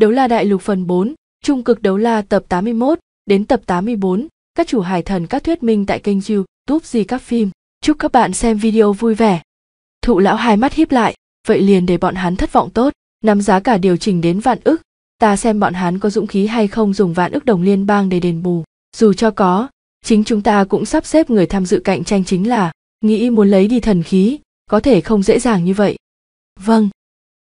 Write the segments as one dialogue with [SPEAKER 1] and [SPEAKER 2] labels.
[SPEAKER 1] Đấu La Đại Lục phần 4, Trung cực Đấu La tập 81 đến tập 84, các chủ hải thần các thuyết minh tại kênh YouTube gì các phim. Chúc các bạn xem video vui vẻ. Thụ lão hai mắt híp lại, vậy liền để bọn hắn thất vọng tốt, nắm giá cả điều chỉnh đến vạn ức, ta xem bọn hắn có dũng khí hay không dùng vạn ức đồng liên bang để đền bù. Dù cho có, chính chúng ta cũng sắp xếp người tham dự cạnh tranh chính là, nghĩ muốn lấy đi thần khí, có thể không dễ dàng như vậy. Vâng.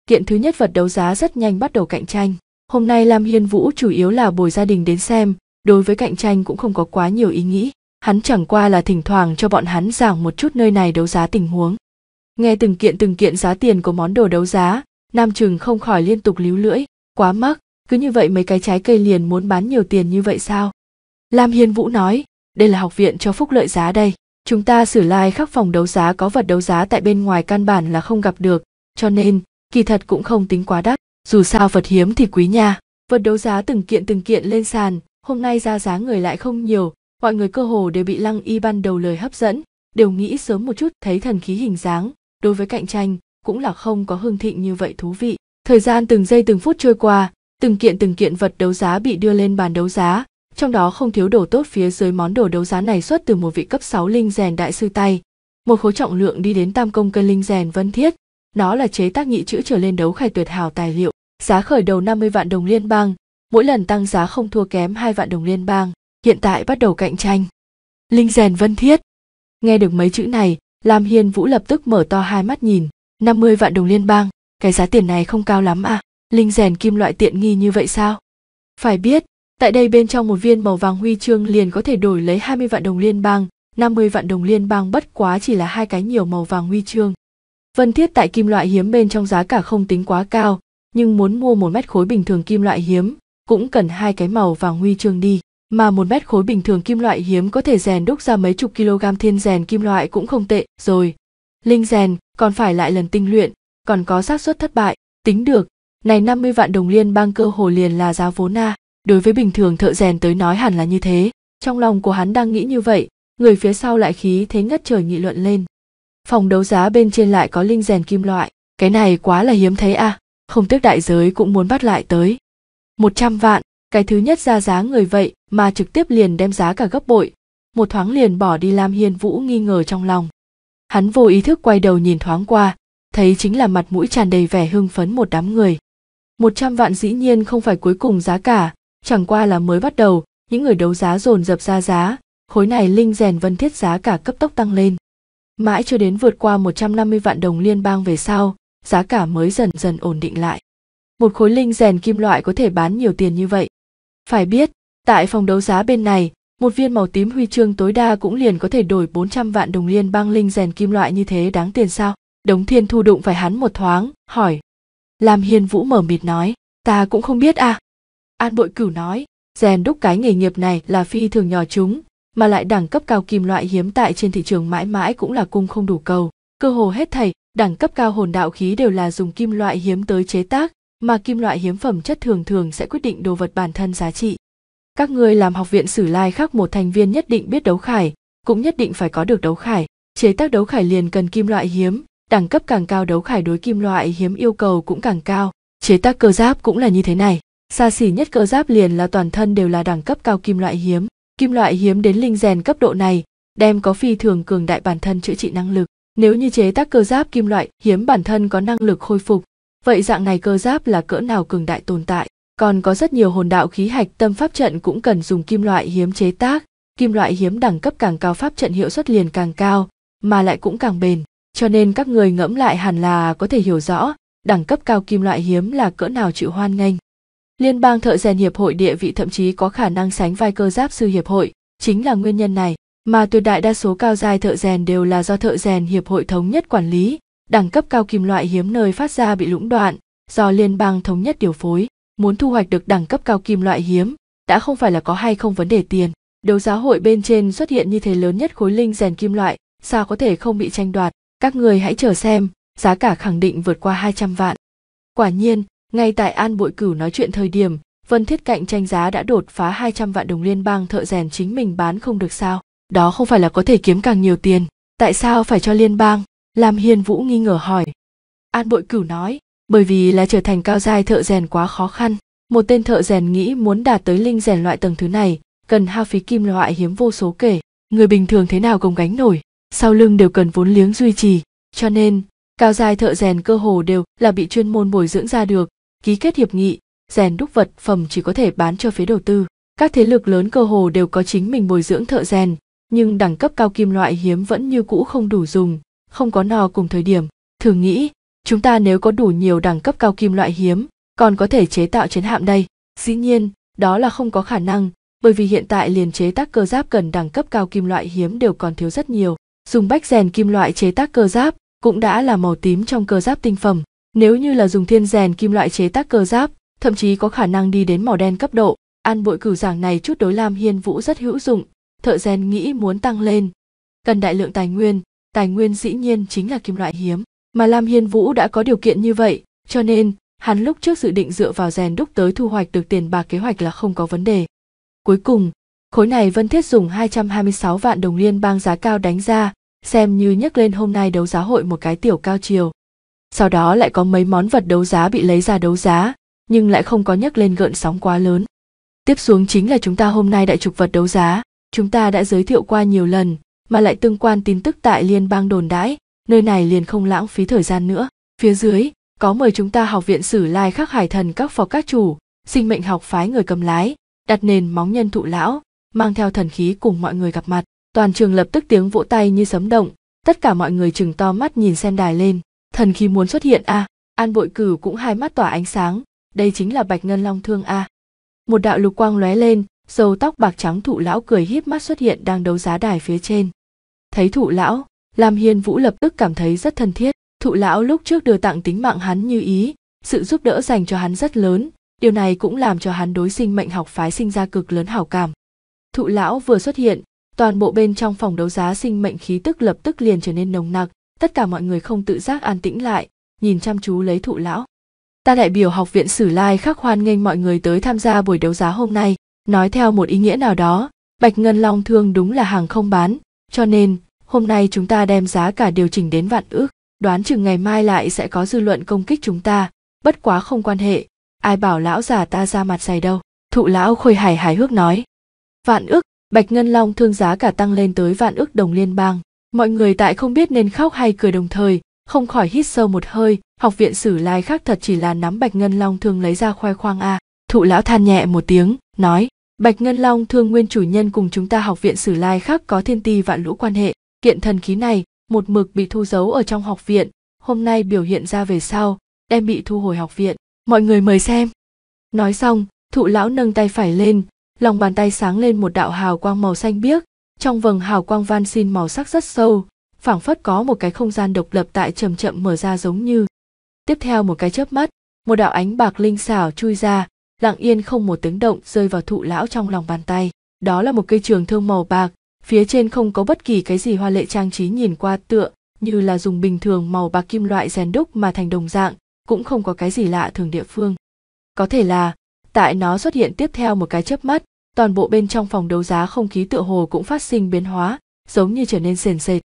[SPEAKER 1] Kiện thứ nhất vật đấu giá rất nhanh bắt đầu cạnh tranh. Hôm nay Lam Hiên Vũ chủ yếu là bồi gia đình đến xem, đối với cạnh tranh cũng không có quá nhiều ý nghĩ, hắn chẳng qua là thỉnh thoảng cho bọn hắn giảng một chút nơi này đấu giá tình huống. Nghe từng kiện từng kiện giá tiền của món đồ đấu giá, Nam Trừng không khỏi liên tục líu lưỡi, quá mắc, cứ như vậy mấy cái trái cây liền muốn bán nhiều tiền như vậy sao? Lam Hiên Vũ nói, đây là học viện cho phúc lợi giá đây. Chúng ta xử lai khắc phòng đấu giá có vật đấu giá tại bên ngoài căn bản là không gặp được, cho nên kỳ thật cũng không tính quá đắt dù sao vật hiếm thì quý nha vật đấu giá từng kiện từng kiện lên sàn hôm nay ra giá người lại không nhiều mọi người cơ hồ đều bị lăng y ban đầu lời hấp dẫn đều nghĩ sớm một chút thấy thần khí hình dáng đối với cạnh tranh cũng là không có hương thịnh như vậy thú vị thời gian từng giây từng phút trôi qua từng kiện từng kiện vật đấu giá bị đưa lên bàn đấu giá trong đó không thiếu đồ tốt phía dưới món đồ đấu giá này xuất từ một vị cấp 6 linh rèn đại sư tay một khối trọng lượng đi đến tam công cân linh rèn vân thiết nó là chế tác nhị chữ trở lên đấu khai tuyệt hào tài liệu Giá khởi đầu 50 vạn đồng liên bang, mỗi lần tăng giá không thua kém 2 vạn đồng liên bang, hiện tại bắt đầu cạnh tranh. Linh rèn Vân Thiết. Nghe được mấy chữ này, Lam Hiên Vũ lập tức mở to hai mắt nhìn, 50 vạn đồng liên bang, cái giá tiền này không cao lắm à, linh rèn kim loại tiện nghi như vậy sao? Phải biết, tại đây bên trong một viên màu vàng huy chương liền có thể đổi lấy 20 vạn đồng liên bang, 50 vạn đồng liên bang bất quá chỉ là hai cái nhiều màu vàng huy chương. Vân thiết tại kim loại hiếm bên trong giá cả không tính quá cao, nhưng muốn mua một mét khối bình thường kim loại hiếm cũng cần hai cái màu vàng huy chương đi mà một mét khối bình thường kim loại hiếm có thể rèn đúc ra mấy chục kg thiên rèn kim loại cũng không tệ rồi linh rèn còn phải lại lần tinh luyện còn có xác suất thất bại tính được này 50 vạn đồng liên bang cơ hồ liền là giá vốn na đối với bình thường thợ rèn tới nói hẳn là như thế trong lòng của hắn đang nghĩ như vậy người phía sau lại khí thế ngất trời nghị luận lên phòng đấu giá bên trên lại có linh rèn kim loại cái này quá là hiếm thấy à không tiếc đại giới cũng muốn bắt lại tới. 100 vạn, cái thứ nhất ra giá người vậy mà trực tiếp liền đem giá cả gấp bội, một thoáng liền bỏ đi Lam Hiên Vũ nghi ngờ trong lòng. Hắn vô ý thức quay đầu nhìn thoáng qua, thấy chính là mặt mũi tràn đầy vẻ hưng phấn một đám người. 100 vạn dĩ nhiên không phải cuối cùng giá cả, chẳng qua là mới bắt đầu, những người đấu giá dồn dập ra giá, khối này linh rèn vân thiết giá cả cấp tốc tăng lên. Mãi cho đến vượt qua 150 vạn đồng liên bang về sau, giá cả mới dần dần ổn định lại. Một khối linh rèn kim loại có thể bán nhiều tiền như vậy. Phải biết, tại phòng đấu giá bên này, một viên màu tím huy chương tối đa cũng liền có thể đổi 400 vạn đồng liên bang linh rèn kim loại như thế đáng tiền sao? Đống thiên thu đụng phải hắn một thoáng, hỏi. làm hiền Vũ mở mịt nói, ta cũng không biết à. An bội cửu nói, rèn đúc cái nghề nghiệp này là phi thường nhỏ chúng, mà lại đẳng cấp cao kim loại hiếm tại trên thị trường mãi mãi cũng là cung không đủ cầu, cơ hồ hết thảy đẳng cấp cao hồn đạo khí đều là dùng kim loại hiếm tới chế tác mà kim loại hiếm phẩm chất thường thường sẽ quyết định đồ vật bản thân giá trị các ngươi làm học viện sử lai khác một thành viên nhất định biết đấu khải cũng nhất định phải có được đấu khải chế tác đấu khải liền cần kim loại hiếm đẳng cấp càng cao đấu khải đối kim loại hiếm yêu cầu cũng càng cao chế tác cơ giáp cũng là như thế này xa xỉ nhất cơ giáp liền là toàn thân đều là đẳng cấp cao kim loại hiếm kim loại hiếm đến linh rèn cấp độ này đem có phi thường cường đại bản thân chữa trị năng lực nếu như chế tác cơ giáp kim loại hiếm bản thân có năng lực khôi phục, vậy dạng này cơ giáp là cỡ nào cường đại tồn tại? Còn có rất nhiều hồn đạo khí hạch tâm pháp trận cũng cần dùng kim loại hiếm chế tác, kim loại hiếm đẳng cấp càng cao pháp trận hiệu suất liền càng cao, mà lại cũng càng bền, cho nên các người ngẫm lại hẳn là có thể hiểu rõ đẳng cấp cao kim loại hiếm là cỡ nào chịu hoan nghênh. Liên bang thợ rèn hiệp hội địa vị thậm chí có khả năng sánh vai cơ giáp sư hiệp hội, chính là nguyên nhân này mà tuyệt đại đa số cao dài thợ rèn đều là do thợ rèn hiệp hội thống nhất quản lý đẳng cấp cao kim loại hiếm nơi phát ra bị lũng đoạn do liên bang thống nhất điều phối muốn thu hoạch được đẳng cấp cao kim loại hiếm đã không phải là có hay không vấn đề tiền đấu giá hội bên trên xuất hiện như thế lớn nhất khối linh rèn kim loại sao có thể không bị tranh đoạt các người hãy chờ xem giá cả khẳng định vượt qua 200 vạn quả nhiên ngay tại an bội cửu nói chuyện thời điểm vân thiết cạnh tranh giá đã đột phá 200 vạn đồng liên bang thợ rèn chính mình bán không được sao đó không phải là có thể kiếm càng nhiều tiền tại sao phải cho liên bang Làm hiên vũ nghi ngờ hỏi an bội cửu nói bởi vì là trở thành cao giai thợ rèn quá khó khăn một tên thợ rèn nghĩ muốn đạt tới linh rèn loại tầng thứ này cần hao phí kim loại hiếm vô số kể người bình thường thế nào gồng gánh nổi sau lưng đều cần vốn liếng duy trì cho nên cao giai thợ rèn cơ hồ đều là bị chuyên môn bồi dưỡng ra được ký kết hiệp nghị rèn đúc vật phẩm chỉ có thể bán cho phía đầu tư các thế lực lớn cơ hồ đều có chính mình bồi dưỡng thợ rèn nhưng đẳng cấp cao kim loại hiếm vẫn như cũ không đủ dùng không có no cùng thời điểm thử nghĩ chúng ta nếu có đủ nhiều đẳng cấp cao kim loại hiếm còn có thể chế tạo chiến hạm đây dĩ nhiên đó là không có khả năng bởi vì hiện tại liền chế tác cơ giáp cần đẳng cấp cao kim loại hiếm đều còn thiếu rất nhiều dùng bách rèn kim loại chế tác cơ giáp cũng đã là màu tím trong cơ giáp tinh phẩm nếu như là dùng thiên rèn kim loại chế tác cơ giáp thậm chí có khả năng đi đến màu đen cấp độ an bội cửu giảng này chút đối lam hiên vũ rất hữu dụng thợ rèn nghĩ muốn tăng lên cần đại lượng tài nguyên tài nguyên dĩ nhiên chính là kim loại hiếm mà lam hiên vũ đã có điều kiện như vậy cho nên hắn lúc trước dự định dựa vào rèn đúc tới thu hoạch được tiền bạc kế hoạch là không có vấn đề cuối cùng khối này vân thiết dùng 226 vạn đồng liên bang giá cao đánh ra xem như nhấc lên hôm nay đấu giá hội một cái tiểu cao chiều sau đó lại có mấy món vật đấu giá bị lấy ra đấu giá nhưng lại không có nhấc lên gợn sóng quá lớn tiếp xuống chính là chúng ta hôm nay đại trục vật đấu giá chúng ta đã giới thiệu qua nhiều lần mà lại tương quan tin tức tại liên bang đồn đãi nơi này liền không lãng phí thời gian nữa phía dưới có mời chúng ta học viện sử lai khắc hải thần các phó các chủ sinh mệnh học phái người cầm lái đặt nền móng nhân thụ lão mang theo thần khí cùng mọi người gặp mặt toàn trường lập tức tiếng vỗ tay như sấm động tất cả mọi người chừng to mắt nhìn xem đài lên thần khí muốn xuất hiện a à. an bội cử cũng hai mắt tỏa ánh sáng đây chính là bạch ngân long thương a à. một đạo lục quang lóe lên dầu tóc bạc trắng thụ lão cười hiếp mắt xuất hiện đang đấu giá đài phía trên thấy thụ lão làm hiền vũ lập tức cảm thấy rất thân thiết thụ lão lúc trước đưa tặng tính mạng hắn như ý sự giúp đỡ dành cho hắn rất lớn điều này cũng làm cho hắn đối sinh mệnh học phái sinh ra cực lớn hảo cảm thụ lão vừa xuất hiện toàn bộ bên trong phòng đấu giá sinh mệnh khí tức lập tức liền trở nên nồng nặc tất cả mọi người không tự giác an tĩnh lại nhìn chăm chú lấy thụ lão ta đại biểu học viện sử lai khắc hoan nghênh mọi người tới tham gia buổi đấu giá hôm nay nói theo một ý nghĩa nào đó bạch ngân long thương đúng là hàng không bán cho nên hôm nay chúng ta đem giá cả điều chỉnh đến vạn ước đoán chừng ngày mai lại sẽ có dư luận công kích chúng ta bất quá không quan hệ ai bảo lão già ta ra mặt dày đâu thụ lão khôi hài hài hước nói vạn ước bạch ngân long thương giá cả tăng lên tới vạn ước đồng liên bang mọi người tại không biết nên khóc hay cười đồng thời không khỏi hít sâu một hơi học viện sử lai khác thật chỉ là nắm bạch ngân long thương lấy ra khoe khoang a à. thụ lão than nhẹ một tiếng nói Bạch Ngân Long thương nguyên chủ nhân cùng chúng ta học viện Sử Lai khác có thiên ti vạn lũ quan hệ, kiện thần khí này một mực bị thu giấu ở trong học viện, hôm nay biểu hiện ra về sau, đem bị thu hồi học viện. Mọi người mời xem. Nói xong, thụ lão nâng tay phải lên, lòng bàn tay sáng lên một đạo hào quang màu xanh biếc, trong vầng hào quang van xin màu sắc rất sâu, phảng phất có một cái không gian độc lập tại chậm chậm mở ra giống như. Tiếp theo một cái chớp mắt, một đạo ánh bạc linh xảo chui ra, lặng yên không một tiếng động rơi vào thụ lão trong lòng bàn tay đó là một cây trường thương màu bạc phía trên không có bất kỳ cái gì hoa lệ trang trí nhìn qua tựa như là dùng bình thường màu bạc kim loại rèn đúc mà thành đồng dạng cũng không có cái gì lạ thường địa phương có thể là tại nó xuất hiện tiếp theo một cái chớp mắt toàn bộ bên trong phòng đấu giá không khí tựa hồ cũng phát sinh biến hóa giống như trở nên sền sệt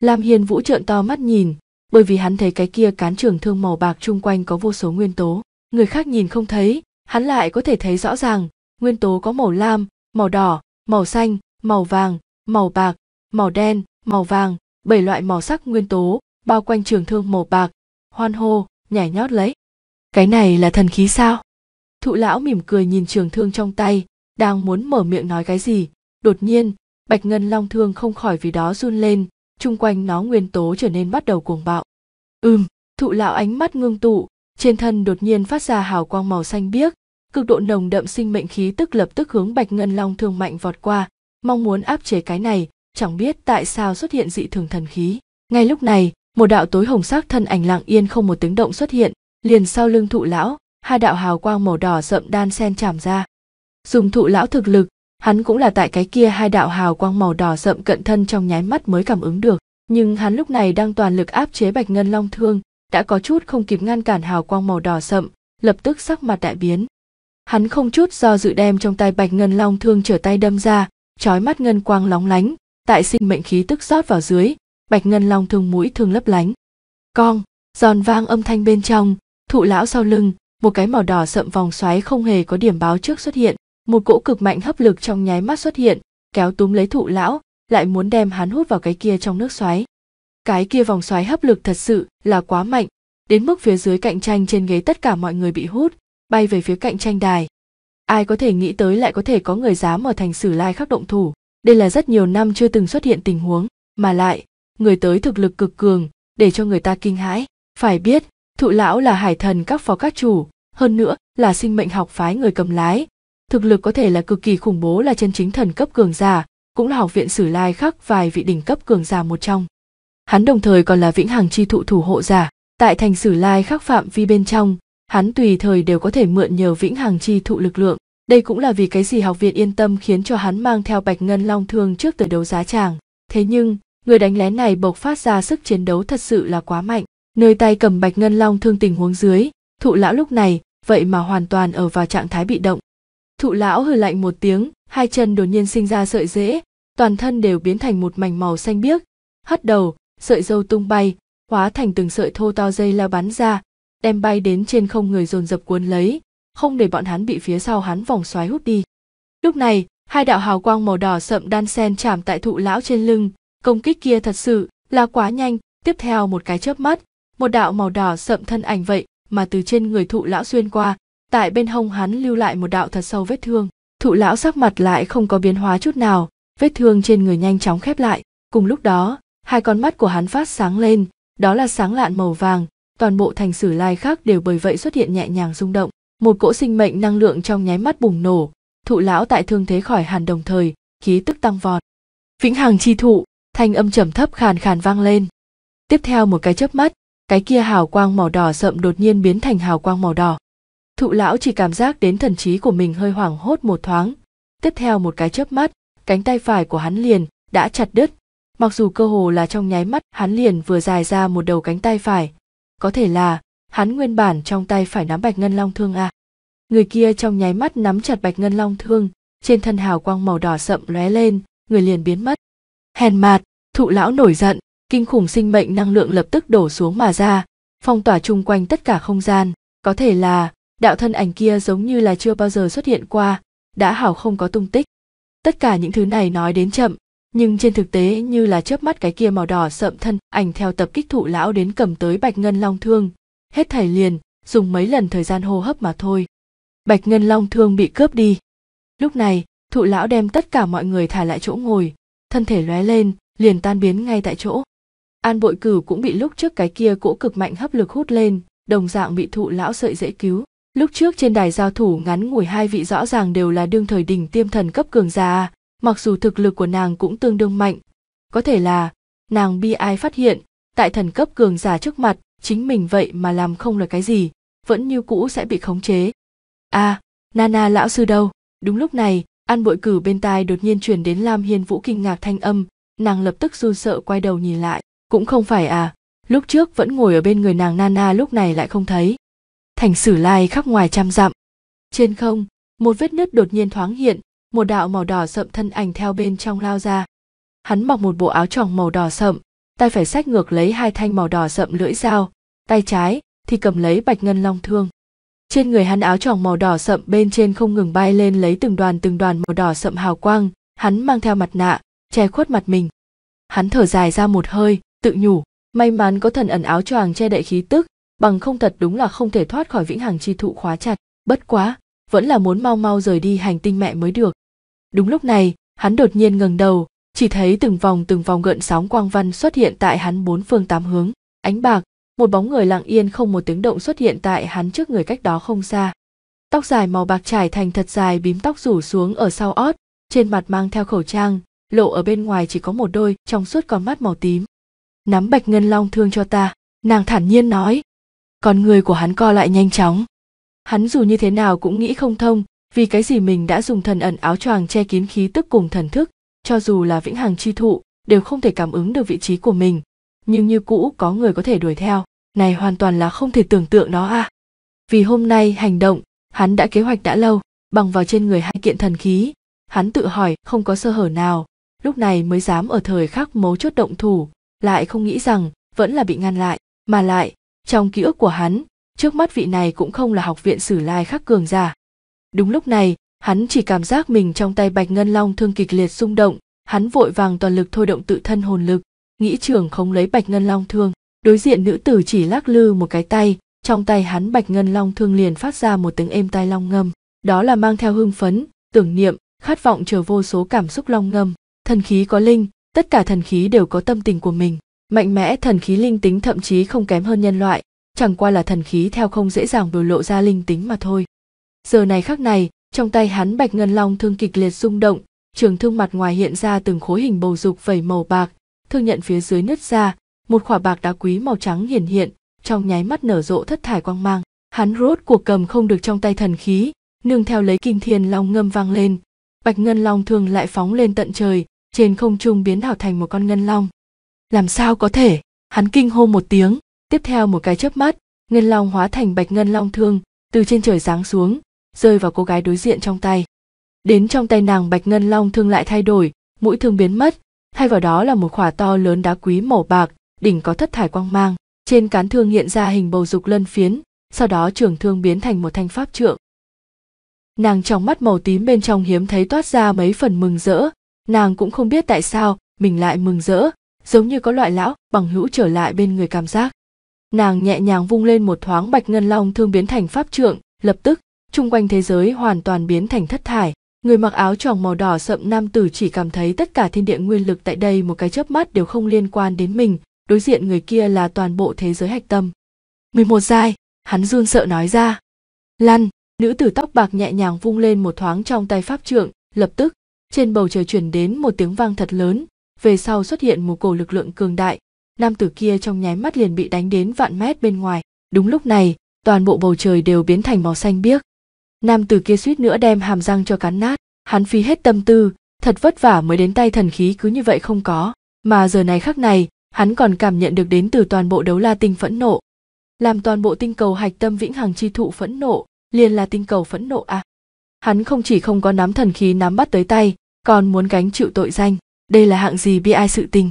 [SPEAKER 1] lam hiền vũ trợn to mắt nhìn bởi vì hắn thấy cái kia cán trường thương màu bạc chung quanh có vô số nguyên tố người khác nhìn không thấy hắn lại có thể thấy rõ ràng nguyên tố có màu lam màu đỏ màu xanh màu vàng màu bạc màu đen màu vàng bảy loại màu sắc nguyên tố bao quanh trường thương màu bạc hoan hô nhảy nhót lấy cái này là thần khí sao thụ lão mỉm cười nhìn trường thương trong tay đang muốn mở miệng nói cái gì đột nhiên bạch ngân long thương không khỏi vì đó run lên chung quanh nó nguyên tố trở nên bắt đầu cuồng bạo ừm thụ lão ánh mắt ngưng tụ trên thân đột nhiên phát ra hào quang màu xanh biếc cực độ nồng đậm sinh mệnh khí tức lập tức hướng bạch ngân long thương mạnh vọt qua mong muốn áp chế cái này chẳng biết tại sao xuất hiện dị thường thần khí ngay lúc này một đạo tối hồng sắc thân ảnh lặng yên không một tiếng động xuất hiện liền sau lưng thụ lão hai đạo hào quang màu đỏ rậm đan sen chạm ra dùng thụ lão thực lực hắn cũng là tại cái kia hai đạo hào quang màu đỏ rậm cận thân trong nháy mắt mới cảm ứng được nhưng hắn lúc này đang toàn lực áp chế bạch ngân long thương đã có chút không kịp ngăn cản hào quang màu đỏ sậm lập tức sắc mặt đại biến hắn không chút do dự đem trong tay bạch ngân long thương trở tay đâm ra trói mắt ngân quang lóng lánh tại sinh mệnh khí tức rót vào dưới bạch ngân long thương mũi thương lấp lánh cong giòn vang âm thanh bên trong thụ lão sau lưng một cái màu đỏ sậm vòng xoáy không hề có điểm báo trước xuất hiện một cỗ cực mạnh hấp lực trong nháy mắt xuất hiện kéo túm lấy thụ lão lại muốn đem hắn hút vào cái kia trong nước xoáy cái kia vòng xoáy hấp lực thật sự là quá mạnh đến mức phía dưới cạnh tranh trên ghế tất cả mọi người bị hút bay về phía cạnh tranh đài ai có thể nghĩ tới lại có thể có người dám ở thành sử lai khắc động thủ đây là rất nhiều năm chưa từng xuất hiện tình huống mà lại người tới thực lực cực cường để cho người ta kinh hãi phải biết thụ lão là hải thần các phó các chủ hơn nữa là sinh mệnh học phái người cầm lái thực lực có thể là cực kỳ khủng bố là chân chính thần cấp cường giả cũng là học viện sử lai khắc vài vị đỉnh cấp cường giả một trong Hắn đồng thời còn là vĩnh hằng chi thụ thủ hộ giả, tại thành sử lai khắc phạm vi bên trong, hắn tùy thời đều có thể mượn nhờ vĩnh hằng chi thụ lực lượng. Đây cũng là vì cái gì học viện yên tâm khiến cho hắn mang theo Bạch Ngân Long Thương trước từ đấu giá chàng. Thế nhưng, người đánh lén này bộc phát ra sức chiến đấu thật sự là quá mạnh. Nơi tay cầm Bạch Ngân Long Thương tình huống dưới, thụ lão lúc này vậy mà hoàn toàn ở vào trạng thái bị động. Thụ lão hừ lạnh một tiếng, hai chân đột nhiên sinh ra sợi rễ, toàn thân đều biến thành một mảnh màu xanh biếc, hất đầu, sợi dâu tung bay hóa thành từng sợi thô to dây lao bắn ra đem bay đến trên không người dồn dập cuốn lấy không để bọn hắn bị phía sau hắn vòng xoáy hút đi lúc này hai đạo hào quang màu đỏ sậm đan sen chạm tại thụ lão trên lưng công kích kia thật sự là quá nhanh tiếp theo một cái chớp mắt một đạo màu đỏ sậm thân ảnh vậy mà từ trên người thụ lão xuyên qua tại bên hông hắn lưu lại một đạo thật sâu vết thương thụ lão sắc mặt lại không có biến hóa chút nào vết thương trên người nhanh chóng khép lại cùng lúc đó hai con mắt của hắn phát sáng lên đó là sáng lạn màu vàng toàn bộ thành sử lai khác đều bởi vậy xuất hiện nhẹ nhàng rung động một cỗ sinh mệnh năng lượng trong nháy mắt bùng nổ thụ lão tại thương thế khỏi hàn đồng thời khí tức tăng vọt vĩnh hằng chi thụ thanh âm trầm thấp khàn khàn vang lên tiếp theo một cái chớp mắt cái kia hào quang màu đỏ sậm đột nhiên biến thành hào quang màu đỏ thụ lão chỉ cảm giác đến thần trí của mình hơi hoảng hốt một thoáng tiếp theo một cái chớp mắt cánh tay phải của hắn liền đã chặt đứt mặc dù cơ hồ là trong nháy mắt hắn liền vừa dài ra một đầu cánh tay phải có thể là hắn nguyên bản trong tay phải nắm bạch ngân long thương à người kia trong nháy mắt nắm chặt bạch ngân long thương trên thân hào quang màu đỏ sậm lóe lên người liền biến mất hèn mạt thụ lão nổi giận kinh khủng sinh mệnh năng lượng lập tức đổ xuống mà ra phong tỏa chung quanh tất cả không gian có thể là đạo thân ảnh kia giống như là chưa bao giờ xuất hiện qua đã hảo không có tung tích tất cả những thứ này nói đến chậm nhưng trên thực tế như là chớp mắt cái kia màu đỏ sậm thân ảnh theo tập kích thụ lão đến cầm tới bạch ngân long thương hết thảy liền dùng mấy lần thời gian hô hấp mà thôi bạch ngân long thương bị cướp đi lúc này thụ lão đem tất cả mọi người thả lại chỗ ngồi thân thể lóe lên liền tan biến ngay tại chỗ an bội cử cũng bị lúc trước cái kia cỗ cực mạnh hấp lực hút lên đồng dạng bị thụ lão sợi dễ cứu lúc trước trên đài giao thủ ngắn ngủi hai vị rõ ràng đều là đương thời đỉnh tiêm thần cấp cường già mặc dù thực lực của nàng cũng tương đương mạnh có thể là nàng bi ai phát hiện tại thần cấp cường giả trước mặt chính mình vậy mà làm không là cái gì vẫn như cũ sẽ bị khống chế a à, nana lão sư đâu đúng lúc này an bội cử bên tai đột nhiên chuyển đến lam hiên vũ kinh ngạc thanh âm nàng lập tức run sợ quay đầu nhìn lại cũng không phải à lúc trước vẫn ngồi ở bên người nàng nana lúc này lại không thấy thành sử lai khắp ngoài trăm dặm trên không một vết nứt đột nhiên thoáng hiện một đạo màu đỏ sậm thân ảnh theo bên trong lao ra hắn mặc một bộ áo choàng màu đỏ sậm tay phải sách ngược lấy hai thanh màu đỏ sậm lưỡi dao tay trái thì cầm lấy bạch ngân long thương trên người hắn áo choàng màu đỏ sậm bên trên không ngừng bay lên lấy từng đoàn từng đoàn màu đỏ sậm hào quang hắn mang theo mặt nạ che khuất mặt mình hắn thở dài ra một hơi tự nhủ may mắn có thần ẩn áo choàng che đậy khí tức bằng không thật đúng là không thể thoát khỏi vĩnh hằng chi thụ khóa chặt bất quá vẫn là muốn mau mau rời đi hành tinh mẹ mới được đúng lúc này hắn đột nhiên ngẩng đầu chỉ thấy từng vòng từng vòng gợn sóng quang văn xuất hiện tại hắn bốn phương tám hướng ánh bạc một bóng người lặng yên không một tiếng động xuất hiện tại hắn trước người cách đó không xa tóc dài màu bạc trải thành thật dài bím tóc rủ xuống ở sau ót trên mặt mang theo khẩu trang lộ ở bên ngoài chỉ có một đôi trong suốt con mắt màu tím nắm bạch ngân long thương cho ta nàng thản nhiên nói con người của hắn co lại nhanh chóng hắn dù như thế nào cũng nghĩ không thông vì cái gì mình đã dùng thần ẩn áo choàng che kín khí tức cùng thần thức cho dù là vĩnh hằng chi thụ đều không thể cảm ứng được vị trí của mình nhưng như cũ có người có thể đuổi theo này hoàn toàn là không thể tưởng tượng đó à vì hôm nay hành động hắn đã kế hoạch đã lâu bằng vào trên người hai kiện thần khí hắn tự hỏi không có sơ hở nào lúc này mới dám ở thời khắc mấu chốt động thủ lại không nghĩ rằng vẫn là bị ngăn lại mà lại trong ký ức của hắn trước mắt vị này cũng không là học viện sử lai khắc cường giả đúng lúc này hắn chỉ cảm giác mình trong tay bạch ngân long thương kịch liệt rung động hắn vội vàng toàn lực thôi động tự thân hồn lực nghĩ trưởng không lấy bạch ngân long thương đối diện nữ tử chỉ lắc lư một cái tay trong tay hắn bạch ngân long thương liền phát ra một tiếng êm tai long ngâm đó là mang theo hưng phấn tưởng niệm khát vọng chờ vô số cảm xúc long ngâm thần khí có linh tất cả thần khí đều có tâm tình của mình mạnh mẽ thần khí linh tính thậm chí không kém hơn nhân loại chẳng qua là thần khí theo không dễ dàng biểu lộ ra linh tính mà thôi giờ này khắc này trong tay hắn bạch ngân long thương kịch liệt rung động trường thương mặt ngoài hiện ra từng khối hình bầu dục vẩy màu bạc thương nhận phía dưới nứt ra một quả bạc đá quý màu trắng hiển hiện trong nháy mắt nở rộ thất thải quang mang hắn rốt cuộc cầm không được trong tay thần khí nương theo lấy kim thiên long ngâm vang lên bạch ngân long thương lại phóng lên tận trời trên không trung biến thảo thành một con ngân long làm sao có thể hắn kinh hô một tiếng tiếp theo một cái chớp mắt ngân long hóa thành bạch ngân long thương từ trên trời giáng xuống rơi vào cô gái đối diện trong tay đến trong tay nàng bạch ngân long thương lại thay đổi mũi thương biến mất thay vào đó là một khỏa to lớn đá quý màu bạc đỉnh có thất thải quang mang trên cán thương hiện ra hình bầu dục lân phiến sau đó trường thương biến thành một thanh pháp trượng nàng trong mắt màu tím bên trong hiếm thấy toát ra mấy phần mừng rỡ nàng cũng không biết tại sao mình lại mừng rỡ giống như có loại lão bằng hữu trở lại bên người cảm giác nàng nhẹ nhàng vung lên một thoáng bạch ngân long thương biến thành pháp trượng lập tức chung quanh thế giới hoàn toàn biến thành thất thải người mặc áo choàng màu đỏ sậm nam tử chỉ cảm thấy tất cả thiên địa nguyên lực tại đây một cái chớp mắt đều không liên quan đến mình đối diện người kia là toàn bộ thế giới hạch tâm 11 giai hắn run sợ nói ra lăn nữ tử tóc bạc nhẹ nhàng vung lên một thoáng trong tay pháp trượng lập tức trên bầu trời chuyển đến một tiếng vang thật lớn về sau xuất hiện một cổ lực lượng cường đại nam tử kia trong nháy mắt liền bị đánh đến vạn mét bên ngoài đúng lúc này toàn bộ bầu trời đều biến thành màu xanh biếc nam tử kia suýt nữa đem hàm răng cho cắn nát hắn phí hết tâm tư thật vất vả mới đến tay thần khí cứ như vậy không có mà giờ này khắc này hắn còn cảm nhận được đến từ toàn bộ đấu la tinh phẫn nộ làm toàn bộ tinh cầu hạch tâm vĩnh hằng chi thụ phẫn nộ liền là tinh cầu phẫn nộ à hắn không chỉ không có nắm thần khí nắm bắt tới tay còn muốn gánh chịu tội danh đây là hạng gì bi ai sự tình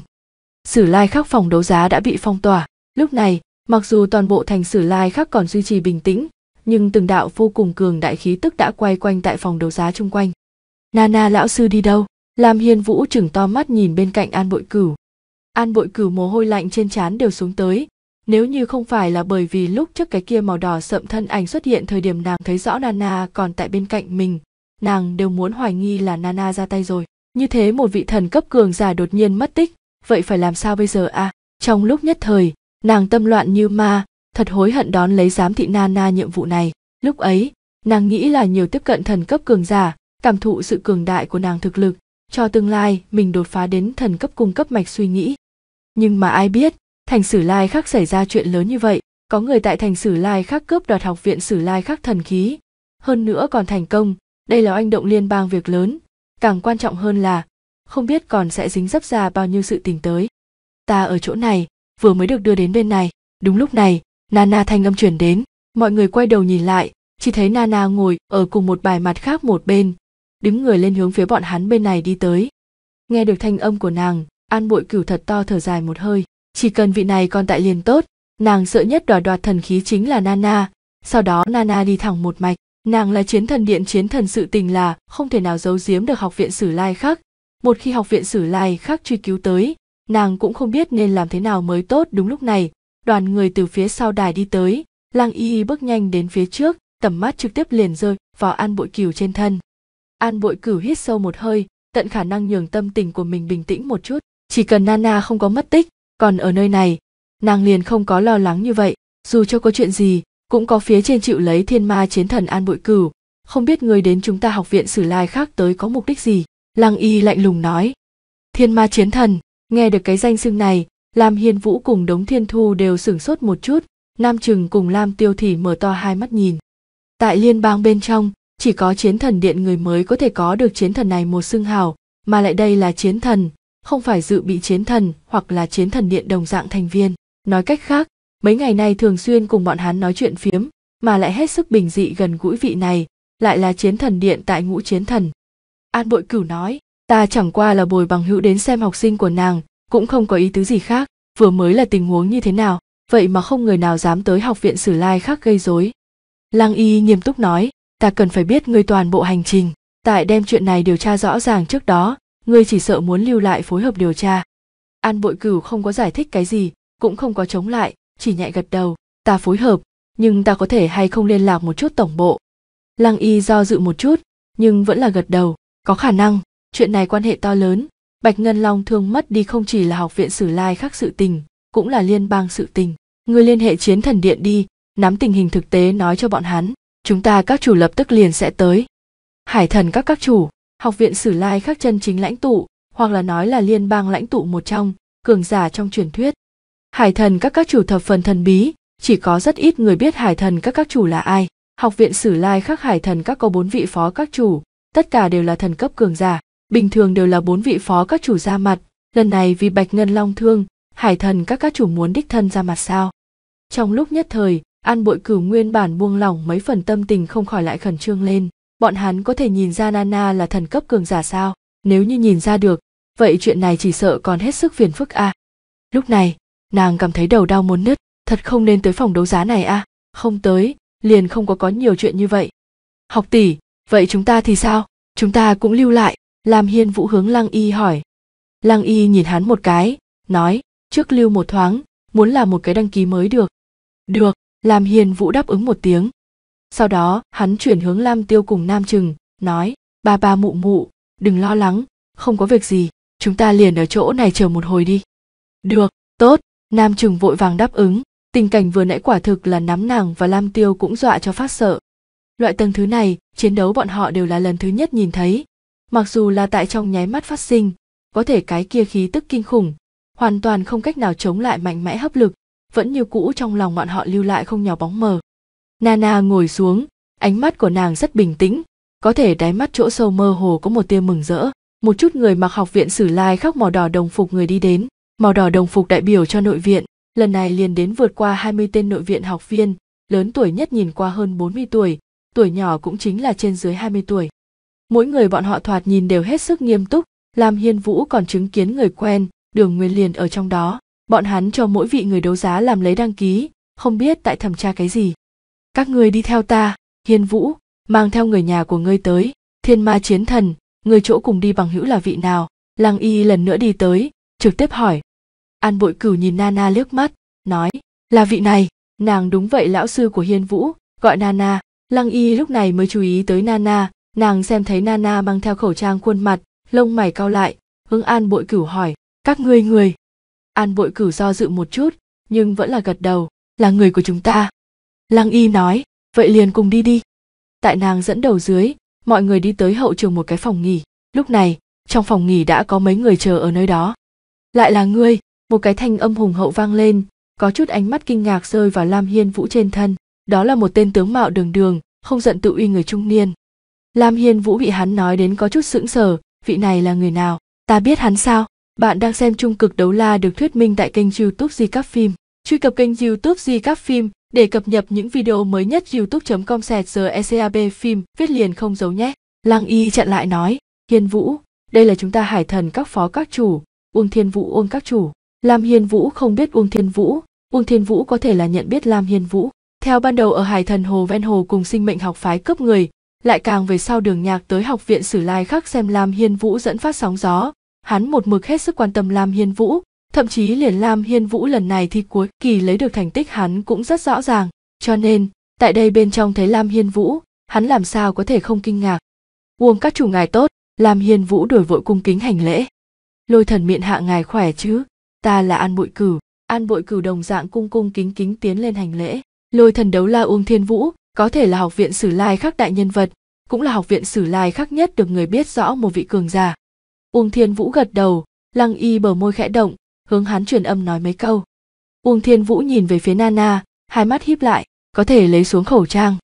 [SPEAKER 1] sử lai khắc phòng đấu giá đã bị phong tỏa lúc này mặc dù toàn bộ thành sử lai khắc còn duy trì bình tĩnh nhưng từng đạo vô cùng cường đại khí tức đã quay quanh tại phòng đấu giá chung quanh. Nana lão sư đi đâu? Lam Hiên Vũ chừng to mắt nhìn bên cạnh An Bội Cửu. An Bội Cửu mồ hôi lạnh trên trán đều xuống tới, nếu như không phải là bởi vì lúc trước cái kia màu đỏ sậm thân ảnh xuất hiện thời điểm nàng thấy rõ Nana còn tại bên cạnh mình, nàng đều muốn hoài nghi là Nana ra tay rồi. Như thế một vị thần cấp cường giả đột nhiên mất tích, vậy phải làm sao bây giờ à? Trong lúc nhất thời, nàng tâm loạn như ma, thật hối hận đón lấy giám thị Nana nhiệm vụ này. Lúc ấy, nàng nghĩ là nhiều tiếp cận thần cấp cường giả, cảm thụ sự cường đại của nàng thực lực, cho tương lai mình đột phá đến thần cấp cung cấp mạch suy nghĩ. Nhưng mà ai biết, thành sử lai khác xảy ra chuyện lớn như vậy, có người tại thành sử lai khác cướp đoạt học viện sử lai khác thần khí. Hơn nữa còn thành công, đây là oanh động liên bang việc lớn, càng quan trọng hơn là không biết còn sẽ dính dấp ra bao nhiêu sự tình tới. Ta ở chỗ này, vừa mới được đưa đến bên này, đúng lúc này, Nana thanh âm chuyển đến, mọi người quay đầu nhìn lại, chỉ thấy Nana ngồi ở cùng một bài mặt khác một bên, đứng người lên hướng phía bọn hắn bên này đi tới. Nghe được thanh âm của nàng, An Bội Cửu thật to thở dài một hơi, chỉ cần vị này còn tại liền tốt, nàng sợ nhất đoạt đoạt thần khí chính là Nana, sau đó Nana đi thẳng một mạch, nàng là chiến thần điện chiến thần sự tình là không thể nào giấu giếm được học viện Sử Lai khác, một khi học viện Sử Lai khác truy cứu tới, nàng cũng không biết nên làm thế nào mới tốt đúng lúc này, đoàn người từ phía sau đài đi tới lăng y y bước nhanh đến phía trước tầm mắt trực tiếp liền rơi vào an bội cửu trên thân an bội cửu hít sâu một hơi tận khả năng nhường tâm tình của mình bình tĩnh một chút chỉ cần nana không có mất tích còn ở nơi này nàng liền không có lo lắng như vậy dù cho có chuyện gì cũng có phía trên chịu lấy thiên ma chiến thần an bội cửu không biết người đến chúng ta học viện sử lai khác tới có mục đích gì lăng y lạnh lùng nói thiên ma chiến thần nghe được cái danh xưng này Lam Hiên Vũ cùng Đống Thiên Thu đều sửng sốt một chút, Nam Trừng cùng Lam Tiêu Thị mở to hai mắt nhìn. Tại liên bang bên trong, chỉ có chiến thần điện người mới có thể có được chiến thần này một xưng hào, mà lại đây là chiến thần, không phải dự bị chiến thần hoặc là chiến thần điện đồng dạng thành viên. Nói cách khác, mấy ngày nay thường xuyên cùng bọn hắn nói chuyện phiếm, mà lại hết sức bình dị gần gũi vị này, lại là chiến thần điện tại ngũ chiến thần. An Bội Cửu nói, ta chẳng qua là bồi bằng hữu đến xem học sinh của nàng, cũng không có ý tứ gì khác vừa mới là tình huống như thế nào vậy mà không người nào dám tới học viện sử lai khác gây rối Lang y nghiêm túc nói ta cần phải biết ngươi toàn bộ hành trình tại đem chuyện này điều tra rõ ràng trước đó ngươi chỉ sợ muốn lưu lại phối hợp điều tra an bội cửu không có giải thích cái gì cũng không có chống lại chỉ nhẹ gật đầu ta phối hợp nhưng ta có thể hay không liên lạc một chút tổng bộ Lang y do dự một chút nhưng vẫn là gật đầu có khả năng chuyện này quan hệ to lớn Bạch Ngân Long thương mất đi không chỉ là học viện Sử Lai khác sự tình, cũng là liên bang sự tình. Người liên hệ chiến thần điện đi, nắm tình hình thực tế nói cho bọn hắn, chúng ta các chủ lập tức liền sẽ tới. Hải thần các các chủ, học viện Sử Lai khác chân chính lãnh tụ, hoặc là nói là liên bang lãnh tụ một trong, cường giả trong truyền thuyết. Hải thần các các chủ thập phần thần bí, chỉ có rất ít người biết hải thần các các chủ là ai. Học viện Sử Lai khác hải thần các có bốn vị phó các chủ, tất cả đều là thần cấp cường giả, bình thường đều là bốn vị phó các chủ ra mặt lần này vì bạch ngân long thương hải thần các các chủ muốn đích thân ra mặt sao trong lúc nhất thời an bội cử nguyên bản buông lỏng mấy phần tâm tình không khỏi lại khẩn trương lên bọn hắn có thể nhìn ra nana là thần cấp cường giả sao nếu như nhìn ra được vậy chuyện này chỉ sợ còn hết sức phiền phức à lúc này nàng cảm thấy đầu đau muốn nứt thật không nên tới phòng đấu giá này à không tới liền không có có nhiều chuyện như vậy học tỷ vậy chúng ta thì sao chúng ta cũng lưu lại Lam Hiên Vũ hướng Lăng Y hỏi. Lăng Y nhìn hắn một cái, nói, trước lưu một thoáng, muốn làm một cái đăng ký mới được. Được, Lam Hiên Vũ đáp ứng một tiếng. Sau đó, hắn chuyển hướng Lam Tiêu cùng Nam Trừng, nói, ba ba mụ mụ, đừng lo lắng, không có việc gì, chúng ta liền ở chỗ này chờ một hồi đi. Được, tốt, Nam Trừng vội vàng đáp ứng, tình cảnh vừa nãy quả thực là nắm nàng và Lam Tiêu cũng dọa cho phát sợ. Loại tầng thứ này, chiến đấu bọn họ đều là lần thứ nhất nhìn thấy, mặc dù là tại trong nháy mắt phát sinh có thể cái kia khí tức kinh khủng hoàn toàn không cách nào chống lại mạnh mẽ hấp lực vẫn như cũ trong lòng bọn họ lưu lại không nhỏ bóng mờ nana ngồi xuống ánh mắt của nàng rất bình tĩnh có thể đáy mắt chỗ sâu mơ hồ có một tia mừng rỡ một chút người mặc học viện sử lai khóc màu đỏ đồng phục người đi đến màu đỏ đồng phục đại biểu cho nội viện lần này liền đến vượt qua 20 tên nội viện học viên lớn tuổi nhất nhìn qua hơn 40 tuổi tuổi nhỏ cũng chính là trên dưới 20 tuổi mỗi người bọn họ thoạt nhìn đều hết sức nghiêm túc làm hiên vũ còn chứng kiến người quen đường nguyên liền ở trong đó bọn hắn cho mỗi vị người đấu giá làm lấy đăng ký không biết tại thẩm tra cái gì các ngươi đi theo ta hiên vũ mang theo người nhà của ngươi tới thiên ma chiến thần người chỗ cùng đi bằng hữu là vị nào lăng y lần nữa đi tới trực tiếp hỏi an bội cửu nhìn nana liếc mắt nói là vị này nàng đúng vậy lão sư của hiên vũ gọi nana lăng y lúc này mới chú ý tới nana nàng xem thấy nana mang theo khẩu trang khuôn mặt lông mày cao lại hướng an bội cửu hỏi các ngươi người an bội cửu do dự một chút nhưng vẫn là gật đầu là người của chúng ta lăng y nói vậy liền cùng đi đi tại nàng dẫn đầu dưới mọi người đi tới hậu trường một cái phòng nghỉ lúc này trong phòng nghỉ đã có mấy người chờ ở nơi đó lại là ngươi một cái thanh âm hùng hậu vang lên có chút ánh mắt kinh ngạc rơi vào lam hiên vũ trên thân đó là một tên tướng mạo đường đường không giận tự uy người trung niên lam hiên vũ bị hắn nói đến có chút sững sờ vị này là người nào ta biết hắn sao bạn đang xem trung cực đấu la được thuyết minh tại kênh youtube di các phim truy cập kênh youtube di các phim để cập nhật những video mới nhất youtube com sẹt giờ ecab phim viết liền không giấu nhé lăng y chặn lại nói hiên vũ đây là chúng ta hải thần các phó các chủ uông thiên vũ ôm các chủ lam hiên vũ không biết uông thiên vũ uông thiên vũ có thể là nhận biết lam hiên vũ theo ban đầu ở hải thần hồ ven hồ cùng sinh mệnh học phái cấp người lại càng về sau đường nhạc tới học viện sử lai khắc xem lam hiên vũ dẫn phát sóng gió hắn một mực hết sức quan tâm lam hiên vũ thậm chí liền lam hiên vũ lần này thi cuối kỳ lấy được thành tích hắn cũng rất rõ ràng cho nên tại đây bên trong thấy lam hiên vũ hắn làm sao có thể không kinh ngạc uông các chủ ngài tốt lam hiên vũ đổi vội cung kính hành lễ lôi thần miệng hạ ngài khỏe chứ ta là an bội cử an bội cử đồng dạng cung cung kính kính tiến lên hành lễ lôi thần đấu la uông thiên vũ có thể là học viện sử lai khác đại nhân vật cũng là học viện sử lai khác nhất được người biết rõ một vị cường giả uông thiên vũ gật đầu lăng y bờ môi khẽ động hướng hắn truyền âm nói mấy câu uông thiên vũ nhìn về phía nana hai mắt híp lại có thể lấy xuống khẩu trang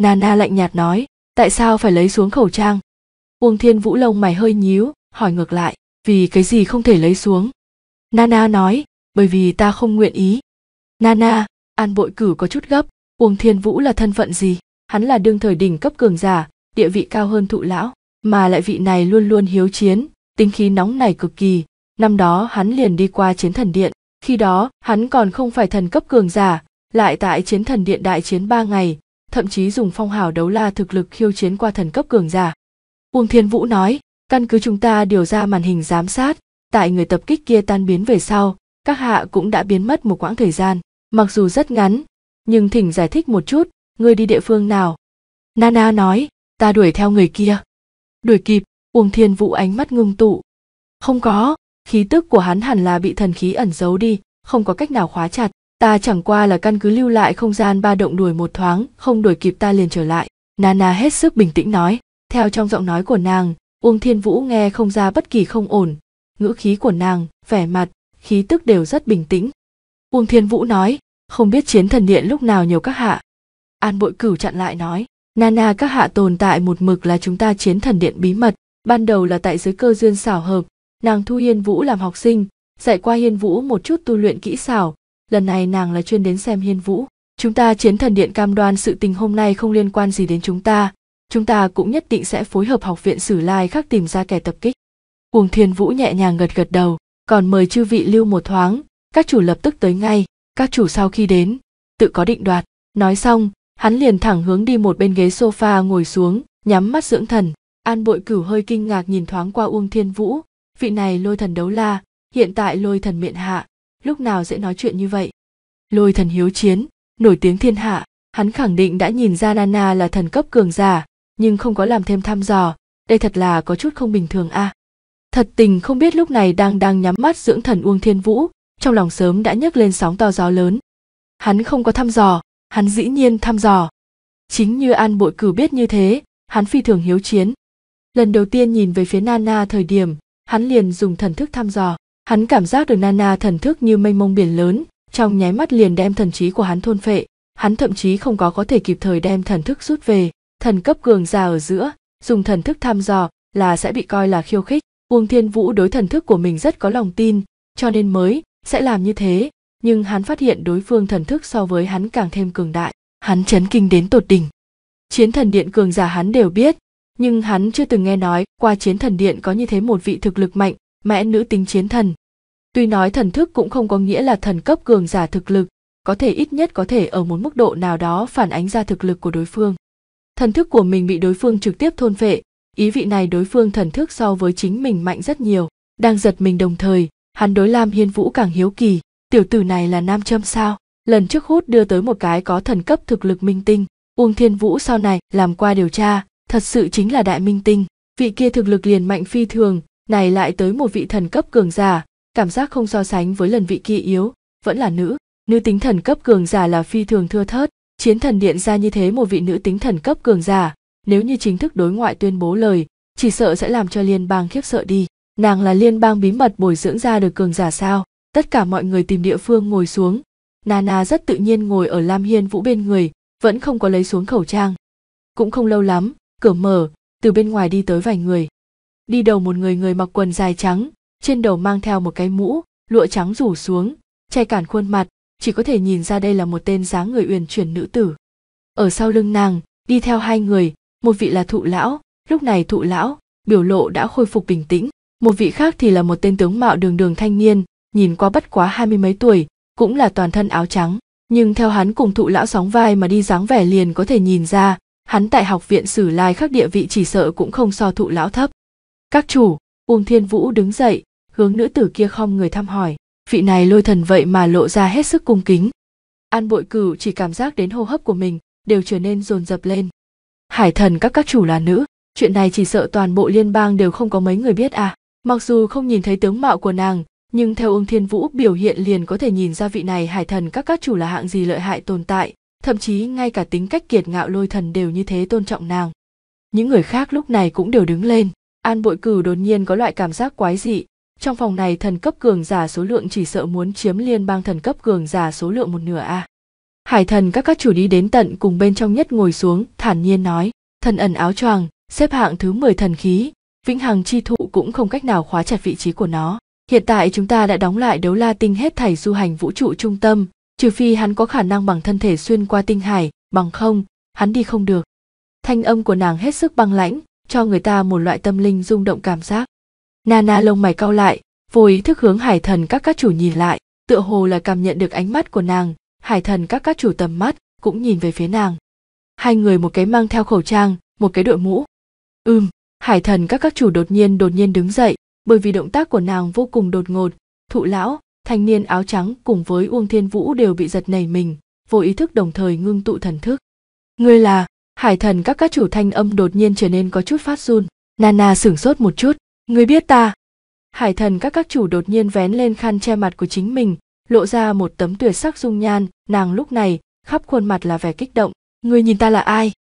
[SPEAKER 1] nana lạnh nhạt nói tại sao phải lấy xuống khẩu trang uông thiên vũ lông mày hơi nhíu hỏi ngược lại vì cái gì không thể lấy xuống nana nói bởi vì ta không nguyện ý nana an bội cử có chút gấp Uông Thiên Vũ là thân phận gì? Hắn là đương thời đỉnh cấp cường giả, địa vị cao hơn thụ lão, mà lại vị này luôn luôn hiếu chiến, tính khí nóng này cực kỳ. Năm đó hắn liền đi qua chiến thần điện, khi đó hắn còn không phải thần cấp cường giả, lại tại chiến thần điện đại chiến ba ngày, thậm chí dùng phong hào đấu la thực lực khiêu chiến qua thần cấp cường giả. Uông Thiên Vũ nói, căn cứ chúng ta điều ra màn hình giám sát, tại người tập kích kia tan biến về sau, các hạ cũng đã biến mất một quãng thời gian, mặc dù rất ngắn, nhưng thỉnh giải thích một chút ngươi đi địa phương nào nana nói ta đuổi theo người kia đuổi kịp uông thiên vũ ánh mắt ngưng tụ không có khí tức của hắn hẳn là bị thần khí ẩn giấu đi không có cách nào khóa chặt ta chẳng qua là căn cứ lưu lại không gian ba động đuổi một thoáng không đuổi kịp ta liền trở lại nana hết sức bình tĩnh nói theo trong giọng nói của nàng uông thiên vũ nghe không ra bất kỳ không ổn ngữ khí của nàng vẻ mặt khí tức đều rất bình tĩnh uông thiên vũ nói không biết chiến thần điện lúc nào nhiều các hạ an bội cửu chặn lại nói nana các hạ tồn tại một mực là chúng ta chiến thần điện bí mật ban đầu là tại giới cơ duyên xảo hợp nàng thu hiên vũ làm học sinh dạy qua hiên vũ một chút tu luyện kỹ xảo lần này nàng là chuyên đến xem hiên vũ chúng ta chiến thần điện cam đoan sự tình hôm nay không liên quan gì đến chúng ta chúng ta cũng nhất định sẽ phối hợp học viện sử lai khác tìm ra kẻ tập kích uông thiên vũ nhẹ nhàng gật gật đầu còn mời chư vị lưu một thoáng các chủ lập tức tới ngay các chủ sau khi đến tự có định đoạt nói xong hắn liền thẳng hướng đi một bên ghế sofa ngồi xuống nhắm mắt dưỡng thần an bội cửu hơi kinh ngạc nhìn thoáng qua uông thiên vũ vị này lôi thần đấu la hiện tại lôi thần miệng hạ lúc nào dễ nói chuyện như vậy lôi thần hiếu chiến nổi tiếng thiên hạ hắn khẳng định đã nhìn ra nana là thần cấp cường giả nhưng không có làm thêm thăm dò đây thật là có chút không bình thường a à. thật tình không biết lúc này đang đang nhắm mắt dưỡng thần uông thiên vũ trong lòng sớm đã nhấc lên sóng to gió lớn hắn không có thăm dò hắn dĩ nhiên thăm dò chính như an bội cử biết như thế hắn phi thường hiếu chiến lần đầu tiên nhìn về phía nana thời điểm hắn liền dùng thần thức thăm dò hắn cảm giác được nana thần thức như mênh mông biển lớn trong nháy mắt liền đem thần trí của hắn thôn phệ hắn thậm chí không có có thể kịp thời đem thần thức rút về thần cấp cường già ở giữa dùng thần thức thăm dò là sẽ bị coi là khiêu khích uông thiên vũ đối thần thức của mình rất có lòng tin cho nên mới sẽ làm như thế nhưng hắn phát hiện đối phương thần thức so với hắn càng thêm cường đại hắn chấn kinh đến tột đỉnh chiến thần điện cường giả hắn đều biết nhưng hắn chưa từng nghe nói qua chiến thần điện có như thế một vị thực lực mạnh mẽ nữ tính chiến thần tuy nói thần thức cũng không có nghĩa là thần cấp cường giả thực lực có thể ít nhất có thể ở một mức độ nào đó phản ánh ra thực lực của đối phương thần thức của mình bị đối phương trực tiếp thôn phệ ý vị này đối phương thần thức so với chính mình mạnh rất nhiều đang giật mình đồng thời hắn đối lam hiên vũ càng hiếu kỳ tiểu tử này là nam châm sao lần trước hút đưa tới một cái có thần cấp thực lực minh tinh uông thiên vũ sau này làm qua điều tra thật sự chính là đại minh tinh vị kia thực lực liền mạnh phi thường này lại tới một vị thần cấp cường giả cảm giác không so sánh với lần vị kia yếu vẫn là nữ nữ tính thần cấp cường giả là phi thường thưa thớt chiến thần điện ra như thế một vị nữ tính thần cấp cường giả nếu như chính thức đối ngoại tuyên bố lời chỉ sợ sẽ làm cho liên bang khiếp sợ đi nàng là liên bang bí mật bồi dưỡng ra được cường giả sao tất cả mọi người tìm địa phương ngồi xuống nana rất tự nhiên ngồi ở lam hiên vũ bên người vẫn không có lấy xuống khẩu trang cũng không lâu lắm cửa mở từ bên ngoài đi tới vài người đi đầu một người người mặc quần dài trắng trên đầu mang theo một cái mũ lụa trắng rủ xuống che cản khuôn mặt chỉ có thể nhìn ra đây là một tên dáng người uyển chuyển nữ tử ở sau lưng nàng đi theo hai người một vị là thụ lão lúc này thụ lão biểu lộ đã khôi phục bình tĩnh một vị khác thì là một tên tướng mạo đường đường thanh niên nhìn qua bất quá hai mươi mấy tuổi cũng là toàn thân áo trắng nhưng theo hắn cùng thụ lão sóng vai mà đi dáng vẻ liền có thể nhìn ra hắn tại học viện sử lai khắc địa vị chỉ sợ cũng không so thụ lão thấp các chủ uông thiên vũ đứng dậy hướng nữ tử kia khom người thăm hỏi vị này lôi thần vậy mà lộ ra hết sức cung kính an bội cửu chỉ cảm giác đến hô hấp của mình đều trở nên dồn dập lên hải thần các các chủ là nữ chuyện này chỉ sợ toàn bộ liên bang đều không có mấy người biết à mặc dù không nhìn thấy tướng mạo của nàng nhưng theo ung thiên vũ biểu hiện liền có thể nhìn ra vị này hải thần các các chủ là hạng gì lợi hại tồn tại thậm chí ngay cả tính cách kiệt ngạo lôi thần đều như thế tôn trọng nàng những người khác lúc này cũng đều đứng lên an bội cử đột nhiên có loại cảm giác quái dị trong phòng này thần cấp cường giả số lượng chỉ sợ muốn chiếm liên bang thần cấp cường giả số lượng một nửa a à. hải thần các các chủ đi đến tận cùng bên trong nhất ngồi xuống thản nhiên nói thần ẩn áo choàng xếp hạng thứ 10 thần khí vĩnh hằng chi thụ cũng không cách nào khóa chặt vị trí của nó hiện tại chúng ta đã đóng lại đấu la tinh hết thảy du hành vũ trụ trung tâm trừ phi hắn có khả năng bằng thân thể xuyên qua tinh hải bằng không hắn đi không được thanh âm của nàng hết sức băng lãnh cho người ta một loại tâm linh rung động cảm giác nana lông mày cau lại vô ý thức hướng hải thần các các chủ nhìn lại tựa hồ là cảm nhận được ánh mắt của nàng hải thần các các chủ tầm mắt cũng nhìn về phía nàng hai người một cái mang theo khẩu trang một cái đội mũ ưm hải thần các các chủ đột nhiên đột nhiên đứng dậy bởi vì động tác của nàng vô cùng đột ngột thụ lão thanh niên áo trắng cùng với uông thiên vũ đều bị giật nảy mình vô ý thức đồng thời ngưng tụ thần thức ngươi là hải thần các các chủ thanh âm đột nhiên trở nên có chút phát run nana sửng sốt một chút ngươi biết ta hải thần các các chủ đột nhiên vén lên khăn che mặt của chính mình lộ ra một tấm tuyệt sắc dung nhan nàng lúc này khắp khuôn mặt là vẻ kích động ngươi nhìn ta là ai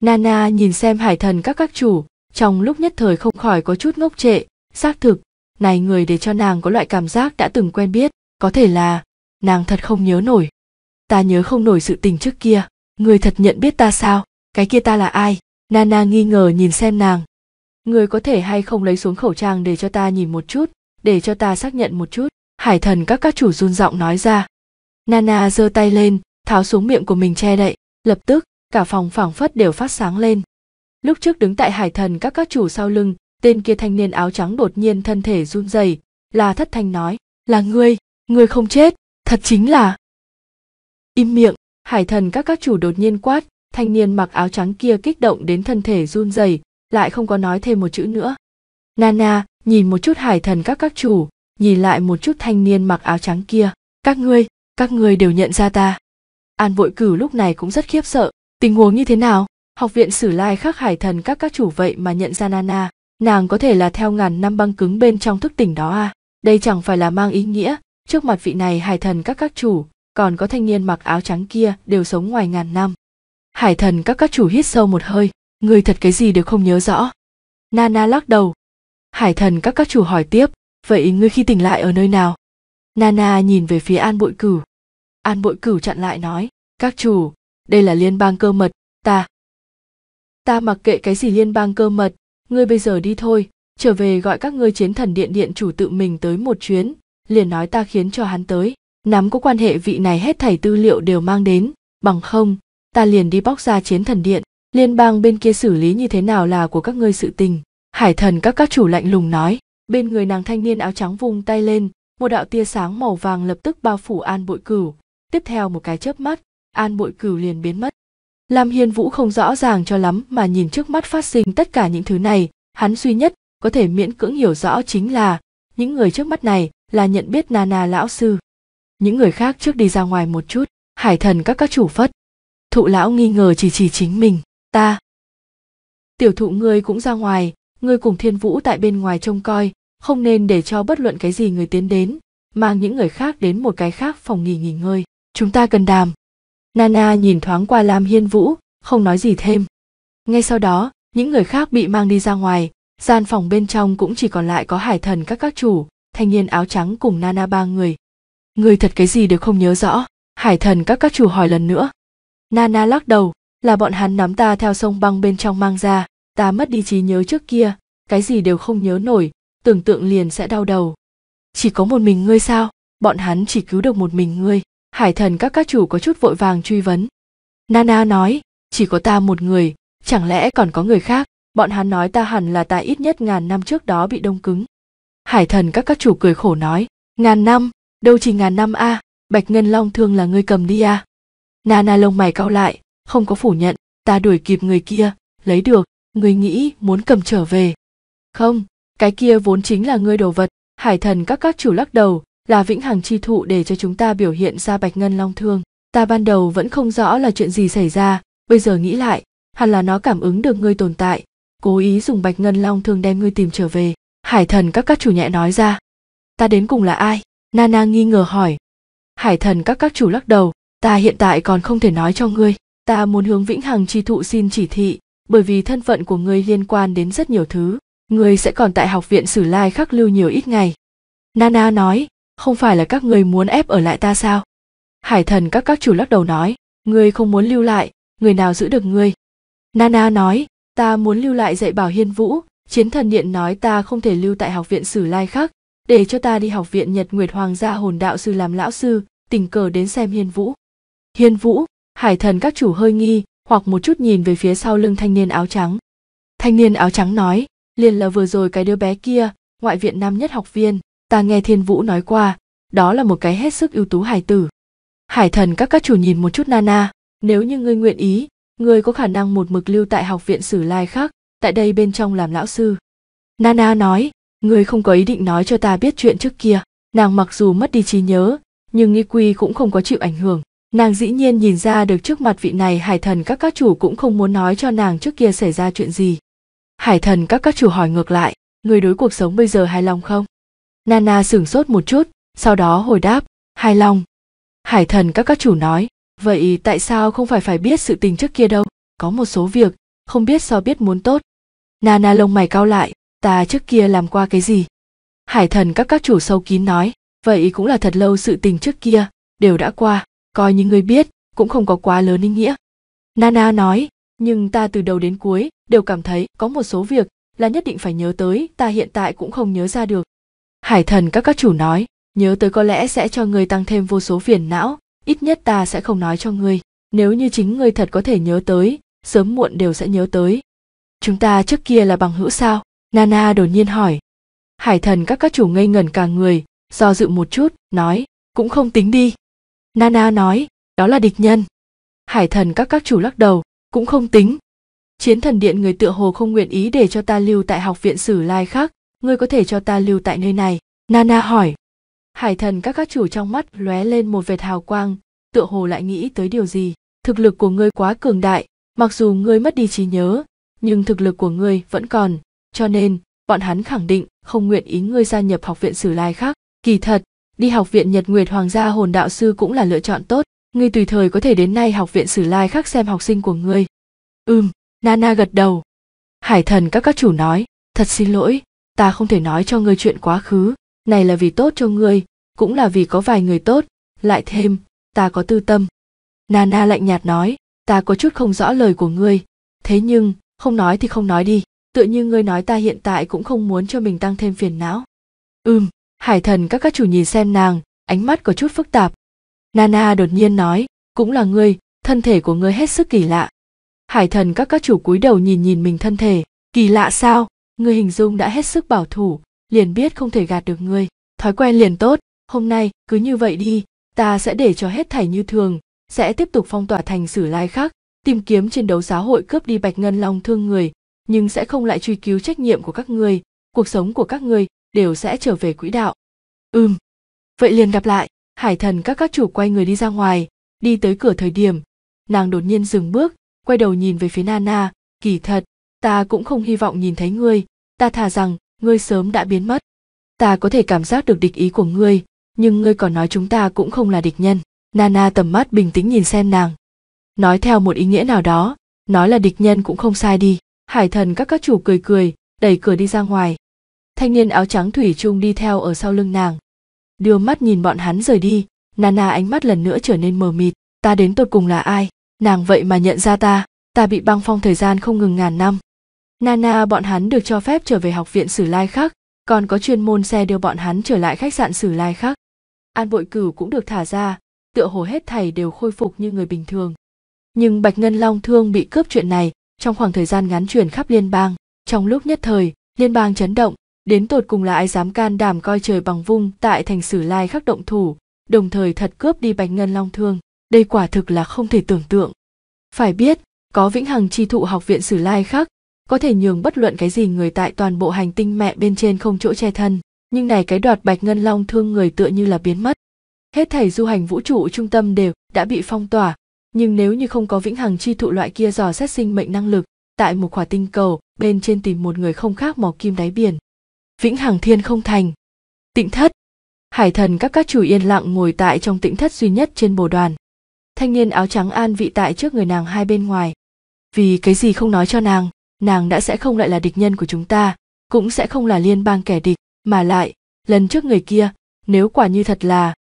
[SPEAKER 1] nana nhìn xem hải thần các các chủ trong lúc nhất thời không khỏi có chút ngốc trệ xác thực này người để cho nàng có loại cảm giác đã từng quen biết có thể là nàng thật không nhớ nổi ta nhớ không nổi sự tình trước kia người thật nhận biết ta sao cái kia ta là ai nana nghi ngờ nhìn xem nàng người có thể hay không lấy xuống khẩu trang để cho ta nhìn một chút để cho ta xác nhận một chút hải thần các các chủ run giọng nói ra nana giơ tay lên tháo xuống miệng của mình che đậy lập tức cả phòng phảng phất đều phát sáng lên lúc trước đứng tại hải thần các các chủ sau lưng tên kia thanh niên áo trắng đột nhiên thân thể run rẩy là thất thanh nói là ngươi ngươi không chết thật chính là im miệng hải thần các các chủ đột nhiên quát thanh niên mặc áo trắng kia kích động đến thân thể run rẩy lại không có nói thêm một chữ nữa nana nhìn một chút hải thần các các chủ nhìn lại một chút thanh niên mặc áo trắng kia các ngươi các ngươi đều nhận ra ta an vội cử lúc này cũng rất khiếp sợ tình huống như thế nào học viện sử lai khắc hải thần các các chủ vậy mà nhận ra nana nàng có thể là theo ngàn năm băng cứng bên trong thức tỉnh đó à đây chẳng phải là mang ý nghĩa trước mặt vị này hải thần các các chủ còn có thanh niên mặc áo trắng kia đều sống ngoài ngàn năm hải thần các các chủ hít sâu một hơi người thật cái gì đều không nhớ rõ nana lắc đầu hải thần các các chủ hỏi tiếp vậy ngươi khi tỉnh lại ở nơi nào nana nhìn về phía an bội cửu an bội cửu chặn lại nói các chủ đây là liên bang cơ mật ta ta mặc kệ cái gì liên bang cơ mật ngươi bây giờ đi thôi trở về gọi các ngươi chiến thần điện điện chủ tự mình tới một chuyến liền nói ta khiến cho hắn tới nắm có quan hệ vị này hết thảy tư liệu đều mang đến bằng không ta liền đi bóc ra chiến thần điện liên bang bên kia xử lý như thế nào là của các ngươi sự tình hải thần các các chủ lạnh lùng nói bên người nàng thanh niên áo trắng vung tay lên một đạo tia sáng màu vàng lập tức bao phủ an bội cửu tiếp theo một cái chớp mắt an bội cửu liền biến mất Lam Hiên Vũ không rõ ràng cho lắm mà nhìn trước mắt phát sinh tất cả những thứ này, hắn duy nhất có thể miễn cưỡng hiểu rõ chính là những người trước mắt này là nhận biết Nana lão sư. Những người khác trước đi ra ngoài một chút, hải thần các các chủ phất. Thụ lão nghi ngờ chỉ chỉ chính mình, ta. Tiểu thụ ngươi cũng ra ngoài, ngươi cùng thiên vũ tại bên ngoài trông coi, không nên để cho bất luận cái gì người tiến đến, mang những người khác đến một cái khác phòng nghỉ nghỉ ngơi. Chúng ta cần đàm, Nana nhìn thoáng qua Lam Hiên Vũ, không nói gì thêm. Ngay sau đó, những người khác bị mang đi ra ngoài, gian phòng bên trong cũng chỉ còn lại có hải thần các các chủ, thanh niên áo trắng cùng Nana ba người. Người thật cái gì đều không nhớ rõ, hải thần các các chủ hỏi lần nữa. Nana lắc đầu, là bọn hắn nắm ta theo sông băng bên trong mang ra, ta mất đi trí nhớ trước kia, cái gì đều không nhớ nổi, tưởng tượng liền sẽ đau đầu. Chỉ có một mình ngươi sao, bọn hắn chỉ cứu được một mình ngươi hải thần các các chủ có chút vội vàng truy vấn nana nói chỉ có ta một người chẳng lẽ còn có người khác bọn hắn nói ta hẳn là ta ít nhất ngàn năm trước đó bị đông cứng hải thần các các chủ cười khổ nói ngàn năm đâu chỉ ngàn năm a bạch ngân long thương là ngươi cầm đi a nana lông mày cau lại không có phủ nhận ta đuổi kịp người kia lấy được người nghĩ muốn cầm trở về không cái kia vốn chính là ngươi đồ vật hải thần các các chủ lắc đầu là vĩnh hằng chi thụ để cho chúng ta biểu hiện ra bạch ngân long thương ta ban đầu vẫn không rõ là chuyện gì xảy ra bây giờ nghĩ lại hẳn là nó cảm ứng được ngươi tồn tại cố ý dùng bạch ngân long thương đem ngươi tìm trở về hải thần các các chủ nhẹ nói ra ta đến cùng là ai nana nghi ngờ hỏi hải thần các các chủ lắc đầu ta hiện tại còn không thể nói cho ngươi ta muốn hướng vĩnh hằng chi thụ xin chỉ thị bởi vì thân phận của ngươi liên quan đến rất nhiều thứ ngươi sẽ còn tại học viện sử lai khắc lưu nhiều ít ngày nana nói không phải là các người muốn ép ở lại ta sao hải thần các các chủ lắc đầu nói ngươi không muốn lưu lại người nào giữ được ngươi nana nói ta muốn lưu lại dạy bảo hiên vũ chiến thần điện nói ta không thể lưu tại học viện sử lai khác để cho ta đi học viện nhật nguyệt hoàng gia hồn đạo sư làm lão sư tình cờ đến xem hiên vũ hiên vũ hải thần các chủ hơi nghi hoặc một chút nhìn về phía sau lưng thanh niên áo trắng thanh niên áo trắng nói liền là vừa rồi cái đứa bé kia ngoại viện nam nhất học viên ta nghe thiên vũ nói qua đó là một cái hết sức ưu tú hải tử hải thần các các chủ nhìn một chút nana nếu như ngươi nguyện ý ngươi có khả năng một mực lưu tại học viện sử lai khác tại đây bên trong làm lão sư nana nói ngươi không có ý định nói cho ta biết chuyện trước kia nàng mặc dù mất đi trí nhớ nhưng nghi quy cũng không có chịu ảnh hưởng nàng dĩ nhiên nhìn ra được trước mặt vị này hải thần các các chủ cũng không muốn nói cho nàng trước kia xảy ra chuyện gì hải thần các các chủ hỏi ngược lại người đối cuộc sống bây giờ hài lòng không Nana sửng sốt một chút, sau đó hồi đáp, hài lòng. Hải thần các các chủ nói, vậy tại sao không phải phải biết sự tình trước kia đâu, có một số việc, không biết so biết muốn tốt. Nana lông mày cao lại, ta trước kia làm qua cái gì? Hải thần các các chủ sâu kín nói, vậy cũng là thật lâu sự tình trước kia, đều đã qua, coi như người biết, cũng không có quá lớn ý nghĩa. Nana nói, nhưng ta từ đầu đến cuối đều cảm thấy có một số việc là nhất định phải nhớ tới, ta hiện tại cũng không nhớ ra được. Hải thần các các chủ nói, nhớ tới có lẽ sẽ cho ngươi tăng thêm vô số phiền não, ít nhất ta sẽ không nói cho ngươi. Nếu như chính ngươi thật có thể nhớ tới, sớm muộn đều sẽ nhớ tới. Chúng ta trước kia là bằng hữu sao? Nana đột nhiên hỏi. Hải thần các các chủ ngây ngẩn cả người, do dự một chút, nói, cũng không tính đi. Nana nói, đó là địch nhân. Hải thần các các chủ lắc đầu, cũng không tính. Chiến thần điện người tựa hồ không nguyện ý để cho ta lưu tại học viện sử lai khác, ngươi có thể cho ta lưu tại nơi này nana hỏi hải thần các các chủ trong mắt lóe lên một vệt hào quang tựa hồ lại nghĩ tới điều gì thực lực của ngươi quá cường đại mặc dù ngươi mất đi trí nhớ nhưng thực lực của ngươi vẫn còn cho nên bọn hắn khẳng định không nguyện ý ngươi gia nhập học viện sử lai khác kỳ thật đi học viện nhật nguyệt hoàng gia hồn đạo sư cũng là lựa chọn tốt ngươi tùy thời có thể đến nay học viện sử lai khác xem học sinh của ngươi ừm nana gật đầu hải thần các các chủ nói thật xin lỗi ta không thể nói cho ngươi chuyện quá khứ này là vì tốt cho ngươi cũng là vì có vài người tốt lại thêm ta có tư tâm nana lạnh nhạt nói ta có chút không rõ lời của ngươi thế nhưng không nói thì không nói đi tựa như ngươi nói ta hiện tại cũng không muốn cho mình tăng thêm phiền não ừm hải thần các các chủ nhìn xem nàng ánh mắt có chút phức tạp nana đột nhiên nói cũng là ngươi thân thể của ngươi hết sức kỳ lạ hải thần các các chủ cúi đầu nhìn nhìn mình thân thể kỳ lạ sao ngươi hình dung đã hết sức bảo thủ liền biết không thể gạt được ngươi thói quen liền tốt hôm nay cứ như vậy đi ta sẽ để cho hết thảy như thường sẽ tiếp tục phong tỏa thành sử lai khác tìm kiếm trên đấu giáo hội cướp đi bạch ngân long thương người nhưng sẽ không lại truy cứu trách nhiệm của các ngươi cuộc sống của các ngươi đều sẽ trở về quỹ đạo ừm vậy liền gặp lại hải thần các các chủ quay người đi ra ngoài đi tới cửa thời điểm nàng đột nhiên dừng bước quay đầu nhìn về phía nana kỳ thật ta cũng không hy vọng nhìn thấy ngươi ta thà rằng ngươi sớm đã biến mất ta có thể cảm giác được địch ý của ngươi nhưng ngươi còn nói chúng ta cũng không là địch nhân nana tầm mắt bình tĩnh nhìn xem nàng nói theo một ý nghĩa nào đó nói là địch nhân cũng không sai đi hải thần các các chủ cười cười đẩy cửa đi ra ngoài thanh niên áo trắng thủy chung đi theo ở sau lưng nàng đưa mắt nhìn bọn hắn rời đi nana ánh mắt lần nữa trở nên mờ mịt ta đến tột cùng là ai nàng vậy mà nhận ra ta ta bị băng phong thời gian không ngừng ngàn năm Nana bọn hắn được cho phép trở về học viện Sử Lai khác, còn có chuyên môn xe đưa bọn hắn trở lại khách sạn Sử Lai khác. An Bội Cửu cũng được thả ra, tựa hồ hết thảy đều khôi phục như người bình thường. Nhưng Bạch Ngân Long thương bị cướp chuyện này, trong khoảng thời gian ngắn truyền khắp liên bang, trong lúc nhất thời, liên bang chấn động, đến tột cùng là ai dám can đảm coi trời bằng vung tại thành Sử Lai khắc động thủ, đồng thời thật cướp đi Bạch Ngân Long thương, đây quả thực là không thể tưởng tượng. Phải biết, có Vĩnh Hằng chi thụ học viện Sử Lai khắc, có thể nhường bất luận cái gì người tại toàn bộ hành tinh mẹ bên trên không chỗ che thân nhưng này cái đoạt bạch ngân long thương người tựa như là biến mất hết thảy du hành vũ trụ trung tâm đều đã bị phong tỏa nhưng nếu như không có vĩnh hằng chi thụ loại kia dò xét sinh mệnh năng lực tại một quả tinh cầu bên trên tìm một người không khác mò kim đáy biển vĩnh hằng thiên không thành tịnh thất hải thần các các chủ yên lặng ngồi tại trong tĩnh thất duy nhất trên bồ đoàn thanh niên áo trắng an vị tại trước người nàng hai bên ngoài vì cái gì không nói cho nàng nàng đã sẽ không lại là địch nhân của chúng ta cũng sẽ không là liên bang kẻ địch mà lại lần trước người kia nếu quả như thật là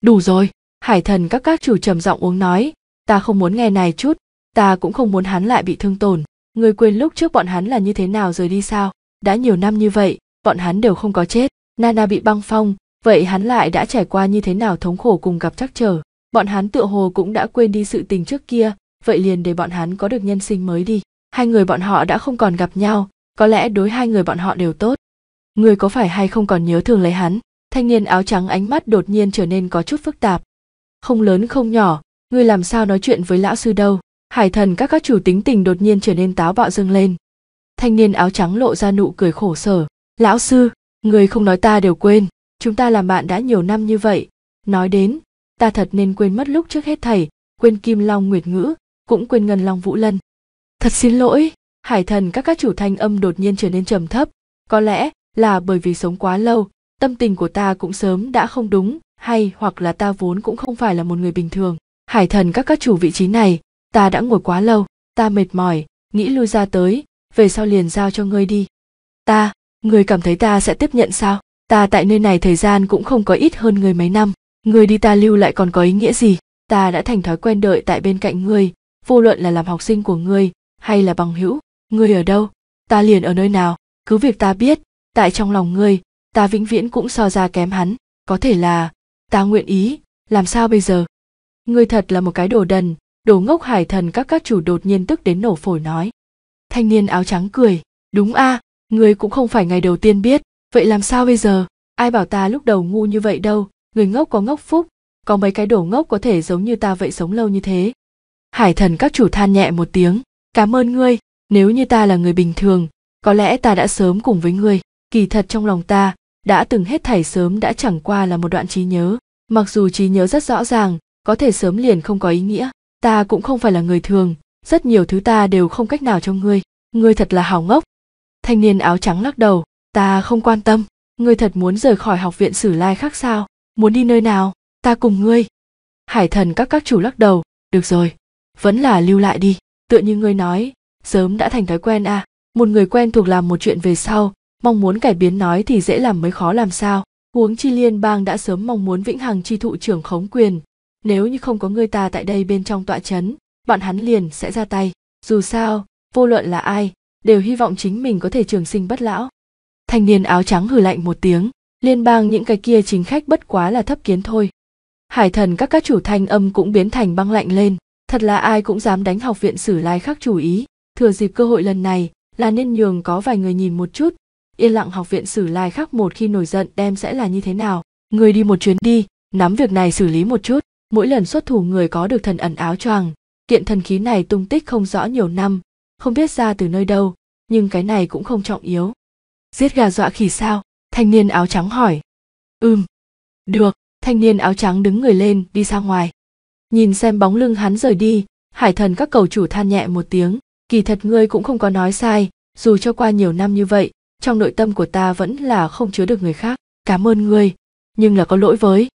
[SPEAKER 1] đủ rồi hải thần các các chủ trầm giọng uống nói ta không muốn nghe này chút ta cũng không muốn hắn lại bị thương tổn người quên lúc trước bọn hắn là như thế nào rồi đi sao đã nhiều năm như vậy bọn hắn đều không có chết nana bị băng phong vậy hắn lại đã trải qua như thế nào thống khổ cùng gặp trắc trở bọn hắn tựa hồ cũng đã quên đi sự tình trước kia vậy liền để bọn hắn có được nhân sinh mới đi hai người bọn họ đã không còn gặp nhau có lẽ đối hai người bọn họ đều tốt người có phải hay không còn nhớ thường lấy hắn thanh niên áo trắng ánh mắt đột nhiên trở nên có chút phức tạp không lớn không nhỏ ngươi làm sao nói chuyện với lão sư đâu hải thần các các chủ tính tình đột nhiên trở nên táo bạo dâng lên thanh niên áo trắng lộ ra nụ cười khổ sở lão sư người không nói ta đều quên chúng ta làm bạn đã nhiều năm như vậy nói đến ta thật nên quên mất lúc trước hết thầy quên kim long nguyệt ngữ cũng quên ngân long vũ lân thật xin lỗi hải thần các các chủ thanh âm đột nhiên trở nên trầm thấp có lẽ là bởi vì sống quá lâu tâm tình của ta cũng sớm đã không đúng hay hoặc là ta vốn cũng không phải là một người bình thường hải thần các các chủ vị trí này ta đã ngồi quá lâu ta mệt mỏi nghĩ lui ra tới về sau liền giao cho ngươi đi ta người cảm thấy ta sẽ tiếp nhận sao ta tại nơi này thời gian cũng không có ít hơn người mấy năm người đi ta lưu lại còn có ý nghĩa gì ta đã thành thói quen đợi tại bên cạnh ngươi vô luận là làm học sinh của ngươi hay là bằng hữu ngươi ở đâu ta liền ở nơi nào cứ việc ta biết tại trong lòng ngươi ta vĩnh viễn cũng so ra kém hắn có thể là ta nguyện ý làm sao bây giờ ngươi thật là một cái đồ đần đồ ngốc hải thần các các chủ đột nhiên tức đến nổ phổi nói thanh niên áo trắng cười đúng a à, ngươi cũng không phải ngày đầu tiên biết vậy làm sao bây giờ ai bảo ta lúc đầu ngu như vậy đâu người ngốc có ngốc phúc có mấy cái đồ ngốc có thể giống như ta vậy sống lâu như thế hải thần các chủ than nhẹ một tiếng cảm ơn ngươi nếu như ta là người bình thường có lẽ ta đã sớm cùng với ngươi kỳ thật trong lòng ta đã từng hết thảy sớm đã chẳng qua là một đoạn trí nhớ mặc dù trí nhớ rất rõ ràng có thể sớm liền không có ý nghĩa ta cũng không phải là người thường rất nhiều thứ ta đều không cách nào cho ngươi ngươi thật là hào ngốc thanh niên áo trắng lắc đầu ta không quan tâm ngươi thật muốn rời khỏi học viện sử lai khác sao muốn đi nơi nào ta cùng ngươi hải thần các các chủ lắc đầu được rồi vẫn là lưu lại đi tựa như ngươi nói sớm đã thành thói quen à một người quen thuộc làm một chuyện về sau mong muốn cải biến nói thì dễ làm mới khó làm sao huống chi liên bang đã sớm mong muốn vĩnh hằng chi thụ trưởng khống quyền nếu như không có người ta tại đây bên trong tọa chấn bọn hắn liền sẽ ra tay dù sao vô luận là ai đều hy vọng chính mình có thể trường sinh bất lão thanh niên áo trắng hừ lạnh một tiếng liên bang những cái kia chính khách bất quá là thấp kiến thôi hải thần các các chủ thanh âm cũng biến thành băng lạnh lên thật là ai cũng dám đánh học viện sử lai khắc chủ ý thừa dịp cơ hội lần này là nên nhường có vài người nhìn một chút yên lặng học viện sử lai khắc một khi nổi giận đem sẽ là như thế nào người đi một chuyến đi nắm việc này xử lý một chút mỗi lần xuất thủ người có được thần ẩn áo choàng kiện thần khí này tung tích không rõ nhiều năm không biết ra từ nơi đâu nhưng cái này cũng không trọng yếu giết gà dọa khỉ sao thanh niên áo trắng hỏi ừm được thanh niên áo trắng đứng người lên đi ra ngoài nhìn xem bóng lưng hắn rời đi hải thần các cầu chủ than nhẹ một tiếng kỳ thật ngươi cũng không có nói sai dù cho qua nhiều năm như vậy trong nội tâm của ta vẫn là không chứa được người khác cảm ơn ngươi nhưng là có lỗi với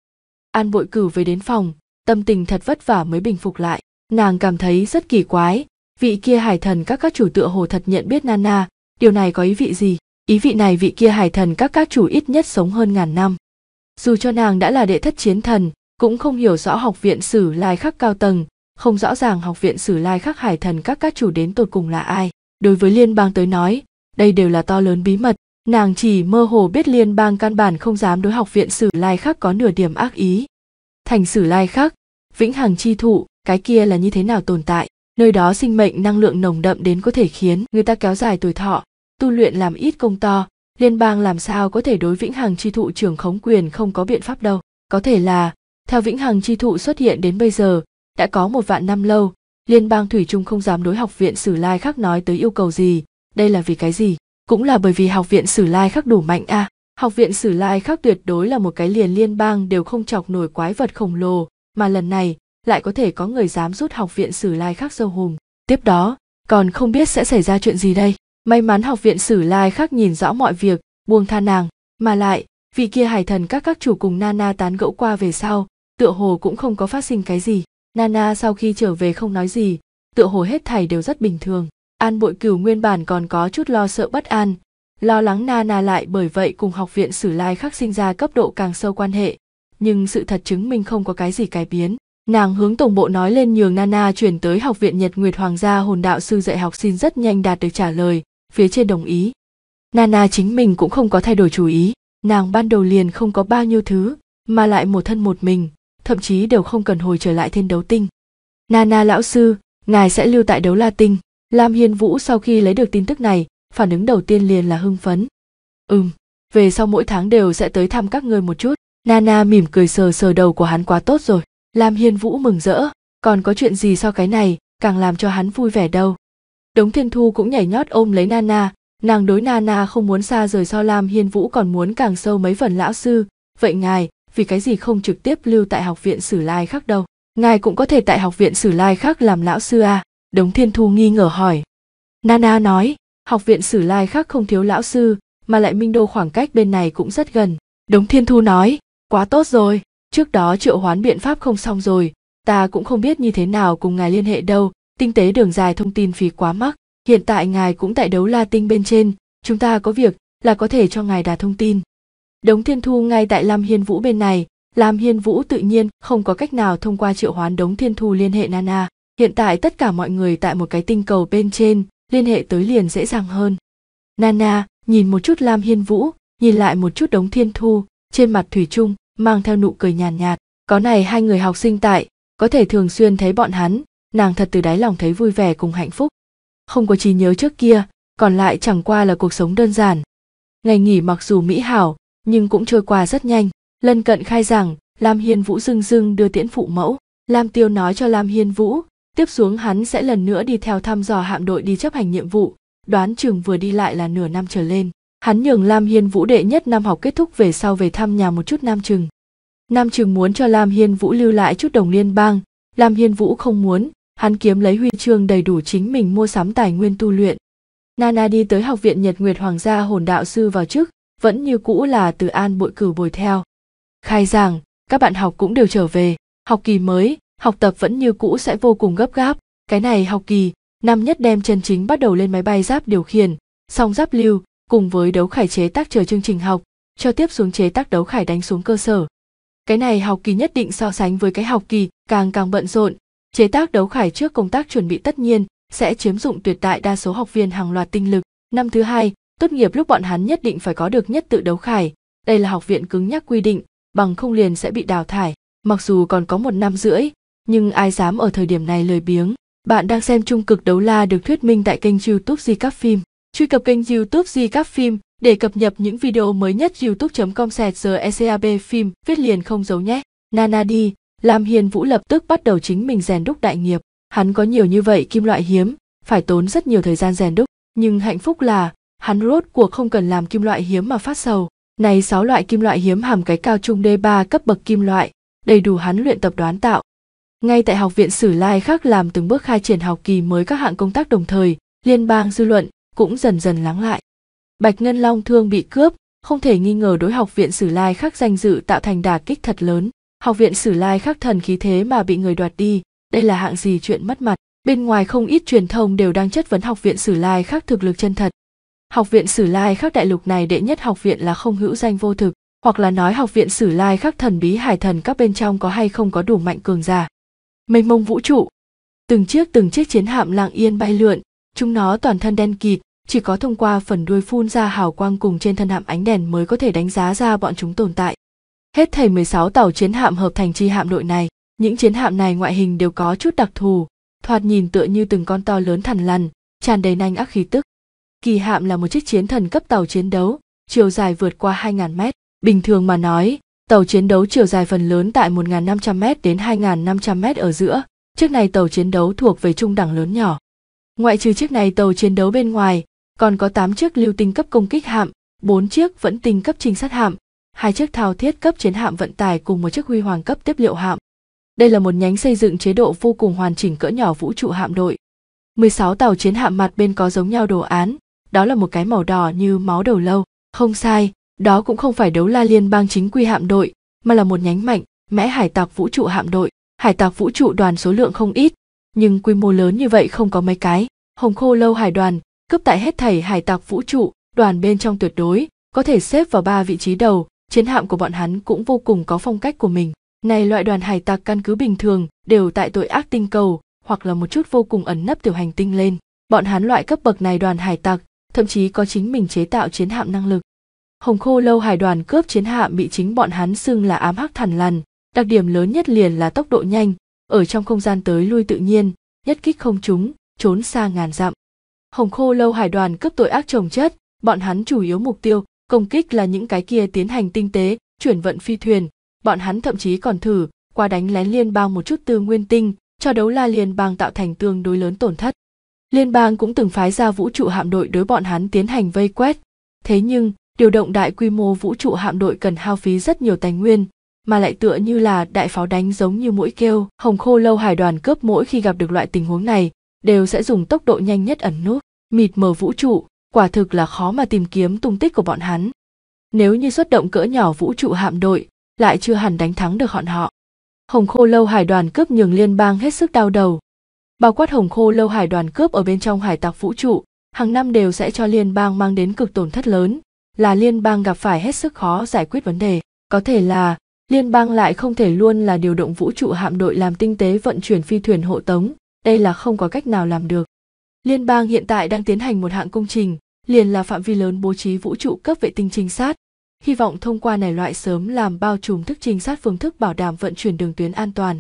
[SPEAKER 1] an bội cử về đến phòng tâm tình thật vất vả mới bình phục lại nàng cảm thấy rất kỳ quái vị kia hải thần các các chủ tựa hồ thật nhận biết nana điều này có ý vị gì ý vị này vị kia hải thần các các chủ ít nhất sống hơn ngàn năm dù cho nàng đã là đệ thất chiến thần cũng không hiểu rõ học viện sử lai khắc cao tầng không rõ ràng học viện sử lai khắc hải thần các các chủ đến tột cùng là ai đối với liên bang tới nói đây đều là to lớn bí mật nàng chỉ mơ hồ biết liên bang căn bản không dám đối học viện sử lai khắc có nửa điểm ác ý thành sử lai khắc vĩnh hằng chi thụ cái kia là như thế nào tồn tại nơi đó sinh mệnh năng lượng nồng đậm đến có thể khiến người ta kéo dài tuổi thọ tu luyện làm ít công to liên bang làm sao có thể đối vĩnh hằng chi thụ trưởng khống quyền không có biện pháp đâu có thể là theo vĩnh hằng chi thụ xuất hiện đến bây giờ, đã có một vạn năm lâu, liên bang thủy chung không dám đối học viện Sử Lai khác nói tới yêu cầu gì, đây là vì cái gì? Cũng là bởi vì học viện Sử Lai khác đủ mạnh à? Học viện Sử Lai khác tuyệt đối là một cái liền liên bang đều không chọc nổi quái vật khổng lồ, mà lần này lại có thể có người dám rút học viện Sử Lai khác dâu hùm. Tiếp đó, còn không biết sẽ xảy ra chuyện gì đây. May mắn học viện Sử Lai khác nhìn rõ mọi việc, buông tha nàng, mà lại, vị kia hải thần các các chủ cùng Nana tán gẫu qua về sau, tựa hồ cũng không có phát sinh cái gì nana sau khi trở về không nói gì tựa hồ hết thảy đều rất bình thường an bội cửu nguyên bản còn có chút lo sợ bất an lo lắng nana lại bởi vậy cùng học viện sử lai khắc sinh ra cấp độ càng sâu quan hệ nhưng sự thật chứng minh không có cái gì cải biến nàng hướng tổng bộ nói lên nhường nana chuyển tới học viện nhật nguyệt hoàng gia hồn đạo sư dạy học xin rất nhanh đạt được trả lời phía trên đồng ý nana chính mình cũng không có thay đổi chủ ý nàng ban đầu liền không có bao nhiêu thứ mà lại một thân một mình thậm chí đều không cần hồi trở lại thiên đấu tinh nana lão sư ngài sẽ lưu tại đấu la tinh lam hiên vũ sau khi lấy được tin tức này phản ứng đầu tiên liền là hưng phấn ừm về sau mỗi tháng đều sẽ tới thăm các ngươi một chút nana mỉm cười sờ sờ đầu của hắn quá tốt rồi lam hiên vũ mừng rỡ còn có chuyện gì sau cái này càng làm cho hắn vui vẻ đâu đống thiên thu cũng nhảy nhót ôm lấy nana nàng đối nana không muốn xa rời so lam hiên vũ còn muốn càng sâu mấy phần lão sư vậy ngài vì cái gì không trực tiếp lưu tại học viện sử lai khác đâu ngài cũng có thể tại học viện sử lai khác làm lão sư à đống thiên thu nghi ngờ hỏi nana nói học viện sử lai khác không thiếu lão sư mà lại minh đô khoảng cách bên này cũng rất gần đống thiên thu nói quá tốt rồi trước đó triệu hoán biện pháp không xong rồi ta cũng không biết như thế nào cùng ngài liên hệ đâu tinh tế đường dài thông tin phí quá mắc hiện tại ngài cũng tại đấu la tinh bên trên chúng ta có việc là có thể cho ngài đà thông tin Đống thiên thu ngay tại Lam Hiên Vũ bên này, Lam Hiên Vũ tự nhiên không có cách nào thông qua triệu hoán đống thiên thu liên hệ Nana. Hiện tại tất cả mọi người tại một cái tinh cầu bên trên, liên hệ tới liền dễ dàng hơn. Nana nhìn một chút Lam Hiên Vũ, nhìn lại một chút đống thiên thu, trên mặt Thủy Trung mang theo nụ cười nhàn nhạt, nhạt. Có này hai người học sinh tại, có thể thường xuyên thấy bọn hắn, nàng thật từ đáy lòng thấy vui vẻ cùng hạnh phúc. Không có trí nhớ trước kia, còn lại chẳng qua là cuộc sống đơn giản. Ngày nghỉ mặc dù mỹ hảo, nhưng cũng trôi qua rất nhanh lân cận khai giảng lam hiên vũ dưng dưng đưa tiễn phụ mẫu lam tiêu nói cho lam hiên vũ tiếp xuống hắn sẽ lần nữa đi theo thăm dò hạm đội đi chấp hành nhiệm vụ đoán chừng vừa đi lại là nửa năm trở lên hắn nhường lam hiên vũ đệ nhất năm học kết thúc về sau về thăm nhà một chút nam chừng nam chừng muốn cho lam hiên vũ lưu lại chút đồng liên bang lam hiên vũ không muốn hắn kiếm lấy huy chương đầy đủ chính mình mua sắm tài nguyên tu luyện nana đi tới học viện nhật nguyệt hoàng gia hồn đạo sư vào chức vẫn như cũ là từ an bội cử bồi theo khai giảng các bạn học cũng đều trở về học kỳ mới học tập vẫn như cũ sẽ vô cùng gấp gáp cái này học kỳ năm nhất đem chân chính bắt đầu lên máy bay giáp điều khiển song giáp lưu cùng với đấu khải chế tác chờ chương trình học cho tiếp xuống chế tác đấu khải đánh xuống cơ sở cái này học kỳ nhất định so sánh với cái học kỳ càng càng bận rộn chế tác đấu khải trước công tác chuẩn bị tất nhiên sẽ chiếm dụng tuyệt đại đa số học viên hàng loạt tinh lực năm thứ hai tốt nghiệp lúc bọn hắn nhất định phải có được nhất tự đấu khải đây là học viện cứng nhắc quy định bằng không liền sẽ bị đào thải mặc dù còn có một năm rưỡi nhưng ai dám ở thời điểm này lời biếng bạn đang xem trung cực đấu la được thuyết minh tại kênh youtube di các phim truy cập kênh youtube di các phim để cập nhật những video mới nhất youtube com sẹt ecab phim viết liền không giấu nhé nana đi làm hiền vũ lập tức bắt đầu chính mình rèn đúc đại nghiệp hắn có nhiều như vậy kim loại hiếm phải tốn rất nhiều thời gian rèn đúc nhưng hạnh phúc là hắn rốt cuộc không cần làm kim loại hiếm mà phát sầu. Này 6 loại kim loại hiếm hàm cái cao trung D3 cấp bậc kim loại, đầy đủ hắn luyện tập đoán tạo. Ngay tại học viện Sử Lai khác làm từng bước khai triển học kỳ mới các hạng công tác đồng thời, liên bang dư luận cũng dần dần lắng lại. Bạch Ngân Long thương bị cướp, không thể nghi ngờ đối học viện Sử Lai khác danh dự tạo thành đả kích thật lớn. Học viện Sử Lai khác thần khí thế mà bị người đoạt đi, đây là hạng gì chuyện mất mặt. Bên ngoài không ít truyền thông đều đang chất vấn học viện Sử Lai khác thực lực chân thật, học viện sử lai khắc đại lục này đệ nhất học viện là không hữu danh vô thực hoặc là nói học viện sử lai khắc thần bí hải thần các bên trong có hay không có đủ mạnh cường giả mênh mông vũ trụ từng chiếc từng chiếc chiến hạm lặng yên bay lượn chúng nó toàn thân đen kịt chỉ có thông qua phần đuôi phun ra hào quang cùng trên thân hạm ánh đèn mới có thể đánh giá ra bọn chúng tồn tại hết thảy 16 tàu chiến hạm hợp thành chi hạm đội này những chiến hạm này ngoại hình đều có chút đặc thù thoạt nhìn tựa như từng con to lớn thằn lằn tràn đầy nanh ác khí tức Kỳ hạm là một chiếc chiến thần cấp tàu chiến đấu, chiều dài vượt qua 2.000 mét. Bình thường mà nói, tàu chiến đấu chiều dài phần lớn tại 1.500 mét đến 2.500 mét ở giữa. Chiếc này tàu chiến đấu thuộc về trung đẳng lớn nhỏ. Ngoại trừ chiếc này tàu chiến đấu bên ngoài, còn có 8 chiếc lưu tinh cấp công kích hạm, 4 chiếc vẫn tinh cấp trinh sát hạm, hai chiếc thao thiết cấp chiến hạm vận tải cùng một chiếc huy hoàng cấp tiếp liệu hạm. Đây là một nhánh xây dựng chế độ vô cùng hoàn chỉnh cỡ nhỏ vũ trụ hạm đội. 16 tàu chiến hạm mặt bên có giống nhau đồ án, đó là một cái màu đỏ như máu đầu lâu không sai đó cũng không phải đấu la liên bang chính quy hạm đội mà là một nhánh mạnh mẽ hải tặc vũ trụ hạm đội hải tặc vũ trụ đoàn số lượng không ít nhưng quy mô lớn như vậy không có mấy cái hồng khô lâu hải đoàn cướp tại hết thảy hải tặc vũ trụ đoàn bên trong tuyệt đối có thể xếp vào ba vị trí đầu chiến hạm của bọn hắn cũng vô cùng có phong cách của mình này loại đoàn hải tặc căn cứ bình thường đều tại tội ác tinh cầu hoặc là một chút vô cùng ẩn nấp tiểu hành tinh lên bọn hắn loại cấp bậc này đoàn hải tặc thậm chí có chính mình chế tạo chiến hạm năng lực. Hồng Khô Lâu hải đoàn cướp chiến hạm bị chính bọn hắn xưng là ám hắc thần lằn, đặc điểm lớn nhất liền là tốc độ nhanh, ở trong không gian tới lui tự nhiên, nhất kích không trúng, trốn xa ngàn dặm. Hồng Khô Lâu hải đoàn cướp tội ác trồng chất, bọn hắn chủ yếu mục tiêu công kích là những cái kia tiến hành tinh tế, chuyển vận phi thuyền, bọn hắn thậm chí còn thử qua đánh lén liên bang một chút tư nguyên tinh, cho đấu la liên bang tạo thành tương đối lớn tổn thất liên bang cũng từng phái ra vũ trụ hạm đội đối bọn hắn tiến hành vây quét thế nhưng điều động đại quy mô vũ trụ hạm đội cần hao phí rất nhiều tài nguyên mà lại tựa như là đại pháo đánh giống như mũi kêu hồng khô lâu hải đoàn cướp mỗi khi gặp được loại tình huống này đều sẽ dùng tốc độ nhanh nhất ẩn nút mịt mờ vũ trụ quả thực là khó mà tìm kiếm tung tích của bọn hắn nếu như xuất động cỡ nhỏ vũ trụ hạm đội lại chưa hẳn đánh thắng được bọn họ hồng khô lâu hải đoàn cướp nhường liên bang hết sức đau đầu bao quát hồng khô lâu hải đoàn cướp ở bên trong hải tặc vũ trụ hàng năm đều sẽ cho liên bang mang đến cực tổn thất lớn là liên bang gặp phải hết sức khó giải quyết vấn đề có thể là liên bang lại không thể luôn là điều động vũ trụ hạm đội làm tinh tế vận chuyển phi thuyền hộ tống đây là không có cách nào làm được liên bang hiện tại đang tiến hành một hạng công trình liền là phạm vi lớn bố trí vũ trụ cấp vệ tinh trinh sát hy vọng thông qua này loại sớm làm bao trùm thức trinh sát phương thức bảo đảm vận chuyển đường tuyến an toàn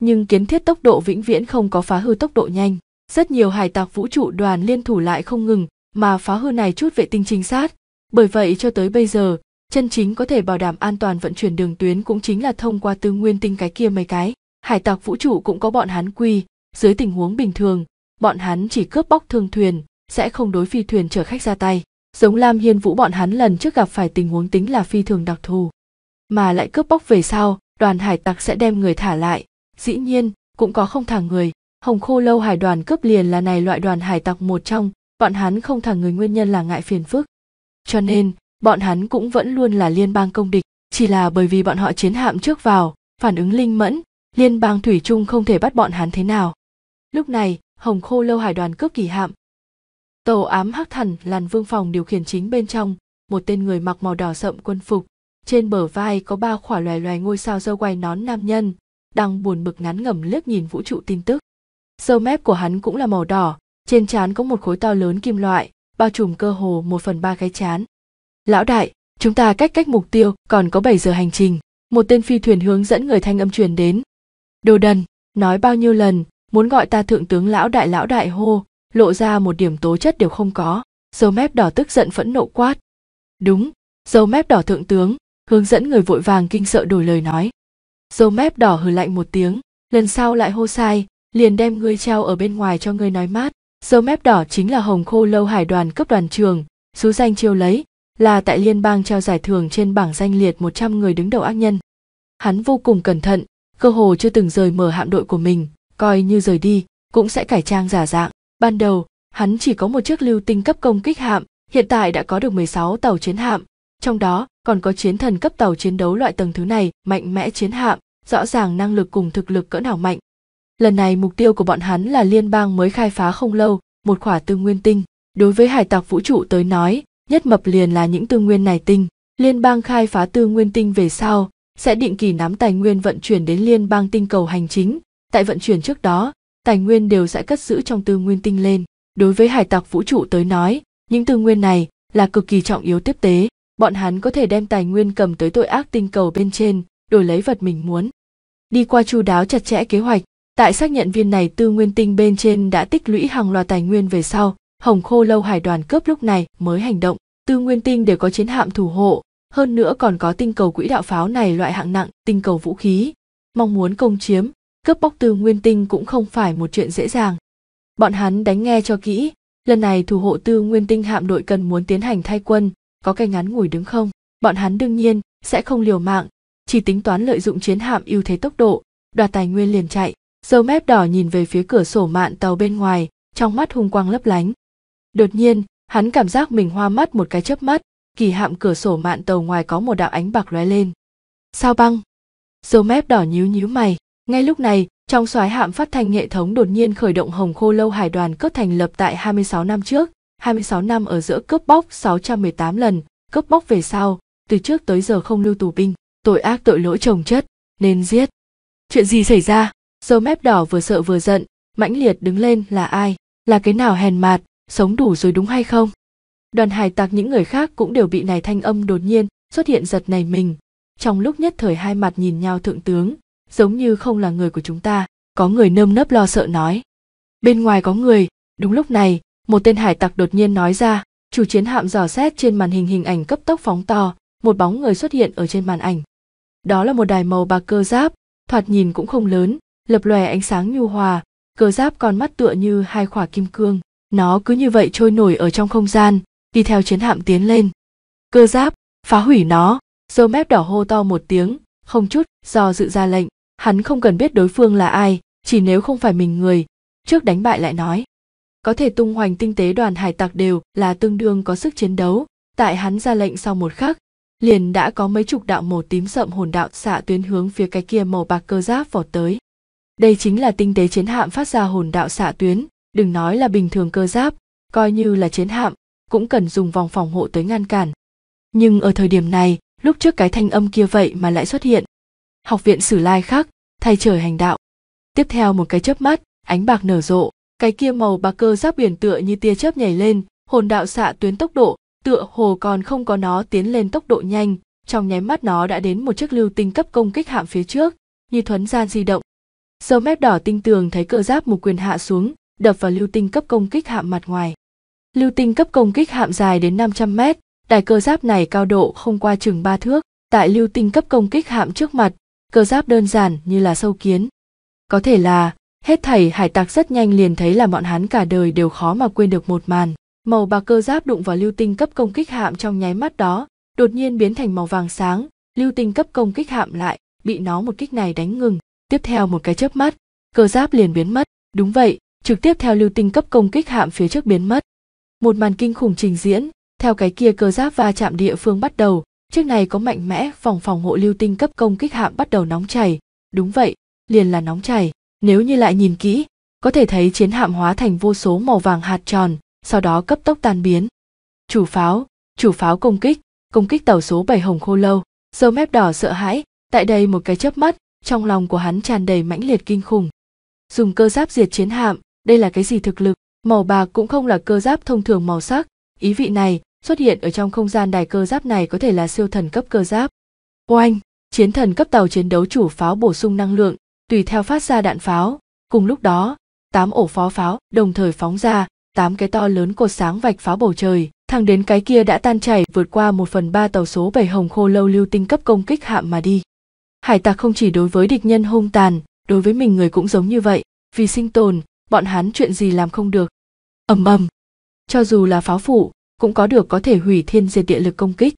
[SPEAKER 1] nhưng kiến thiết tốc độ vĩnh viễn không có phá hư tốc độ nhanh rất nhiều hải tặc vũ trụ đoàn liên thủ lại không ngừng mà phá hư này chút vệ tinh trinh sát bởi vậy cho tới bây giờ chân chính có thể bảo đảm an toàn vận chuyển đường tuyến cũng chính là thông qua tư nguyên tinh cái kia mấy cái hải tặc vũ trụ cũng có bọn hắn quy dưới tình huống bình thường bọn hắn chỉ cướp bóc thương thuyền sẽ không đối phi thuyền chở khách ra tay giống lam hiên vũ bọn hắn lần trước gặp phải tình huống tính là phi thường đặc thù mà lại cướp bóc về sau đoàn hải tặc sẽ đem người thả lại dĩ nhiên cũng có không thả người hồng khô lâu hải đoàn cướp liền là này loại đoàn hải tặc một trong bọn hắn không thả người nguyên nhân là ngại phiền phức cho nên bọn hắn cũng vẫn luôn là liên bang công địch chỉ là bởi vì bọn họ chiến hạm trước vào phản ứng linh mẫn liên bang thủy chung không thể bắt bọn hắn thế nào lúc này hồng khô lâu hải đoàn cướp kỳ hạm tàu ám hắc thần làn vương phòng điều khiển chính bên trong một tên người mặc màu đỏ sậm quân phục trên bờ vai có ba khỏa loài loài ngôi sao dâu quay nón nam nhân đang buồn bực ngán ngẩm liếc nhìn vũ trụ tin tức. Sâu mép của hắn cũng là màu đỏ, trên trán có một khối to lớn kim loại, bao trùm cơ hồ một phần ba cái chán. Lão đại, chúng ta cách cách mục tiêu còn có 7 giờ hành trình. Một tên phi thuyền hướng dẫn người thanh âm truyền đến. Đồ đần, nói bao nhiêu lần, muốn gọi ta thượng tướng lão đại lão đại hô, lộ ra một điểm tố chất đều không có. Dâu mép đỏ tức giận phẫn nộ quát. Đúng, dâu mép đỏ thượng tướng, hướng dẫn người vội vàng kinh sợ đổi lời nói dâu mép đỏ hừ lạnh một tiếng lần sau lại hô sai liền đem ngươi treo ở bên ngoài cho ngươi nói mát dâu mép đỏ chính là hồng khô lâu hải đoàn cấp đoàn trường số danh chiêu lấy là tại liên bang trao giải thưởng trên bảng danh liệt 100 người đứng đầu ác nhân hắn vô cùng cẩn thận cơ hồ chưa từng rời mở hạm đội của mình coi như rời đi cũng sẽ cải trang giả dạng ban đầu hắn chỉ có một chiếc lưu tinh cấp công kích hạm hiện tại đã có được 16 tàu chiến hạm trong đó còn có chiến thần cấp tàu chiến đấu loại tầng thứ này mạnh mẽ chiến hạm rõ ràng năng lực cùng thực lực cỡ nào mạnh lần này mục tiêu của bọn hắn là liên bang mới khai phá không lâu một khỏa tư nguyên tinh đối với hải tặc vũ trụ tới nói nhất mập liền là những tư nguyên này tinh liên bang khai phá tư nguyên tinh về sau sẽ định kỳ nắm tài nguyên vận chuyển đến liên bang tinh cầu hành chính tại vận chuyển trước đó tài nguyên đều sẽ cất giữ trong tư nguyên tinh lên đối với hải tặc vũ trụ tới nói những tư nguyên này là cực kỳ trọng yếu tiếp tế bọn hắn có thể đem tài nguyên cầm tới tội ác tinh cầu bên trên đổi lấy vật mình muốn đi qua chu đáo chặt chẽ kế hoạch tại xác nhận viên này tư nguyên tinh bên trên đã tích lũy hàng loạt tài nguyên về sau hồng khô lâu hải đoàn cướp lúc này mới hành động tư nguyên tinh đều có chiến hạm thủ hộ hơn nữa còn có tinh cầu quỹ đạo pháo này loại hạng nặng tinh cầu vũ khí mong muốn công chiếm cướp bóc tư nguyên tinh cũng không phải một chuyện dễ dàng bọn hắn đánh nghe cho kỹ lần này thủ hộ tư nguyên tinh hạm đội cần muốn tiến hành thay quân có cái ngắn ngủi đứng không bọn hắn đương nhiên sẽ không liều mạng chỉ tính toán lợi dụng chiến hạm ưu thế tốc độ đoạt tài nguyên liền chạy dâu mép đỏ nhìn về phía cửa sổ mạn tàu bên ngoài trong mắt hung quang lấp lánh đột nhiên hắn cảm giác mình hoa mắt một cái chớp mắt kỳ hạm cửa sổ mạn tàu ngoài có một đạo ánh bạc lóe lên sao băng dâu mép đỏ nhíu nhíu mày ngay lúc này trong xoái hạm phát thanh hệ thống đột nhiên khởi động hồng khô lâu hải đoàn cất thành lập tại 26 năm trước 26 năm ở giữa cướp bóc 618 lần, cướp bóc về sau, từ trước tới giờ không lưu tù binh, tội ác tội lỗi chồng chất, nên giết. Chuyện gì xảy ra? Dâu mép đỏ vừa sợ vừa giận, mãnh liệt đứng lên là ai? Là cái nào hèn mạt, sống đủ rồi đúng hay không? Đoàn hải tặc những người khác cũng đều bị này thanh âm đột nhiên xuất hiện giật này mình. Trong lúc nhất thời hai mặt nhìn nhau thượng tướng, giống như không là người của chúng ta, có người nơm nớp lo sợ nói. Bên ngoài có người, đúng lúc này, một tên hải tặc đột nhiên nói ra chủ chiến hạm dò xét trên màn hình hình ảnh cấp tốc phóng to một bóng người xuất hiện ở trên màn ảnh đó là một đài màu bạc cơ giáp thoạt nhìn cũng không lớn lập lòe ánh sáng nhu hòa cơ giáp con mắt tựa như hai khỏa kim cương nó cứ như vậy trôi nổi ở trong không gian đi theo chiến hạm tiến lên cơ giáp phá hủy nó dâu mép đỏ hô to một tiếng không chút do dự ra lệnh hắn không cần biết đối phương là ai chỉ nếu không phải mình người trước đánh bại lại nói có thể tung hoành tinh tế đoàn hải tặc đều là tương đương có sức chiến đấu tại hắn ra lệnh sau một khắc liền đã có mấy chục đạo màu tím sậm hồn đạo xạ tuyến hướng phía cái kia màu bạc cơ giáp vọt tới đây chính là tinh tế chiến hạm phát ra hồn đạo xạ tuyến đừng nói là bình thường cơ giáp coi như là chiến hạm cũng cần dùng vòng phòng hộ tới ngăn cản nhưng ở thời điểm này lúc trước cái thanh âm kia vậy mà lại xuất hiện học viện sử lai khác thay trời hành đạo tiếp theo một cái chớp mắt ánh bạc nở rộ cái kia màu bạc cơ giáp biển tựa như tia chớp nhảy lên hồn đạo xạ tuyến tốc độ tựa hồ còn không có nó tiến lên tốc độ nhanh trong nháy mắt nó đã đến một chiếc lưu tinh cấp công kích hạm phía trước như thuấn gian di động dâu mép đỏ tinh tường thấy cơ giáp một quyền hạ xuống đập vào lưu tinh cấp công kích hạm mặt ngoài lưu tinh cấp công kích hạm dài đến 500 mét đài cơ giáp này cao độ không qua chừng ba thước tại lưu tinh cấp công kích hạm trước mặt cơ giáp đơn giản như là sâu kiến có thể là Hết thảy hải tặc rất nhanh liền thấy là bọn hắn cả đời đều khó mà quên được một màn. Màu bạc cơ giáp đụng vào lưu tinh cấp công kích hạm trong nháy mắt đó, đột nhiên biến thành màu vàng sáng, lưu tinh cấp công kích hạm lại, bị nó một kích này đánh ngừng, tiếp theo một cái chớp mắt, cơ giáp liền biến mất. Đúng vậy, trực tiếp theo lưu tinh cấp công kích hạm phía trước biến mất. Một màn kinh khủng trình diễn, theo cái kia cơ giáp va chạm địa phương bắt đầu, trước này có mạnh mẽ vòng phòng hộ lưu tinh cấp công kích hạm bắt đầu nóng chảy. Đúng vậy, liền là nóng chảy. Nếu như lại nhìn kỹ, có thể thấy chiến hạm hóa thành vô số màu vàng hạt tròn, sau đó cấp tốc tan biến. Chủ pháo, chủ pháo công kích, công kích tàu số bảy Hồng Khô Lâu, dâu mép đỏ sợ hãi, tại đây một cái chớp mắt, trong lòng của hắn tràn đầy mãnh liệt kinh khủng. Dùng cơ giáp diệt chiến hạm, đây là cái gì thực lực, màu bạc cũng không là cơ giáp thông thường màu sắc, ý vị này xuất hiện ở trong không gian đài cơ giáp này có thể là siêu thần cấp cơ giáp. Oanh, chiến thần cấp tàu chiến đấu chủ pháo bổ sung năng lượng, tùy theo phát ra đạn pháo cùng lúc đó tám ổ phó pháo đồng thời phóng ra tám cái to lớn cột sáng vạch pháo bầu trời thẳng đến cái kia đã tan chảy vượt qua một phần ba tàu số bảy hồng khô lâu lưu tinh cấp công kích hạm mà đi hải tặc không chỉ đối với địch nhân hung tàn đối với mình người cũng giống như vậy vì sinh tồn bọn hắn chuyện gì làm không được ầm ầm cho dù là pháo phụ cũng có được có thể hủy thiên diệt địa lực công kích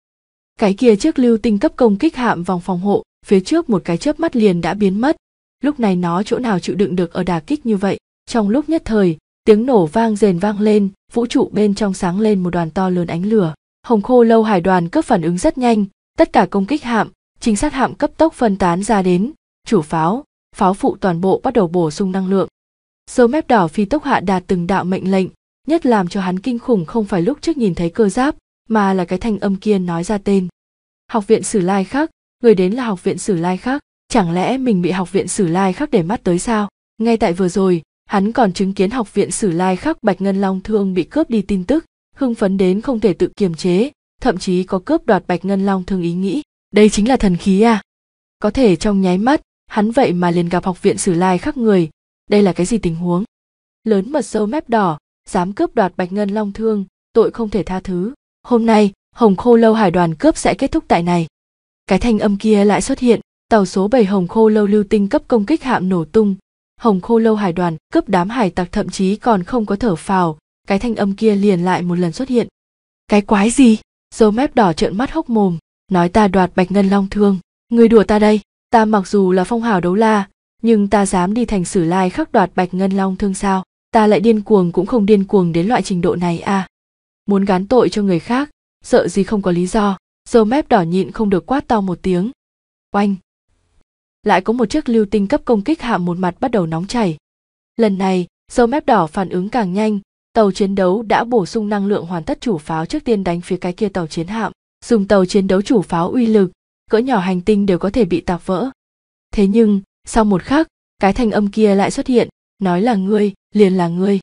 [SPEAKER 1] cái kia chiếc lưu tinh cấp công kích hạm vòng phòng hộ phía trước một cái chớp mắt liền đã biến mất lúc này nó chỗ nào chịu đựng được ở đà kích như vậy trong lúc nhất thời tiếng nổ vang rền vang lên vũ trụ bên trong sáng lên một đoàn to lớn ánh lửa hồng khô lâu hải đoàn cấp phản ứng rất nhanh tất cả công kích hạm chính xác hạm cấp tốc phân tán ra đến chủ pháo pháo phụ toàn bộ bắt đầu bổ sung năng lượng dấu mép đỏ phi tốc hạ đạt từng đạo mệnh lệnh nhất làm cho hắn kinh khủng không phải lúc trước nhìn thấy cơ giáp mà là cái thanh âm kia nói ra tên học viện sử lai khác người đến là học viện sử lai khác chẳng lẽ mình bị học viện sử lai khắc để mắt tới sao ngay tại vừa rồi hắn còn chứng kiến học viện sử lai khắc bạch ngân long thương bị cướp đi tin tức hưng phấn đến không thể tự kiềm chế thậm chí có cướp đoạt bạch ngân long thương ý nghĩ đây chính là thần khí à có thể trong nháy mắt hắn vậy mà liền gặp học viện sử lai khắc người đây là cái gì tình huống lớn mật sâu mép đỏ dám cướp đoạt bạch ngân long thương tội không thể tha thứ hôm nay hồng khô lâu hải đoàn cướp sẽ kết thúc tại này cái thanh âm kia lại xuất hiện tàu số 7 Hồng Khô Lâu lưu tinh cấp công kích hạm nổ tung, Hồng Khô Lâu hải đoàn cấp đám hải tặc thậm chí còn không có thở phào, cái thanh âm kia liền lại một lần xuất hiện. Cái quái gì? Dâu mép đỏ trợn mắt hốc mồm, nói ta đoạt Bạch Ngân Long Thương, người đùa ta đây, ta mặc dù là phong hào đấu la, nhưng ta dám đi thành sử lai khắc đoạt Bạch Ngân Long Thương sao? Ta lại điên cuồng cũng không điên cuồng đến loại trình độ này à. Muốn gán tội cho người khác, sợ gì không có lý do, dâu mép đỏ nhịn không được quát to một tiếng. Oanh! lại có một chiếc lưu tinh cấp công kích hạ một mặt bắt đầu nóng chảy. Lần này, dâu mép đỏ phản ứng càng nhanh, tàu chiến đấu đã bổ sung năng lượng hoàn tất chủ pháo trước tiên đánh phía cái kia tàu chiến hạm, dùng tàu chiến đấu chủ pháo uy lực, cỡ nhỏ hành tinh đều có thể bị tạc vỡ. Thế nhưng, sau một khắc, cái thanh âm kia lại xuất hiện, nói là ngươi, liền là ngươi.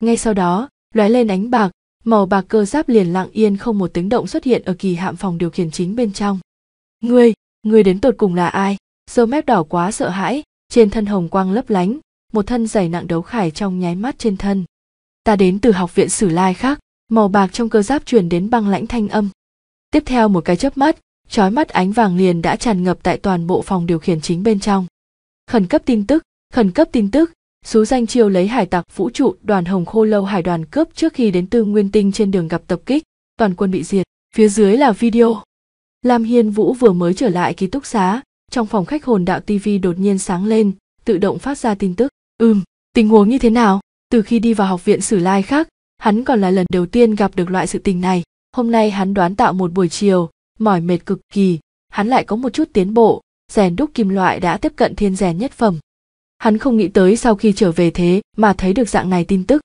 [SPEAKER 1] Ngay sau đó, lóe lên ánh bạc, màu bạc cơ giáp liền lặng yên không một tiếng động xuất hiện ở kỳ hạm phòng điều khiển chính bên trong. Ngươi, ngươi đến tột cùng là ai? dâu mép đỏ quá sợ hãi trên thân hồng quang lấp lánh một thân dày nặng đấu khải trong nháy mắt trên thân ta đến từ học viện sử lai khác màu bạc trong cơ giáp truyền đến băng lãnh thanh âm tiếp theo một cái chớp mắt trói mắt ánh vàng liền đã tràn ngập tại toàn bộ phòng điều khiển chính bên trong khẩn cấp tin tức khẩn cấp tin tức Sú danh chiêu lấy hải tặc vũ trụ đoàn hồng khô lâu hải đoàn cướp trước khi đến tư nguyên tinh trên đường gặp tập kích, toàn quân bị diệt, phía dưới là video. Lam Hiên Vũ vừa mới trở lại ký túc xá, trong phòng khách hồn đạo tv đột nhiên sáng lên tự động phát ra tin tức ừm tình huống như thế nào từ khi đi vào học viện sử lai khác hắn còn là lần đầu tiên gặp được loại sự tình này hôm nay hắn đoán tạo một buổi chiều mỏi mệt cực kỳ hắn lại có một chút tiến bộ rèn đúc kim loại đã tiếp cận thiên rèn nhất phẩm hắn không nghĩ tới sau khi trở về thế mà thấy được dạng này tin tức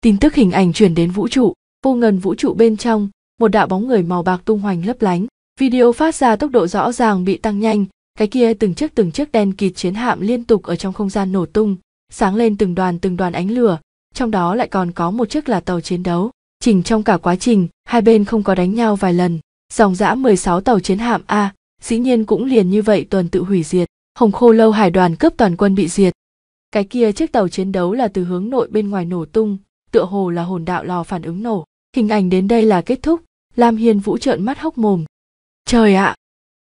[SPEAKER 1] tin tức hình ảnh chuyển đến vũ trụ vô ngần vũ trụ bên trong một đạo bóng người màu bạc tung hoành lấp lánh video phát ra tốc độ rõ ràng bị tăng nhanh cái kia từng chiếc từng chiếc đen kịt chiến hạm liên tục ở trong không gian nổ tung sáng lên từng đoàn từng đoàn ánh lửa trong đó lại còn có một chiếc là tàu chiến đấu chỉnh trong cả quá trình hai bên không có đánh nhau vài lần dòng dã 16 tàu chiến hạm a dĩ nhiên cũng liền như vậy tuần tự hủy diệt hồng khô lâu hải đoàn cướp toàn quân bị diệt cái kia chiếc tàu chiến đấu là từ hướng nội bên ngoài nổ tung tựa hồ là hồn đạo lò phản ứng nổ hình ảnh đến đây là kết thúc lam hiên vũ trợn mắt hốc mồm trời ạ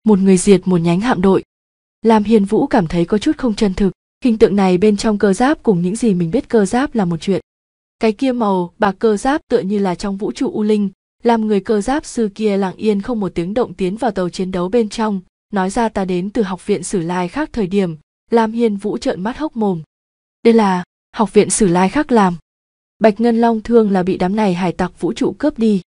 [SPEAKER 1] một người diệt một nhánh hạm đội làm hiền vũ cảm thấy có chút không chân thực hình tượng này bên trong cơ giáp cùng những gì mình biết cơ giáp là một chuyện cái kia màu bạc cơ giáp tựa như là trong vũ trụ u linh làm người cơ giáp sư kia lặng yên không một tiếng động tiến vào tàu chiến đấu bên trong nói ra ta đến từ học viện sử lai khác thời điểm làm hiền vũ trợn mắt hốc mồm đây là học viện sử lai khác làm bạch ngân long thương là bị đám này hải tặc vũ trụ cướp đi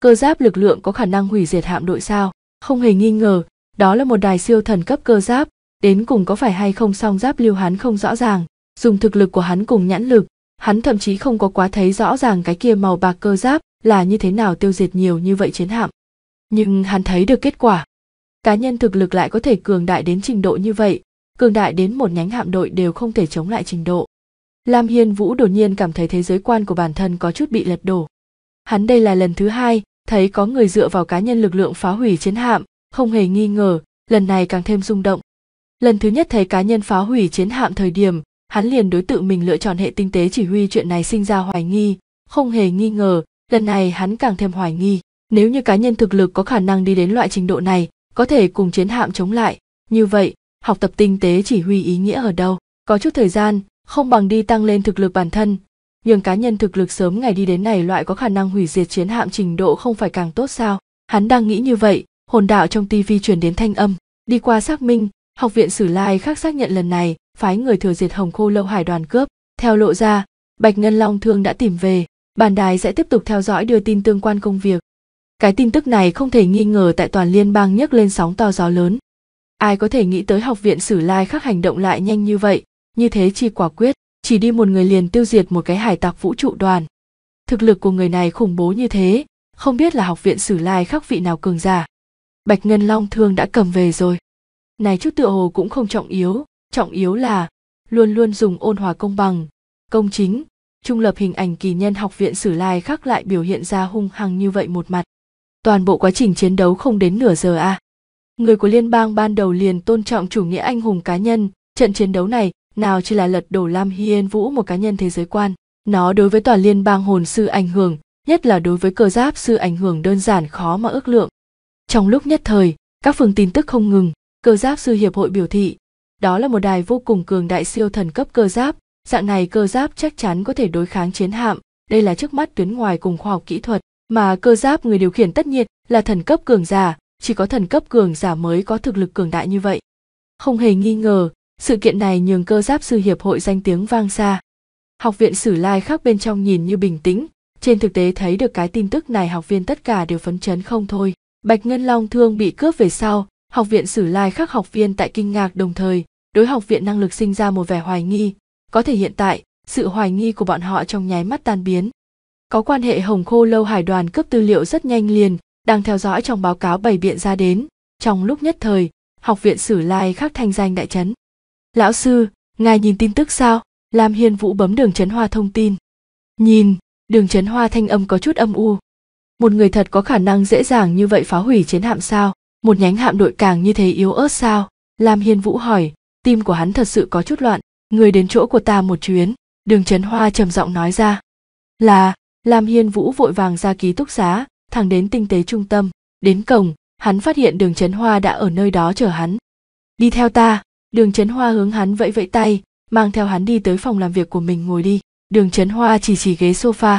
[SPEAKER 1] cơ giáp lực lượng có khả năng hủy diệt hạm đội sao không hề nghi ngờ đó là một đài siêu thần cấp cơ giáp đến cùng có phải hay không song giáp lưu hắn không rõ ràng dùng thực lực của hắn cùng nhãn lực hắn thậm chí không có quá thấy rõ ràng cái kia màu bạc cơ giáp là như thế nào tiêu diệt nhiều như vậy chiến hạm nhưng hắn thấy được kết quả cá nhân thực lực lại có thể cường đại đến trình độ như vậy cường đại đến một nhánh hạm đội đều không thể chống lại trình độ lam hiên vũ đột nhiên cảm thấy thế giới quan của bản thân có chút bị lật đổ hắn đây là lần thứ hai thấy có người dựa vào cá nhân lực lượng phá hủy chiến hạm không hề nghi ngờ lần này càng thêm rung động lần thứ nhất thấy cá nhân phá hủy chiến hạm thời điểm hắn liền đối tượng mình lựa chọn hệ tinh tế chỉ huy chuyện này sinh ra hoài nghi không hề nghi ngờ lần này hắn càng thêm hoài nghi nếu như cá nhân thực lực có khả năng đi đến loại trình độ này có thể cùng chiến hạm chống lại như vậy học tập tinh tế chỉ huy ý nghĩa ở đâu có chút thời gian không bằng đi tăng lên thực lực bản thân nhưng cá nhân thực lực sớm ngày đi đến này loại có khả năng hủy diệt chiến hạm trình độ không phải càng tốt sao hắn đang nghĩ như vậy hồn đạo trong tivi chuyển đến thanh âm đi qua xác minh học viện sử lai khác xác nhận lần này phái người thừa diệt hồng khô lâu hải đoàn cướp theo lộ ra bạch ngân long thương đã tìm về bàn đài sẽ tiếp tục theo dõi đưa tin tương quan công việc cái tin tức này không thể nghi ngờ tại toàn liên bang nhấc lên sóng to gió lớn ai có thể nghĩ tới học viện sử lai khác hành động lại nhanh như vậy như thế chi quả quyết chỉ đi một người liền tiêu diệt một cái hải tặc vũ trụ đoàn thực lực của người này khủng bố như thế không biết là học viện sử lai khắc vị nào cường giả bạch ngân long thương đã cầm về rồi này chút tựa hồ cũng không trọng yếu trọng yếu là luôn luôn dùng ôn hòa công bằng công chính trung lập hình ảnh kỳ nhân học viện sử lai khắc lại biểu hiện ra hung hăng như vậy một mặt toàn bộ quá trình chiến đấu không đến nửa giờ à người của liên bang ban đầu liền tôn trọng chủ nghĩa anh hùng cá nhân trận chiến đấu này nào chỉ là lật đổ Lam Hiên Vũ một cá nhân thế giới quan. Nó đối với toàn liên bang hồn sư ảnh hưởng, nhất là đối với Cơ giáp sư ảnh hưởng đơn giản khó mà ước lượng. Trong lúc nhất thời, các phương tin tức không ngừng, Cơ giáp sư hiệp hội biểu thị, đó là một đài vô cùng cường đại siêu thần cấp cơ giáp, dạng này cơ giáp chắc chắn có thể đối kháng chiến hạm, đây là trước mắt tuyến ngoài cùng khoa học kỹ thuật, mà cơ giáp người điều khiển tất nhiên là thần cấp cường giả, chỉ có thần cấp cường giả mới có thực lực cường đại như vậy. Không hề nghi ngờ, sự kiện này nhường cơ giáp sư hiệp hội danh tiếng vang xa. Học viện Sử Lai khác bên trong nhìn như bình tĩnh, trên thực tế thấy được cái tin tức này học viên tất cả đều phấn chấn không thôi. Bạch Ngân Long thương bị cướp về sau, học viện Sử Lai khác học viên tại kinh ngạc đồng thời, đối học viện năng lực sinh ra một vẻ hoài nghi, có thể hiện tại, sự hoài nghi của bọn họ trong nháy mắt tan biến. Có quan hệ Hồng Khô lâu hải đoàn cướp tư liệu rất nhanh liền, đang theo dõi trong báo cáo bày biện ra đến, trong lúc nhất thời, học viện Sử Lai khác thanh danh đại chấn lão sư ngài nhìn tin tức sao lam hiên vũ bấm đường chấn hoa thông tin nhìn đường chấn hoa thanh âm có chút âm u một người thật có khả năng dễ dàng như vậy phá hủy chiến hạm sao một nhánh hạm đội càng như thế yếu ớt sao lam hiên vũ hỏi tim của hắn thật sự có chút loạn người đến chỗ của ta một chuyến đường trấn hoa trầm giọng nói ra là lam hiên vũ vội vàng ra ký túc xá thẳng đến tinh tế trung tâm đến cổng hắn phát hiện đường trấn hoa đã ở nơi đó chờ hắn đi theo ta đường trấn hoa hướng hắn vẫy vẫy tay mang theo hắn đi tới phòng làm việc của mình ngồi đi đường trấn hoa chỉ chỉ ghế sofa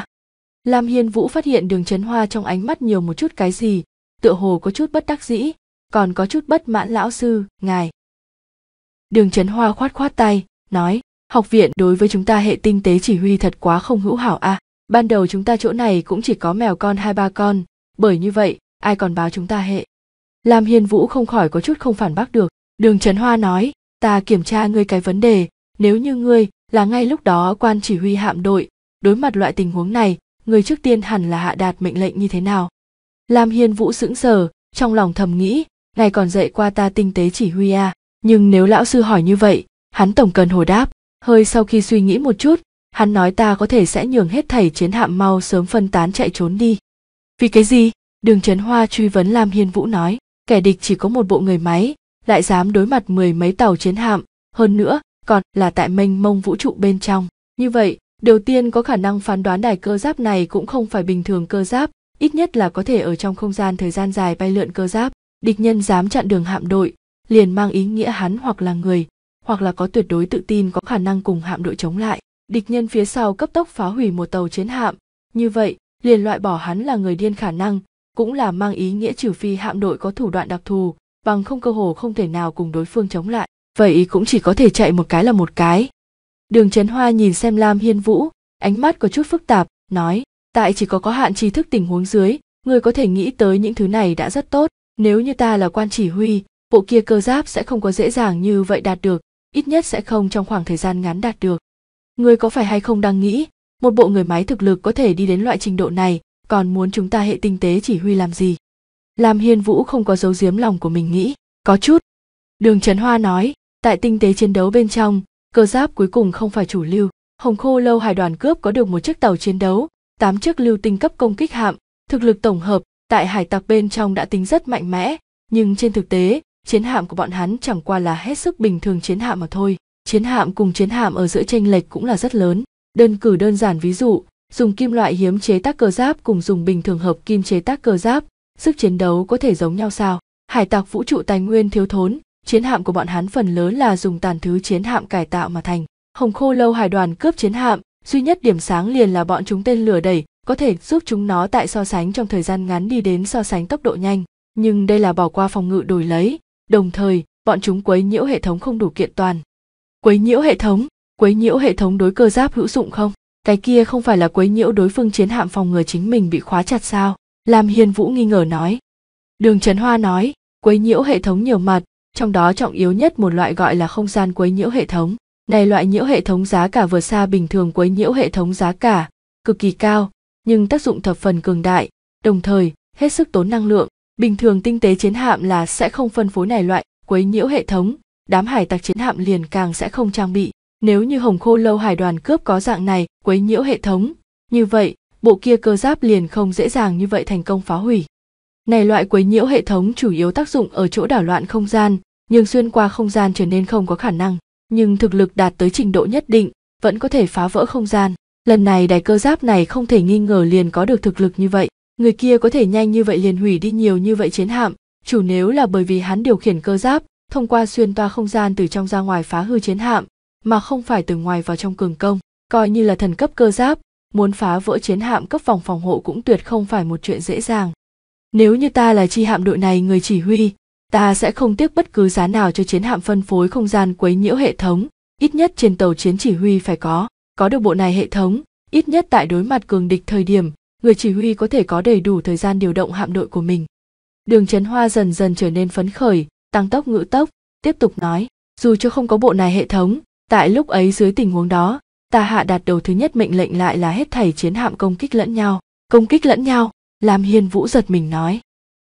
[SPEAKER 1] lam hiên vũ phát hiện đường trấn hoa trong ánh mắt nhiều một chút cái gì tựa hồ có chút bất đắc dĩ còn có chút bất mãn lão sư ngài đường trấn hoa khoát khoát tay nói học viện đối với chúng ta hệ tinh tế chỉ huy thật quá không hữu hảo a à. ban đầu chúng ta chỗ này cũng chỉ có mèo con hai ba con bởi như vậy ai còn báo chúng ta hệ lam hiên vũ không khỏi có chút không phản bác được đường trấn hoa nói ta kiểm tra ngươi cái vấn đề nếu như ngươi là ngay lúc đó quan chỉ huy hạm đội đối mặt loại tình huống này người trước tiên hẳn là hạ đạt mệnh lệnh như thế nào lam hiên vũ sững sờ trong lòng thầm nghĩ ngài còn dạy qua ta tinh tế chỉ huy à nhưng nếu lão sư hỏi như vậy hắn tổng cần hồi đáp hơi sau khi suy nghĩ một chút hắn nói ta có thể sẽ nhường hết thảy chiến hạm mau sớm phân tán chạy trốn đi vì cái gì đường trấn hoa truy vấn lam hiên vũ nói kẻ địch chỉ có một bộ người máy lại dám đối mặt mười mấy tàu chiến hạm, hơn nữa còn là tại mênh mông vũ trụ bên trong. Như vậy, điều tiên có khả năng phán đoán đài cơ giáp này cũng không phải bình thường cơ giáp, ít nhất là có thể ở trong không gian thời gian dài bay lượn cơ giáp. Địch nhân dám chặn đường hạm đội, liền mang ý nghĩa hắn hoặc là người, hoặc là có tuyệt đối tự tin có khả năng cùng hạm đội chống lại. Địch nhân phía sau cấp tốc phá hủy một tàu chiến hạm, như vậy liền loại bỏ hắn là người điên khả năng, cũng là mang ý nghĩa trừ phi hạm đội có thủ đoạn đặc thù, bằng không cơ hồ không thể nào cùng đối phương chống lại vậy cũng chỉ có thể chạy một cái là một cái đường trấn hoa nhìn xem lam hiên vũ ánh mắt có chút phức tạp nói tại chỉ có có hạn tri thức tình huống dưới người có thể nghĩ tới những thứ này đã rất tốt nếu như ta là quan chỉ huy bộ kia cơ giáp sẽ không có dễ dàng như vậy đạt được ít nhất sẽ không trong khoảng thời gian ngắn đạt được người có phải hay không đang nghĩ một bộ người máy thực lực có thể đi đến loại trình độ này còn muốn chúng ta hệ tinh tế chỉ huy làm gì làm hiên vũ không có dấu giếm lòng của mình nghĩ có chút đường trấn hoa nói tại tinh tế chiến đấu bên trong cơ giáp cuối cùng không phải chủ lưu hồng khô lâu hải đoàn cướp có được một chiếc tàu chiến đấu tám chiếc lưu tinh cấp công kích hạm thực lực tổng hợp tại hải tặc bên trong đã tính rất mạnh mẽ nhưng trên thực tế chiến hạm của bọn hắn chẳng qua là hết sức bình thường chiến hạm mà thôi chiến hạm cùng chiến hạm ở giữa tranh lệch cũng là rất lớn đơn cử đơn giản ví dụ dùng kim loại hiếm chế tác cơ giáp cùng dùng bình thường hợp kim chế tác cơ giáp sức chiến đấu có thể giống nhau sao hải tặc vũ trụ tài nguyên thiếu thốn chiến hạm của bọn hắn phần lớn là dùng tàn thứ chiến hạm cải tạo mà thành hồng khô lâu hải đoàn cướp chiến hạm duy nhất điểm sáng liền là bọn chúng tên lửa đẩy có thể giúp chúng nó tại so sánh trong thời gian ngắn đi đến so sánh tốc độ nhanh nhưng đây là bỏ qua phòng ngự đổi lấy đồng thời bọn chúng quấy nhiễu hệ thống không đủ kiện toàn quấy nhiễu hệ thống quấy nhiễu hệ thống đối cơ giáp hữu dụng không cái kia không phải là quấy nhiễu đối phương chiến hạm phòng ngừa chính mình bị khóa chặt sao Lam Hiên Vũ nghi ngờ nói. Đường Trấn Hoa nói, quấy nhiễu hệ thống nhiều mặt, trong đó trọng yếu nhất một loại gọi là không gian quấy nhiễu hệ thống. Này loại nhiễu hệ thống giá cả vượt xa bình thường quấy nhiễu hệ thống giá cả, cực kỳ cao, nhưng tác dụng thập phần cường đại, đồng thời hết sức tốn năng lượng. Bình thường tinh tế chiến hạm là sẽ không phân phối này loại quấy nhiễu hệ thống, đám hải tặc chiến hạm liền càng sẽ không trang bị. Nếu như Hồng Khô Lâu Hải đoàn cướp có dạng này quấy nhiễu hệ thống, như vậy bộ kia cơ giáp liền không dễ dàng như vậy thành công phá hủy. Này loại quấy nhiễu hệ thống chủ yếu tác dụng ở chỗ đảo loạn không gian, nhưng xuyên qua không gian trở nên không có khả năng, nhưng thực lực đạt tới trình độ nhất định, vẫn có thể phá vỡ không gian. Lần này đài cơ giáp này không thể nghi ngờ liền có được thực lực như vậy, người kia có thể nhanh như vậy liền hủy đi nhiều như vậy chiến hạm, chủ nếu là bởi vì hắn điều khiển cơ giáp, thông qua xuyên toa không gian từ trong ra ngoài phá hư chiến hạm, mà không phải từ ngoài vào trong cường công, coi như là thần cấp cơ giáp, muốn phá vỡ chiến hạm cấp vòng phòng hộ cũng tuyệt không phải một chuyện dễ dàng. Nếu như ta là chi hạm đội này người chỉ huy, ta sẽ không tiếc bất cứ giá nào cho chiến hạm phân phối không gian quấy nhiễu hệ thống, ít nhất trên tàu chiến chỉ huy phải có, có được bộ này hệ thống, ít nhất tại đối mặt cường địch thời điểm, người chỉ huy có thể có đầy đủ thời gian điều động hạm đội của mình. Đường Trấn Hoa dần dần trở nên phấn khởi, tăng tốc ngữ tốc, tiếp tục nói, dù cho không có bộ này hệ thống, tại lúc ấy dưới tình huống đó, ta hạ đạt đầu thứ nhất mệnh lệnh lại là hết thảy chiến hạm công kích lẫn nhau công kích lẫn nhau làm hiên vũ giật mình nói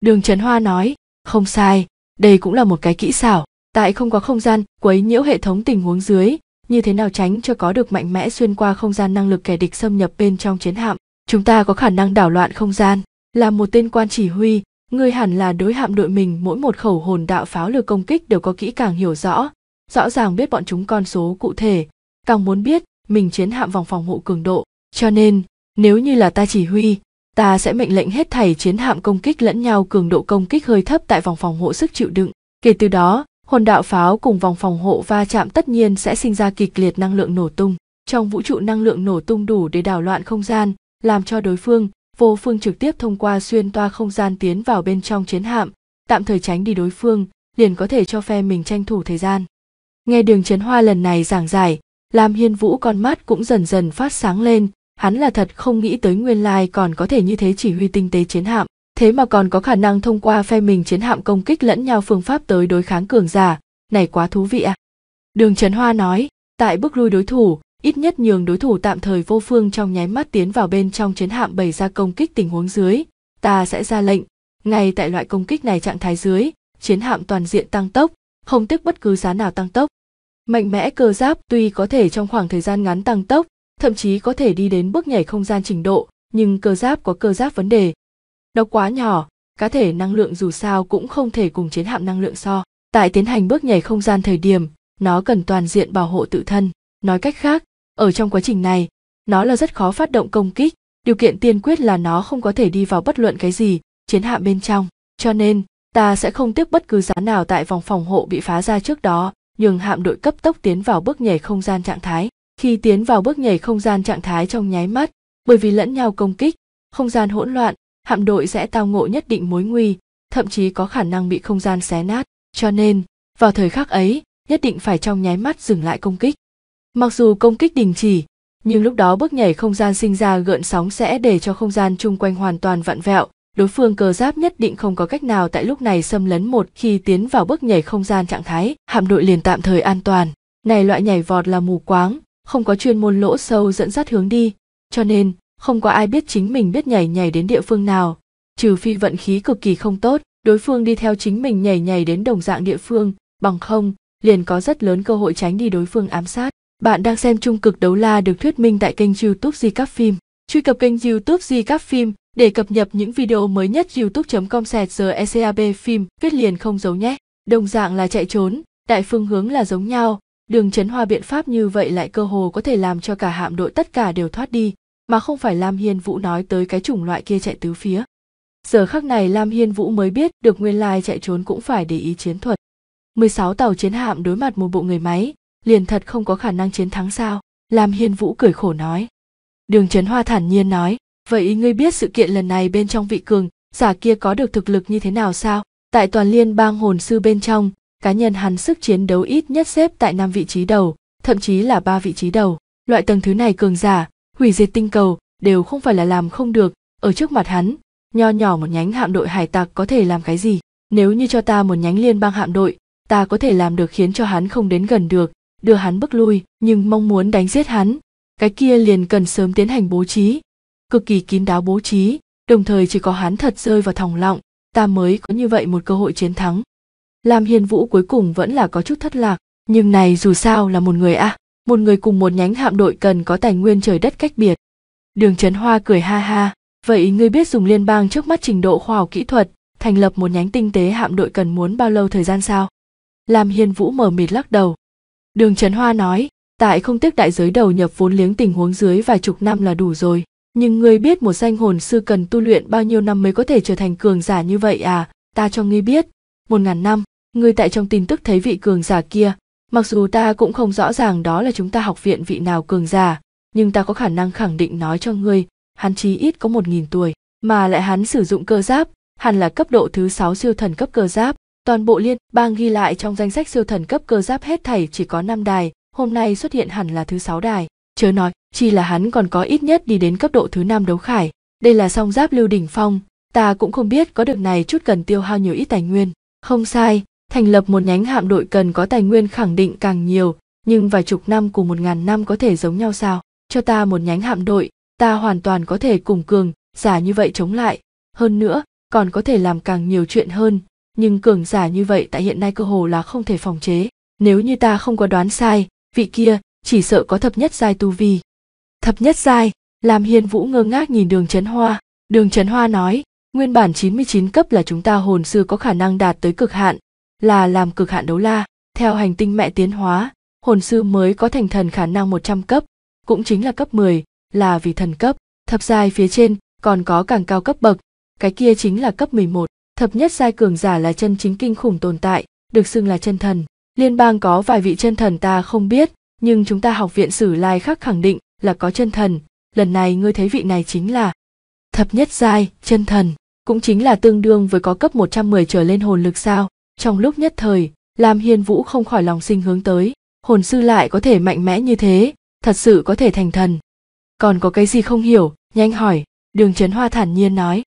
[SPEAKER 1] đường trấn hoa nói không sai đây cũng là một cái kỹ xảo tại không có không gian quấy nhiễu hệ thống tình huống dưới như thế nào tránh cho có được mạnh mẽ xuyên qua không gian năng lực kẻ địch xâm nhập bên trong chiến hạm chúng ta có khả năng đảo loạn không gian là một tên quan chỉ huy ngươi hẳn là đối hạm đội mình mỗi một khẩu hồn đạo pháo lửa công kích đều có kỹ càng hiểu rõ rõ ràng biết bọn chúng con số cụ thể càng muốn biết mình chiến hạm vòng phòng hộ cường độ cho nên nếu như là ta chỉ huy ta sẽ mệnh lệnh hết thảy chiến hạm công kích lẫn nhau cường độ công kích hơi thấp tại vòng phòng hộ sức chịu đựng kể từ đó hồn đạo pháo cùng vòng phòng hộ va chạm tất nhiên sẽ sinh ra kịch liệt năng lượng nổ tung trong vũ trụ năng lượng nổ tung đủ để đảo loạn không gian làm cho đối phương vô phương trực tiếp thông qua xuyên toa không gian tiến vào bên trong chiến hạm tạm thời tránh đi đối phương liền có thể cho phe mình tranh thủ thời gian nghe đường chiến hoa lần này giảng giải làm hiên vũ con mắt cũng dần dần phát sáng lên hắn là thật không nghĩ tới nguyên lai còn có thể như thế chỉ huy tinh tế chiến hạm thế mà còn có khả năng thông qua phe mình chiến hạm công kích lẫn nhau phương pháp tới đối kháng cường giả này quá thú vị à đường trấn hoa nói tại bước lui đối thủ ít nhất nhường đối thủ tạm thời vô phương trong nháy mắt tiến vào bên trong chiến hạm bày ra công kích tình huống dưới ta sẽ ra lệnh ngay tại loại công kích này trạng thái dưới chiến hạm toàn diện tăng tốc không tiếc bất cứ giá nào tăng tốc mạnh mẽ cơ giáp tuy có thể trong khoảng thời gian ngắn tăng tốc thậm chí có thể đi đến bước nhảy không gian trình độ nhưng cơ giáp có cơ giáp vấn đề nó quá nhỏ cá thể năng lượng dù sao cũng không thể cùng chiến hạm năng lượng so tại tiến hành bước nhảy không gian thời điểm nó cần toàn diện bảo hộ tự thân nói cách khác ở trong quá trình này nó là rất khó phát động công kích điều kiện tiên quyết là nó không có thể đi vào bất luận cái gì chiến hạm bên trong cho nên ta sẽ không tiếp bất cứ giá nào tại vòng phòng hộ bị phá ra trước đó nhường hạm đội cấp tốc tiến vào bước nhảy không gian trạng thái khi tiến vào bước nhảy không gian trạng thái trong nháy mắt bởi vì lẫn nhau công kích không gian hỗn loạn hạm đội sẽ tao ngộ nhất định mối nguy thậm chí có khả năng bị không gian xé nát cho nên vào thời khắc ấy nhất định phải trong nháy mắt dừng lại công kích mặc dù công kích đình chỉ nhưng lúc đó bước nhảy không gian sinh ra gợn sóng sẽ để cho không gian chung quanh hoàn toàn vặn vẹo đối phương cơ giáp nhất định không có cách nào tại lúc này xâm lấn một khi tiến vào bước nhảy không gian trạng thái hạm đội liền tạm thời an toàn này loại nhảy vọt là mù quáng không có chuyên môn lỗ sâu dẫn dắt hướng đi cho nên không có ai biết chính mình biết nhảy nhảy đến địa phương nào trừ phi vận khí cực kỳ không tốt đối phương đi theo chính mình nhảy nhảy đến đồng dạng địa phương bằng không liền có rất lớn cơ hội tránh đi đối phương ám sát bạn đang xem trung cực đấu la được thuyết minh tại kênh youtube di các phim truy cập kênh youtube di các phim để cập nhật những video mới nhất youtube.com sẹt ECAB phim viết liền không giấu nhé. Đồng dạng là chạy trốn, đại phương hướng là giống nhau, đường chấn hoa biện pháp như vậy lại cơ hồ có thể làm cho cả hạm đội tất cả đều thoát đi, mà không phải Lam Hiên Vũ nói tới cái chủng loại kia chạy tứ phía. Giờ khắc này Lam Hiên Vũ mới biết được nguyên lai chạy trốn cũng phải để ý chiến thuật. 16 tàu chiến hạm đối mặt một bộ người máy, liền thật không có khả năng chiến thắng sao, Lam Hiên Vũ cười khổ nói. Đường Trấn Hoa thản nhiên nói, vậy ngươi biết sự kiện lần này bên trong vị cường giả kia có được thực lực như thế nào sao tại toàn liên bang hồn sư bên trong cá nhân hắn sức chiến đấu ít nhất xếp tại năm vị trí đầu thậm chí là ba vị trí đầu loại tầng thứ này cường giả hủy diệt tinh cầu đều không phải là làm không được ở trước mặt hắn nho nhỏ một nhánh hạm đội hải tặc có thể làm cái gì nếu như cho ta một nhánh liên bang hạm đội ta có thể làm được khiến cho hắn không đến gần được đưa hắn bước lui nhưng mong muốn đánh giết hắn cái kia liền cần sớm tiến hành bố trí cực kỳ kín đáo bố trí đồng thời chỉ có hắn thật rơi vào thòng lọng ta mới có như vậy một cơ hội chiến thắng lam hiên vũ cuối cùng vẫn là có chút thất lạc nhưng này dù sao là một người a à, một người cùng một nhánh hạm đội cần có tài nguyên trời đất cách biệt đường trấn hoa cười ha ha vậy ngươi biết dùng liên bang trước mắt trình độ khoa học kỹ thuật thành lập một nhánh tinh tế hạm đội cần muốn bao lâu thời gian sao lam hiên vũ mở mịt lắc đầu đường trấn hoa nói tại không tiếc đại giới đầu nhập vốn liếng tình huống dưới vài chục năm là đủ rồi nhưng ngươi biết một danh hồn sư cần tu luyện bao nhiêu năm mới có thể trở thành cường giả như vậy à ta cho ngươi biết một ngàn năm ngươi tại trong tin tức thấy vị cường giả kia mặc dù ta cũng không rõ ràng đó là chúng ta học viện vị nào cường giả nhưng ta có khả năng khẳng định nói cho ngươi hắn chí ít có một nghìn tuổi mà lại hắn sử dụng cơ giáp hẳn là cấp độ thứ sáu siêu thần cấp cơ giáp toàn bộ liên bang ghi lại trong danh sách siêu thần cấp cơ giáp hết thảy chỉ có năm đài hôm nay xuất hiện hẳn là thứ sáu đài chớ nói chi là hắn còn có ít nhất đi đến cấp độ thứ năm đấu khải đây là song giáp lưu đỉnh phong ta cũng không biết có được này chút cần tiêu hao nhiều ít tài nguyên không sai thành lập một nhánh hạm đội cần có tài nguyên khẳng định càng nhiều nhưng vài chục năm cùng một ngàn năm có thể giống nhau sao cho ta một nhánh hạm đội ta hoàn toàn có thể cùng cường giả như vậy chống lại hơn nữa còn có thể làm càng nhiều chuyện hơn nhưng cường giả như vậy tại hiện nay cơ hồ là không thể phòng chế nếu như ta không có đoán sai vị kia chỉ sợ có thập nhất giai tu vi thập nhất giai làm hiền vũ ngơ ngác nhìn đường chấn hoa đường chấn hoa nói nguyên bản 99 cấp là chúng ta hồn sư có khả năng đạt tới cực hạn là làm cực hạn đấu la theo hành tinh mẹ tiến hóa hồn sư mới có thành thần khả năng 100 cấp cũng chính là cấp 10 là vì thần cấp thập giai phía trên còn có càng cao cấp bậc cái kia chính là cấp 11 thập nhất giai cường giả là chân chính kinh khủng tồn tại được xưng là chân thần liên bang có vài vị chân thần ta không biết nhưng chúng ta học viện sử lai khắc khẳng định là có chân thần lần này ngươi thấy vị này chính là thập nhất giai chân thần cũng chính là tương đương với có cấp 110 trở lên hồn lực sao trong lúc nhất thời lam hiên vũ không khỏi lòng sinh hướng tới hồn sư lại có thể mạnh mẽ như thế thật sự có thể thành thần còn có cái gì không hiểu nhanh hỏi đường trấn hoa thản nhiên nói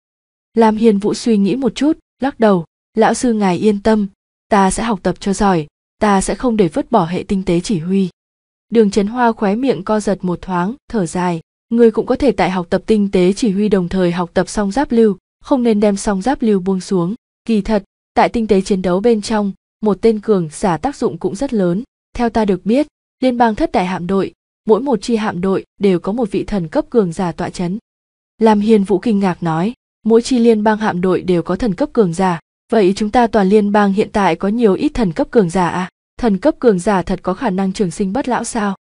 [SPEAKER 1] lam hiên vũ suy nghĩ một chút lắc đầu lão sư ngài yên tâm ta sẽ học tập cho giỏi ta sẽ không để vứt bỏ hệ tinh tế chỉ huy đường trấn hoa khóe miệng co giật một thoáng thở dài người cũng có thể tại học tập tinh tế chỉ huy đồng thời học tập song giáp lưu không nên đem song giáp lưu buông xuống kỳ thật tại tinh tế chiến đấu bên trong một tên cường giả tác dụng cũng rất lớn theo ta được biết liên bang thất đại hạm đội mỗi một chi hạm đội đều có một vị thần cấp cường giả tọa chấn làm hiền vũ kinh ngạc nói mỗi chi liên bang hạm đội đều có thần cấp cường giả vậy chúng ta toàn liên bang hiện tại có nhiều ít thần cấp cường giả à thần cấp cường giả thật có khả năng trường sinh bất lão sao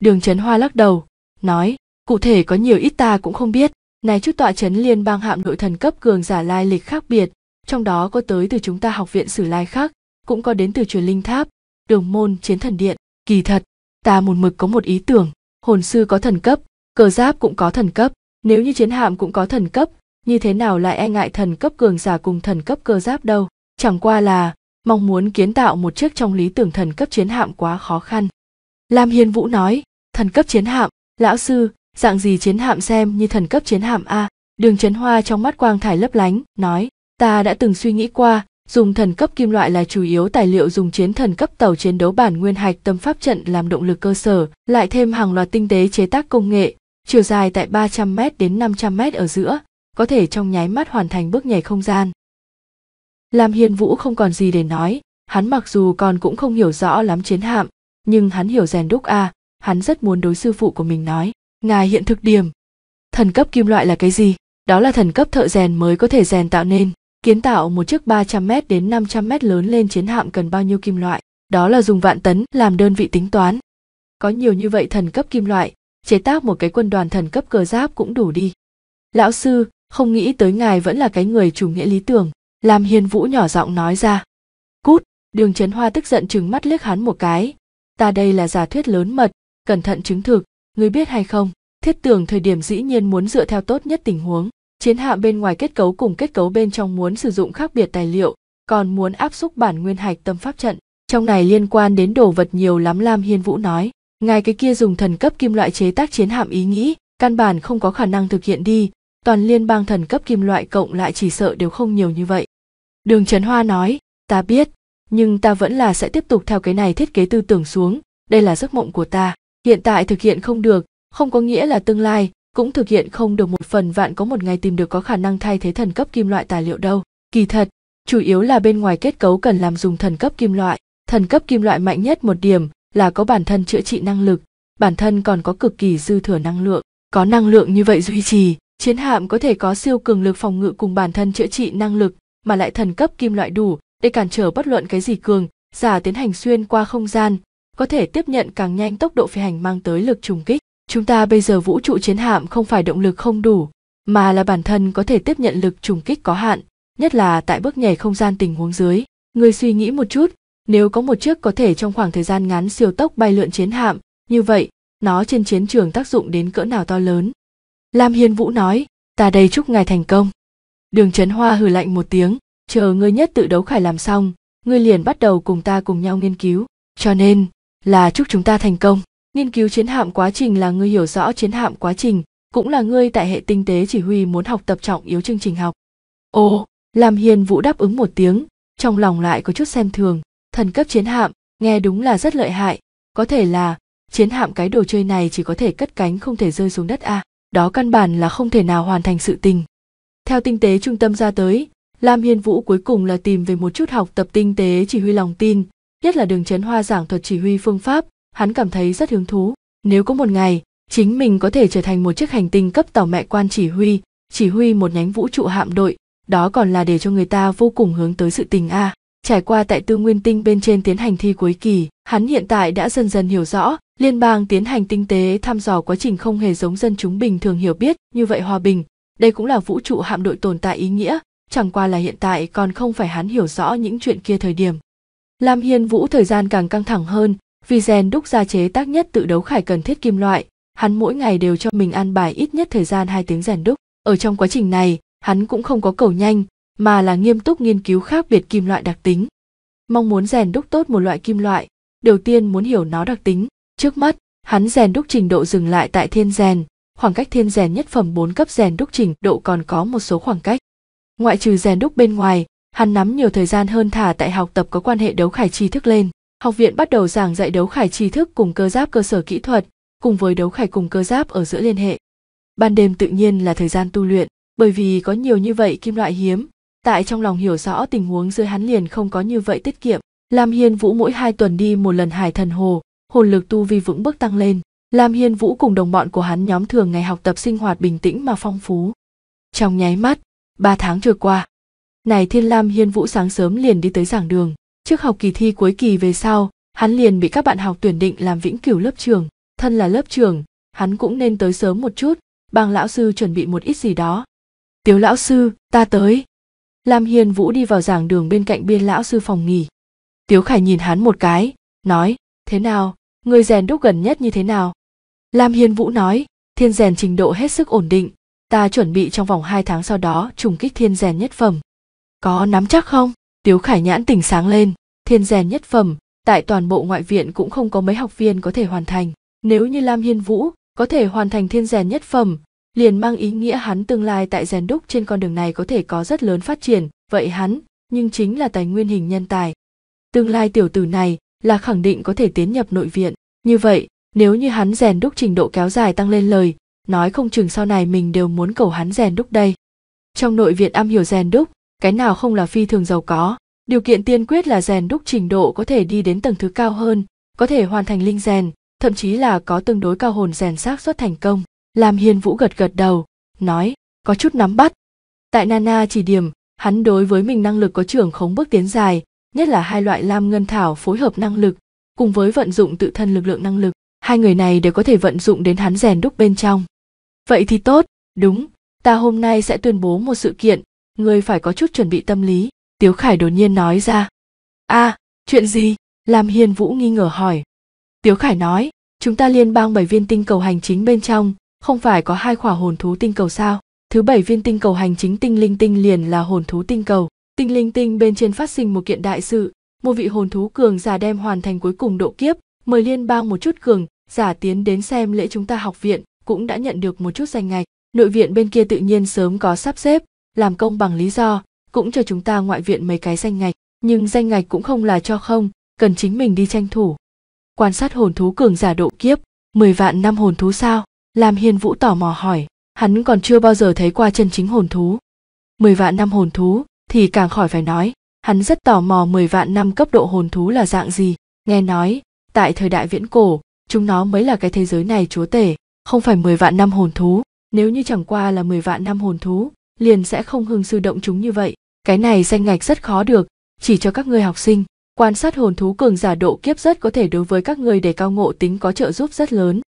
[SPEAKER 1] đường trấn hoa lắc đầu nói cụ thể có nhiều ít ta cũng không biết này chút tọa trấn liên bang hạm đội thần cấp cường giả lai lịch khác biệt trong đó có tới từ chúng ta học viện sử lai khác cũng có đến từ truyền linh tháp đường môn chiến thần điện kỳ thật ta một mực có một ý tưởng hồn sư có thần cấp cờ giáp cũng có thần cấp nếu như chiến hạm cũng có thần cấp như thế nào lại e ngại thần cấp cường giả cùng thần cấp cơ giáp đâu chẳng qua là mong muốn kiến tạo một chiếc trong lý tưởng thần cấp chiến hạm quá khó khăn. Lam Hiên Vũ nói, thần cấp chiến hạm, lão sư, dạng gì chiến hạm xem như thần cấp chiến hạm A, đường chấn hoa trong mắt quang thải lấp lánh, nói, ta đã từng suy nghĩ qua, dùng thần cấp kim loại là chủ yếu tài liệu dùng chiến thần cấp tàu chiến đấu bản nguyên hạch tâm pháp trận làm động lực cơ sở, lại thêm hàng loạt tinh tế chế tác công nghệ, chiều dài tại 300m đến 500m ở giữa, có thể trong nháy mắt hoàn thành bước nhảy không gian. Lam Hiên Vũ không còn gì để nói, hắn mặc dù còn cũng không hiểu rõ lắm chiến hạm, nhưng hắn hiểu rèn đúc a, à, hắn rất muốn đối sư phụ của mình nói, ngài hiện thực điểm. Thần cấp kim loại là cái gì? Đó là thần cấp thợ rèn mới có thể rèn tạo nên, kiến tạo một chiếc 300m đến 500m lớn lên chiến hạm cần bao nhiêu kim loại, đó là dùng vạn tấn làm đơn vị tính toán. Có nhiều như vậy thần cấp kim loại, chế tác một cái quân đoàn thần cấp cờ giáp cũng đủ đi. Lão sư, không nghĩ tới ngài vẫn là cái người chủ nghĩa lý tưởng, Lam Hiên Vũ nhỏ giọng nói ra. Cút, đường chấn hoa tức giận trừng mắt liếc hắn một cái. Ta đây là giả thuyết lớn mật, cẩn thận chứng thực, ngươi biết hay không? Thiết tưởng thời điểm dĩ nhiên muốn dựa theo tốt nhất tình huống, chiến hạm bên ngoài kết cấu cùng kết cấu bên trong muốn sử dụng khác biệt tài liệu, còn muốn áp xúc bản nguyên hạch tâm pháp trận. Trong này liên quan đến đồ vật nhiều lắm Lam Hiên Vũ nói. Ngài cái kia dùng thần cấp kim loại chế tác chiến hạm ý nghĩ, căn bản không có khả năng thực hiện đi, toàn liên bang thần cấp kim loại cộng lại chỉ sợ đều không nhiều như vậy đường trấn hoa nói ta biết nhưng ta vẫn là sẽ tiếp tục theo cái này thiết kế tư tưởng xuống đây là giấc mộng của ta hiện tại thực hiện không được không có nghĩa là tương lai cũng thực hiện không được một phần vạn có một ngày tìm được có khả năng thay thế thần cấp kim loại tài liệu đâu kỳ thật chủ yếu là bên ngoài kết cấu cần làm dùng thần cấp kim loại thần cấp kim loại mạnh nhất một điểm là có bản thân chữa trị năng lực bản thân còn có cực kỳ dư thừa năng lượng có năng lượng như vậy duy trì Chiến hạm có thể có siêu cường lực phòng ngự cùng bản thân chữa trị năng lực mà lại thần cấp kim loại đủ để cản trở bất luận cái gì cường, giả tiến hành xuyên qua không gian, có thể tiếp nhận càng nhanh tốc độ phi hành mang tới lực trùng kích. Chúng ta bây giờ vũ trụ chiến hạm không phải động lực không đủ, mà là bản thân có thể tiếp nhận lực trùng kích có hạn, nhất là tại bước nhảy không gian tình huống dưới. Người suy nghĩ một chút, nếu có một chiếc có thể trong khoảng thời gian ngắn siêu tốc bay lượn chiến hạm, như vậy, nó trên chiến trường tác dụng đến cỡ nào to lớn lam hiên vũ nói ta đây chúc ngài thành công đường trấn hoa hừ lạnh một tiếng chờ ngươi nhất tự đấu khải làm xong ngươi liền bắt đầu cùng ta cùng nhau nghiên cứu cho nên là chúc chúng ta thành công nghiên cứu chiến hạm quá trình là ngươi hiểu rõ chiến hạm quá trình cũng là ngươi tại hệ tinh tế chỉ huy muốn học tập trọng yếu chương trình học ồ Lam Hiên vũ đáp ứng một tiếng trong lòng lại có chút xem thường thần cấp chiến hạm nghe đúng là rất lợi hại có thể là chiến hạm cái đồ chơi này chỉ có thể cất cánh không thể rơi xuống đất a à đó căn bản là không thể nào hoàn thành sự tình theo tinh tế trung tâm ra tới lam hiên vũ cuối cùng là tìm về một chút học tập tinh tế chỉ huy lòng tin nhất là đường chấn hoa giảng thuật chỉ huy phương pháp hắn cảm thấy rất hứng thú nếu có một ngày chính mình có thể trở thành một chiếc hành tinh cấp tàu mẹ quan chỉ huy chỉ huy một nhánh vũ trụ hạm đội đó còn là để cho người ta vô cùng hướng tới sự tình a à. trải qua tại tư nguyên tinh bên trên tiến hành thi cuối kỳ hắn hiện tại đã dần dần hiểu rõ liên bang tiến hành tinh tế thăm dò quá trình không hề giống dân chúng bình thường hiểu biết như vậy hòa bình đây cũng là vũ trụ hạm đội tồn tại ý nghĩa chẳng qua là hiện tại còn không phải hắn hiểu rõ những chuyện kia thời điểm lam hiên vũ thời gian càng căng thẳng hơn vì rèn đúc ra chế tác nhất tự đấu khải cần thiết kim loại hắn mỗi ngày đều cho mình an bài ít nhất thời gian 2 tiếng rèn đúc ở trong quá trình này hắn cũng không có cầu nhanh mà là nghiêm túc nghiên cứu khác biệt kim loại đặc tính mong muốn rèn đúc tốt một loại kim loại đầu tiên muốn hiểu nó đặc tính Trước mắt, hắn rèn đúc trình độ dừng lại tại thiên rèn, khoảng cách thiên rèn nhất phẩm bốn cấp rèn đúc trình độ còn có một số khoảng cách. Ngoại trừ rèn đúc bên ngoài, hắn nắm nhiều thời gian hơn thả tại học tập có quan hệ đấu khải tri thức lên. Học viện bắt đầu giảng dạy đấu khải tri thức cùng cơ giáp cơ sở kỹ thuật, cùng với đấu khải cùng cơ giáp ở giữa liên hệ. Ban đêm tự nhiên là thời gian tu luyện, bởi vì có nhiều như vậy kim loại hiếm, tại trong lòng hiểu rõ tình huống dưới hắn liền không có như vậy tiết kiệm. Làm Hiên Vũ mỗi hai tuần đi một lần hải thần hồ, hồn lực tu vi vững bước tăng lên lam hiên vũ cùng đồng bọn của hắn nhóm thường ngày học tập sinh hoạt bình tĩnh mà phong phú trong nháy mắt ba tháng trôi qua này thiên lam hiên vũ sáng sớm liền đi tới giảng đường trước học kỳ thi cuối kỳ về sau hắn liền bị các bạn học tuyển định làm vĩnh cửu lớp trường thân là lớp trường hắn cũng nên tới sớm một chút bang lão sư chuẩn bị một ít gì đó tiếu lão sư ta tới lam hiên vũ đi vào giảng đường bên cạnh biên lão sư phòng nghỉ tiếu khải nhìn hắn một cái nói thế nào người rèn đúc gần nhất như thế nào lam hiên vũ nói thiên rèn trình độ hết sức ổn định ta chuẩn bị trong vòng 2 tháng sau đó trùng kích thiên rèn nhất phẩm có nắm chắc không tiếu khải nhãn tỉnh sáng lên thiên rèn nhất phẩm tại toàn bộ ngoại viện cũng không có mấy học viên có thể hoàn thành nếu như lam hiên vũ có thể hoàn thành thiên rèn nhất phẩm liền mang ý nghĩa hắn tương lai tại rèn đúc trên con đường này có thể có rất lớn phát triển vậy hắn nhưng chính là tài nguyên hình nhân tài tương lai tiểu tử này là khẳng định có thể tiến nhập nội viện như vậy nếu như hắn rèn đúc trình độ kéo dài tăng lên lời nói không chừng sau này mình đều muốn cầu hắn rèn đúc đây trong nội viện am hiểu rèn đúc cái nào không là phi thường giàu có điều kiện tiên quyết là rèn đúc trình độ có thể đi đến tầng thứ cao hơn có thể hoàn thành linh rèn thậm chí là có tương đối cao hồn rèn xác suất thành công làm hiền vũ gật gật đầu nói có chút nắm bắt tại nana chỉ điểm hắn đối với mình năng lực có trưởng khống bước tiến dài nhất là hai loại lam ngân thảo phối hợp năng lực cùng với vận dụng tự thân lực lượng năng lực hai người này đều có thể vận dụng đến hắn rèn đúc bên trong vậy thì tốt đúng ta hôm nay sẽ tuyên bố một sự kiện người phải có chút chuẩn bị tâm lý tiếu khải đột nhiên nói ra a à, chuyện gì lam hiên vũ nghi ngờ hỏi tiếu khải nói chúng ta liên bang bảy viên tinh cầu hành chính bên trong không phải có hai khỏa hồn thú tinh cầu sao thứ bảy viên tinh cầu hành chính tinh linh tinh liền là hồn thú tinh cầu Tinh linh tinh bên trên phát sinh một kiện đại sự, một vị hồn thú cường giả đem hoàn thành cuối cùng độ kiếp, mời liên bang một chút cường giả tiến đến xem lễ chúng ta học viện, cũng đã nhận được một chút danh ngạch. Nội viện bên kia tự nhiên sớm có sắp xếp, làm công bằng lý do, cũng cho chúng ta ngoại viện mấy cái danh ngạch, nhưng danh ngạch cũng không là cho không, cần chính mình đi tranh thủ. Quan sát hồn thú cường giả độ kiếp, mười vạn năm hồn thú sao? Làm Hiền Vũ tò mò hỏi, hắn còn chưa bao giờ thấy qua chân chính hồn thú. mười vạn năm hồn thú, thì càng khỏi phải nói hắn rất tò mò mười vạn năm cấp độ hồn thú là dạng gì nghe nói tại thời đại viễn cổ chúng nó mới là cái thế giới này chúa tể không phải mười vạn năm hồn thú nếu như chẳng qua là mười vạn năm hồn thú liền sẽ không hưng sư động chúng như vậy cái này danh ngạch rất khó được chỉ cho các ngươi học sinh quan sát hồn thú cường giả độ kiếp rất có thể đối với các ngươi để cao ngộ tính có trợ giúp rất lớn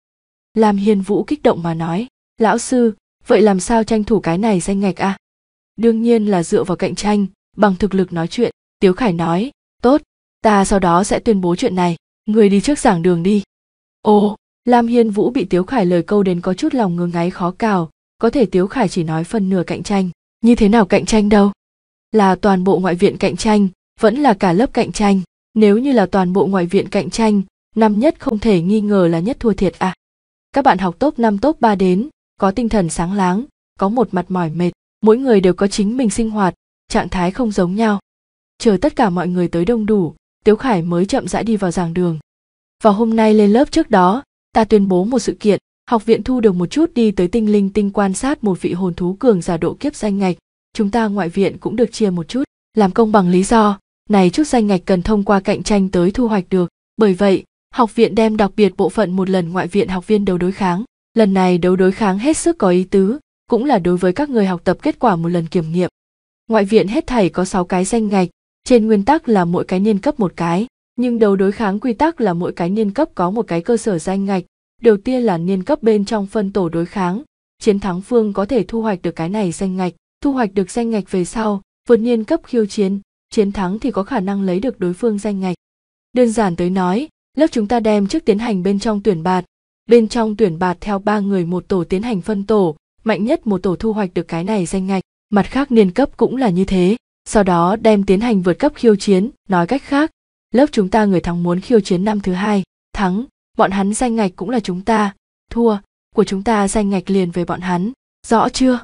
[SPEAKER 1] lam hiên vũ kích động mà nói lão sư vậy làm sao tranh thủ cái này danh ngạch a à? đương nhiên là dựa vào cạnh tranh bằng thực lực nói chuyện tiếu khải nói tốt ta sau đó sẽ tuyên bố chuyện này người đi trước giảng đường đi ồ lam hiên vũ bị tiếu khải lời câu đến có chút lòng ngưng ngáy khó cào có thể tiếu khải chỉ nói phần nửa cạnh tranh như thế nào cạnh tranh đâu là toàn bộ ngoại viện cạnh tranh vẫn là cả lớp cạnh tranh nếu như là toàn bộ ngoại viện cạnh tranh năm nhất không thể nghi ngờ là nhất thua thiệt à các bạn học top năm top ba đến có tinh thần sáng láng có một mặt mỏi mệt mỗi người đều có chính mình sinh hoạt trạng thái không giống nhau chờ tất cả mọi người tới đông đủ tiếu khải mới chậm rãi đi vào giảng đường vào hôm nay lên lớp trước đó ta tuyên bố một sự kiện học viện thu được một chút đi tới tinh linh tinh quan sát một vị hồn thú cường giả độ kiếp danh ngạch chúng ta ngoại viện cũng được chia một chút làm công bằng lý do này chút danh ngạch cần thông qua cạnh tranh tới thu hoạch được bởi vậy học viện đem đặc biệt bộ phận một lần ngoại viện học viên đấu đối kháng lần này đấu đối kháng hết sức có ý tứ cũng là đối với các người học tập kết quả một lần kiểm nghiệm. Ngoại viện hết thảy có 6 cái danh ngạch, trên nguyên tắc là mỗi cái niên cấp một cái, nhưng đầu đối kháng quy tắc là mỗi cái niên cấp có một cái cơ sở danh ngạch, đầu tiên là niên cấp bên trong phân tổ đối kháng, chiến thắng phương có thể thu hoạch được cái này danh ngạch, thu hoạch được danh ngạch về sau, vượt niên cấp khiêu chiến, chiến thắng thì có khả năng lấy được đối phương danh ngạch. Đơn giản tới nói, lớp chúng ta đem trước tiến hành bên trong tuyển bạt, bên trong tuyển bạt theo ba người một tổ tiến hành phân tổ, mạnh nhất một tổ thu hoạch được cái này danh ngạch mặt khác niên cấp cũng là như thế sau đó đem tiến hành vượt cấp khiêu chiến nói cách khác lớp chúng ta người thắng muốn khiêu chiến năm thứ hai thắng bọn hắn danh ngạch cũng là chúng ta thua của chúng ta danh ngạch liền về bọn hắn rõ chưa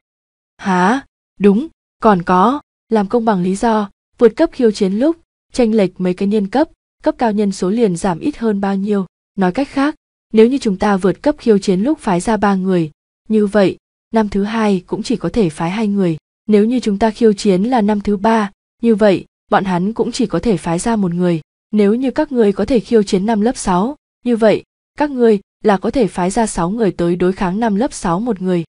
[SPEAKER 1] há đúng còn có làm công bằng lý do vượt cấp khiêu chiến lúc tranh lệch mấy cái niên cấp cấp cao nhân số liền giảm ít hơn bao nhiêu nói cách khác nếu như chúng ta vượt cấp khiêu chiến lúc phái ra ba người như vậy năm thứ hai cũng chỉ có thể phái hai người nếu như chúng ta khiêu chiến là năm thứ ba như vậy bọn hắn cũng chỉ có thể phái ra một người nếu như các ngươi có thể khiêu chiến năm lớp sáu, như vậy các ngươi là có thể phái ra sáu người tới đối kháng năm lớp sáu một người.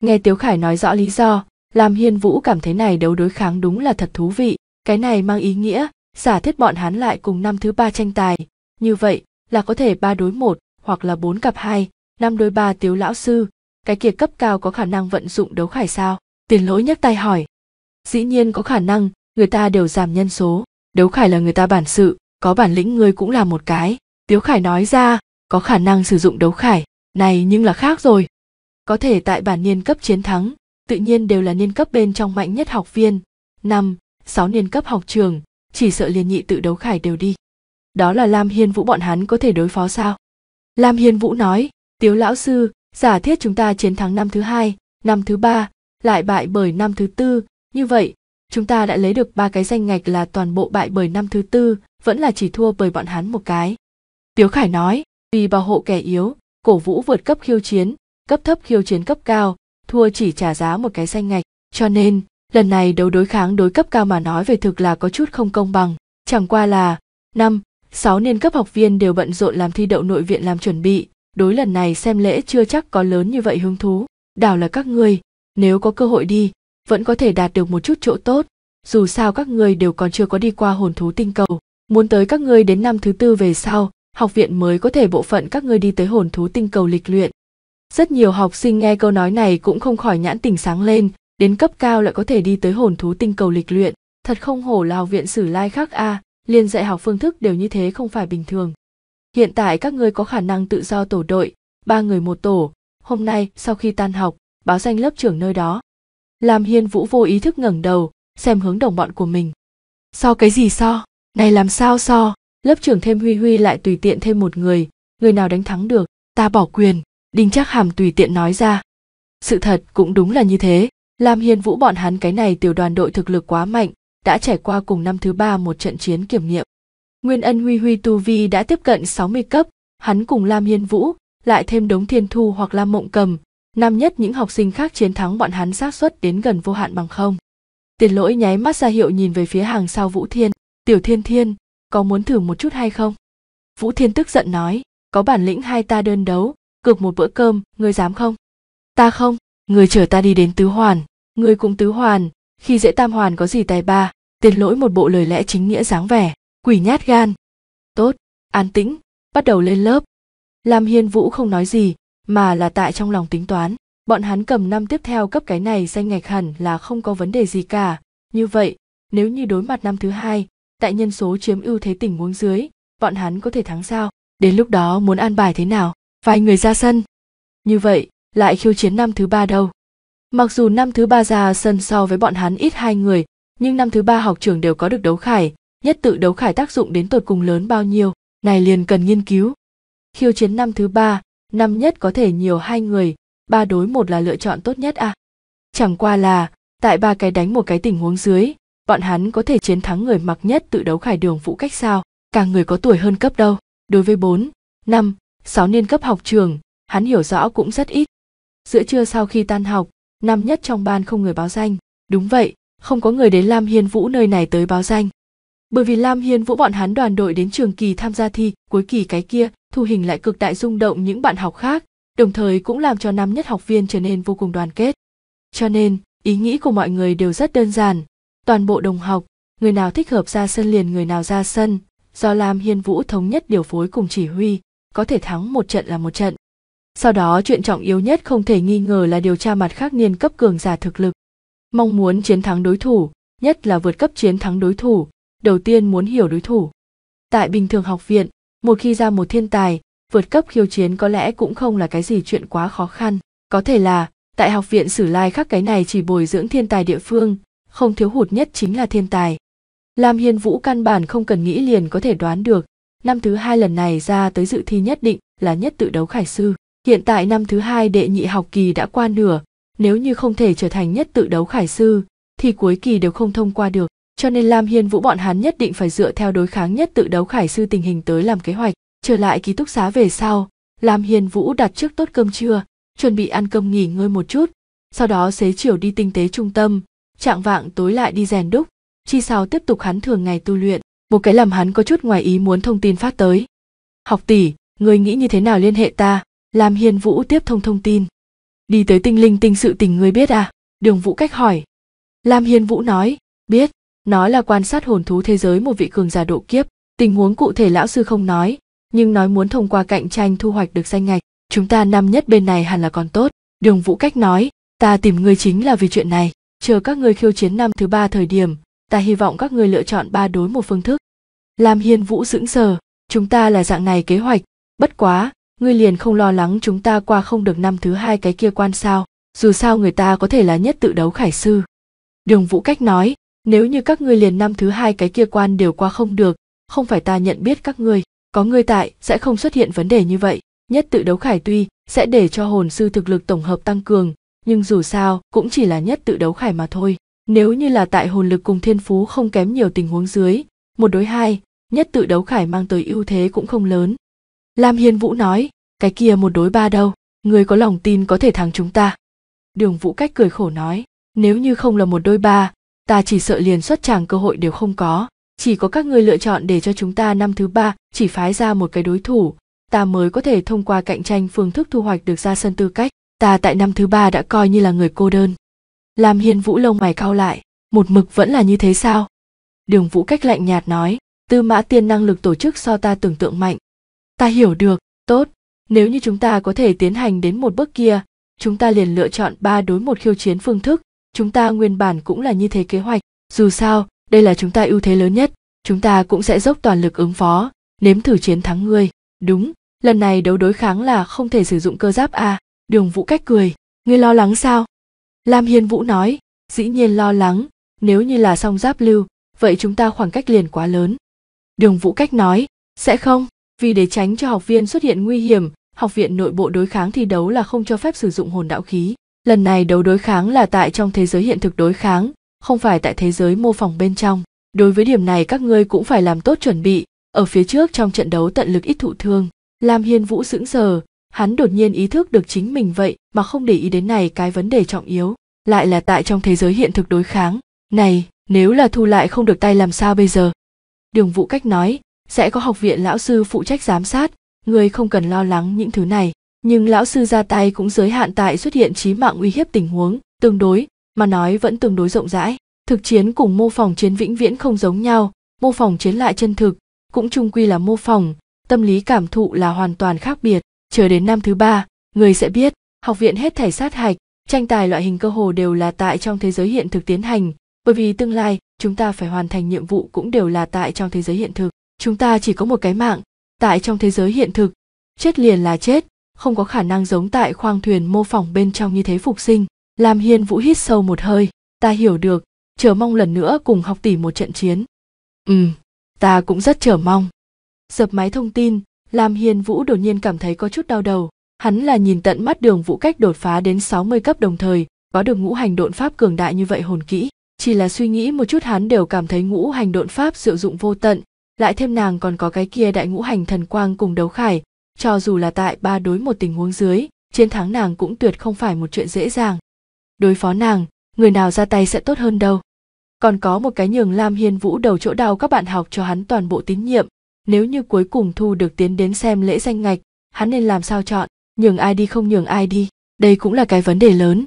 [SPEAKER 1] Nghe Tiếu Khải nói rõ lý do, làm Hiên Vũ cảm thấy này đấu đối kháng đúng là thật thú vị, cái này mang ý nghĩa, giả thiết bọn hắn lại cùng năm thứ ba tranh tài, như vậy là có thể ba đối một hoặc là bốn cặp hai năm đối ba Tiếu lão sư, cái kia cấp cao có khả năng vận dụng đấu khải sao tiền lỗi nhấc tay hỏi dĩ nhiên có khả năng người ta đều giảm nhân số đấu khải là người ta bản sự có bản lĩnh ngươi cũng là một cái tiếu khải nói ra có khả năng sử dụng đấu khải này nhưng là khác rồi có thể tại bản niên cấp chiến thắng tự nhiên đều là niên cấp bên trong mạnh nhất học viên năm sáu niên cấp học trường chỉ sợ liền nhị tự đấu khải đều đi đó là lam hiên vũ bọn hắn có thể đối phó sao lam hiên vũ nói tiếu lão sư giả thiết chúng ta chiến thắng năm thứ hai năm thứ ba lại bại bởi năm thứ tư như vậy chúng ta đã lấy được ba cái danh ngạch là toàn bộ bại bởi năm thứ tư vẫn là chỉ thua bởi bọn hắn một cái tiếu khải nói vì bảo hộ kẻ yếu cổ vũ vượt cấp khiêu chiến cấp thấp khiêu chiến cấp cao thua chỉ trả giá một cái danh ngạch cho nên lần này đấu đối kháng đối cấp cao mà nói về thực là có chút không công bằng chẳng qua là năm sáu niên cấp học viên đều bận rộn làm thi đậu nội viện làm chuẩn bị đối lần này xem lễ chưa chắc có lớn như vậy hứng thú đảo là các ngươi nếu có cơ hội đi vẫn có thể đạt được một chút chỗ tốt dù sao các ngươi đều còn chưa có đi qua hồn thú tinh cầu muốn tới các ngươi đến năm thứ tư về sau học viện mới có thể bộ phận các ngươi đi tới hồn thú tinh cầu lịch luyện rất nhiều học sinh nghe câu nói này cũng không khỏi nhãn tình sáng lên đến cấp cao lại có thể đi tới hồn thú tinh cầu lịch luyện thật không hổ là học viện sử lai khác a à, liên dạy học phương thức đều như thế không phải bình thường hiện tại các ngươi có khả năng tự do tổ đội ba người một tổ hôm nay sau khi tan học báo danh lớp trưởng nơi đó làm hiên vũ vô ý thức ngẩng đầu xem hướng đồng bọn của mình so cái gì so này làm sao so lớp trưởng thêm huy huy lại tùy tiện thêm một người người nào đánh thắng được ta bỏ quyền đinh trác hàm tùy tiện nói ra sự thật cũng đúng là như thế làm hiền vũ bọn hắn cái này tiểu đoàn đội thực lực quá mạnh đã trải qua cùng năm thứ ba một trận chiến kiểm nghiệm Nguyên Ân Huy Huy tu vi đã tiếp cận 60 cấp, hắn cùng Lam Hiên Vũ, lại thêm đống thiên thu hoặc Lam Mộng Cầm, năm nhất những học sinh khác chiến thắng bọn hắn xác suất đến gần vô hạn bằng không. Tiền lỗi nháy mắt ra hiệu nhìn về phía hàng sau Vũ Thiên, Tiểu Thiên Thiên, có muốn thử một chút hay không? Vũ Thiên tức giận nói, có bản lĩnh hai ta đơn đấu, cược một bữa cơm, ngươi dám không? Ta không, ngươi chở ta đi đến tứ hoàn, ngươi cũng tứ hoàn, khi dễ tam hoàn có gì tài ba, tiền lỗi một bộ lời lẽ chính nghĩa dáng vẻ quỷ nhát gan tốt an tĩnh bắt đầu lên lớp lam hiên vũ không nói gì mà là tại trong lòng tính toán bọn hắn cầm năm tiếp theo cấp cái này danh ngạch hẳn là không có vấn đề gì cả như vậy nếu như đối mặt năm thứ hai tại nhân số chiếm ưu thế tình huống dưới bọn hắn có thể thắng sao đến lúc đó muốn an bài thế nào vài người ra sân như vậy lại khiêu chiến năm thứ ba đâu mặc dù năm thứ ba ra sân so với bọn hắn ít hai người nhưng năm thứ ba học trường đều có được đấu khải nhất tự đấu khải tác dụng đến tột cùng lớn bao nhiêu này liền cần nghiên cứu khiêu chiến năm thứ ba năm nhất có thể nhiều hai người ba đối một là lựa chọn tốt nhất à chẳng qua là tại ba cái đánh một cái tình huống dưới bọn hắn có thể chiến thắng người mặc nhất tự đấu khải đường vũ cách sao càng người có tuổi hơn cấp đâu đối với bốn năm sáu niên cấp học trường hắn hiểu rõ cũng rất ít giữa trưa sau khi tan học năm nhất trong ban không người báo danh đúng vậy không có người đến lam hiên vũ nơi này tới báo danh bởi vì lam hiên vũ bọn hắn đoàn đội đến trường kỳ tham gia thi cuối kỳ cái kia thu hình lại cực đại rung động những bạn học khác đồng thời cũng làm cho năm nhất học viên trở nên vô cùng đoàn kết cho nên ý nghĩ của mọi người đều rất đơn giản toàn bộ đồng học người nào thích hợp ra sân liền người nào ra sân do lam hiên vũ thống nhất điều phối cùng chỉ huy có thể thắng một trận là một trận sau đó chuyện trọng yếu nhất không thể nghi ngờ là điều tra mặt khác niên cấp cường giả thực lực mong muốn chiến thắng đối thủ nhất là vượt cấp chiến thắng đối thủ đầu tiên muốn hiểu đối thủ. Tại bình thường học viện, một khi ra một thiên tài, vượt cấp khiêu chiến có lẽ cũng không là cái gì chuyện quá khó khăn. Có thể là, tại học viện sử lai khác cái này chỉ bồi dưỡng thiên tài địa phương, không thiếu hụt nhất chính là thiên tài. Lam Hiên Vũ căn bản không cần nghĩ liền có thể đoán được, năm thứ hai lần này ra tới dự thi nhất định là nhất tự đấu khải sư. Hiện tại năm thứ hai đệ nhị học kỳ đã qua nửa, nếu như không thể trở thành nhất tự đấu khải sư, thì cuối kỳ đều không thông qua được cho nên Lam Hiên Vũ bọn hắn nhất định phải dựa theo đối kháng nhất tự đấu khải sư tình hình tới làm kế hoạch. Trở lại ký túc xá về sau, Lam Hiên Vũ đặt trước tốt cơm trưa, chuẩn bị ăn cơm nghỉ ngơi một chút, sau đó xế chiều đi tinh tế trung tâm, trạng vạng tối lại đi rèn đúc, chi sao tiếp tục hắn thường ngày tu luyện, một cái làm hắn có chút ngoài ý muốn thông tin phát tới. Học tỷ, người nghĩ như thế nào liên hệ ta? Lam Hiên Vũ tiếp thông thông tin. Đi tới tinh linh tinh sự tình người biết à? Đường Vũ cách hỏi. Lam Hiên Vũ nói, biết, Nói là quan sát hồn thú thế giới một vị cường giả độ kiếp, tình huống cụ thể lão sư không nói, nhưng nói muốn thông qua cạnh tranh thu hoạch được danh ngạch, chúng ta năm nhất bên này hẳn là còn tốt. Đường Vũ Cách nói, ta tìm ngươi chính là vì chuyện này, chờ các ngươi khiêu chiến năm thứ ba thời điểm, ta hy vọng các ngươi lựa chọn ba đối một phương thức. Lam Hiên Vũ sững sờ, chúng ta là dạng này kế hoạch, bất quá, ngươi liền không lo lắng chúng ta qua không được năm thứ hai cái kia quan sao, dù sao người ta có thể là nhất tự đấu khải sư. Đường Vũ Cách nói, nếu như các ngươi liền năm thứ hai cái kia quan đều qua không được không phải ta nhận biết các ngươi có ngươi tại sẽ không xuất hiện vấn đề như vậy nhất tự đấu khải tuy sẽ để cho hồn sư thực lực tổng hợp tăng cường nhưng dù sao cũng chỉ là nhất tự đấu khải mà thôi nếu như là tại hồn lực cùng thiên phú không kém nhiều tình huống dưới một đối hai nhất tự đấu khải mang tới ưu thế cũng không lớn lam hiên vũ nói cái kia một đối ba đâu người có lòng tin có thể thắng chúng ta đường vũ cách cười khổ nói nếu như không là một đôi ba ta chỉ sợ liền xuất tràng cơ hội đều không có chỉ có các ngươi lựa chọn để cho chúng ta năm thứ ba chỉ phái ra một cái đối thủ ta mới có thể thông qua cạnh tranh phương thức thu hoạch được ra sân tư cách ta tại năm thứ ba đã coi như là người cô đơn làm hiền vũ lông mày cau lại một mực vẫn là như thế sao đường vũ cách lạnh nhạt nói tư mã tiên năng lực tổ chức so ta tưởng tượng mạnh ta hiểu được tốt nếu như chúng ta có thể tiến hành đến một bước kia chúng ta liền lựa chọn ba đối một khiêu chiến phương thức chúng ta nguyên bản cũng là như thế kế hoạch dù sao đây là chúng ta ưu thế lớn nhất chúng ta cũng sẽ dốc toàn lực ứng phó nếm thử chiến thắng ngươi đúng lần này đấu đối kháng là không thể sử dụng cơ giáp à đường vũ cách cười ngươi lo lắng sao lam hiên vũ nói dĩ nhiên lo lắng nếu như là song giáp lưu vậy chúng ta khoảng cách liền quá lớn đường vũ cách nói sẽ không vì để tránh cho học viên xuất hiện nguy hiểm học viện nội bộ đối kháng thi đấu là không cho phép sử dụng hồn đạo khí lần này đấu đối kháng là tại trong thế giới hiện thực đối kháng không phải tại thế giới mô phỏng bên trong đối với điểm này các ngươi cũng phải làm tốt chuẩn bị ở phía trước trong trận đấu tận lực ít thụ thương lam hiên vũ sững sờ hắn đột nhiên ý thức được chính mình vậy mà không để ý đến này cái vấn đề trọng yếu lại là tại trong thế giới hiện thực đối kháng này nếu là thu lại không được tay làm sao bây giờ đường vũ cách nói sẽ có học viện lão sư phụ trách giám sát ngươi không cần lo lắng những thứ này nhưng lão sư ra tay cũng giới hạn tại xuất hiện trí mạng uy hiếp tình huống tương đối mà nói vẫn tương đối rộng rãi thực chiến cùng mô phỏng chiến vĩnh viễn không giống nhau mô phỏng chiến lại chân thực cũng chung quy là mô phỏng tâm lý cảm thụ là hoàn toàn khác biệt chờ đến năm thứ ba người sẽ biết học viện hết thảy sát hạch tranh tài loại hình cơ hồ đều là tại trong thế giới hiện thực tiến hành bởi vì tương lai chúng ta phải hoàn thành nhiệm vụ cũng đều là tại trong thế giới hiện thực chúng ta chỉ có một cái mạng tại trong thế giới hiện thực chết liền là chết không có khả năng giống tại khoang thuyền mô phỏng bên trong như thế phục sinh làm hiên vũ hít sâu một hơi ta hiểu được chờ mong lần nữa cùng học tỷ một trận chiến ừ ta cũng rất chờ mong dập máy thông tin làm hiền vũ đột nhiên cảm thấy có chút đau đầu hắn là nhìn tận mắt đường vũ cách đột phá đến 60 cấp đồng thời có được ngũ hành độn pháp cường đại như vậy hồn kỹ chỉ là suy nghĩ một chút hắn đều cảm thấy ngũ hành độn pháp sử dụng vô tận lại thêm nàng còn có cái kia đại ngũ hành thần quang cùng đấu khải cho dù là tại ba đối một tình huống dưới chiến thắng nàng cũng tuyệt không phải một chuyện dễ dàng đối phó nàng người nào ra tay sẽ tốt hơn đâu còn có một cái nhường lam hiên vũ đầu chỗ đau các bạn học cho hắn toàn bộ tín nhiệm nếu như cuối cùng thu được tiến đến xem lễ danh ngạch hắn nên làm sao chọn nhường ai đi không nhường ai đi đây cũng là cái vấn đề lớn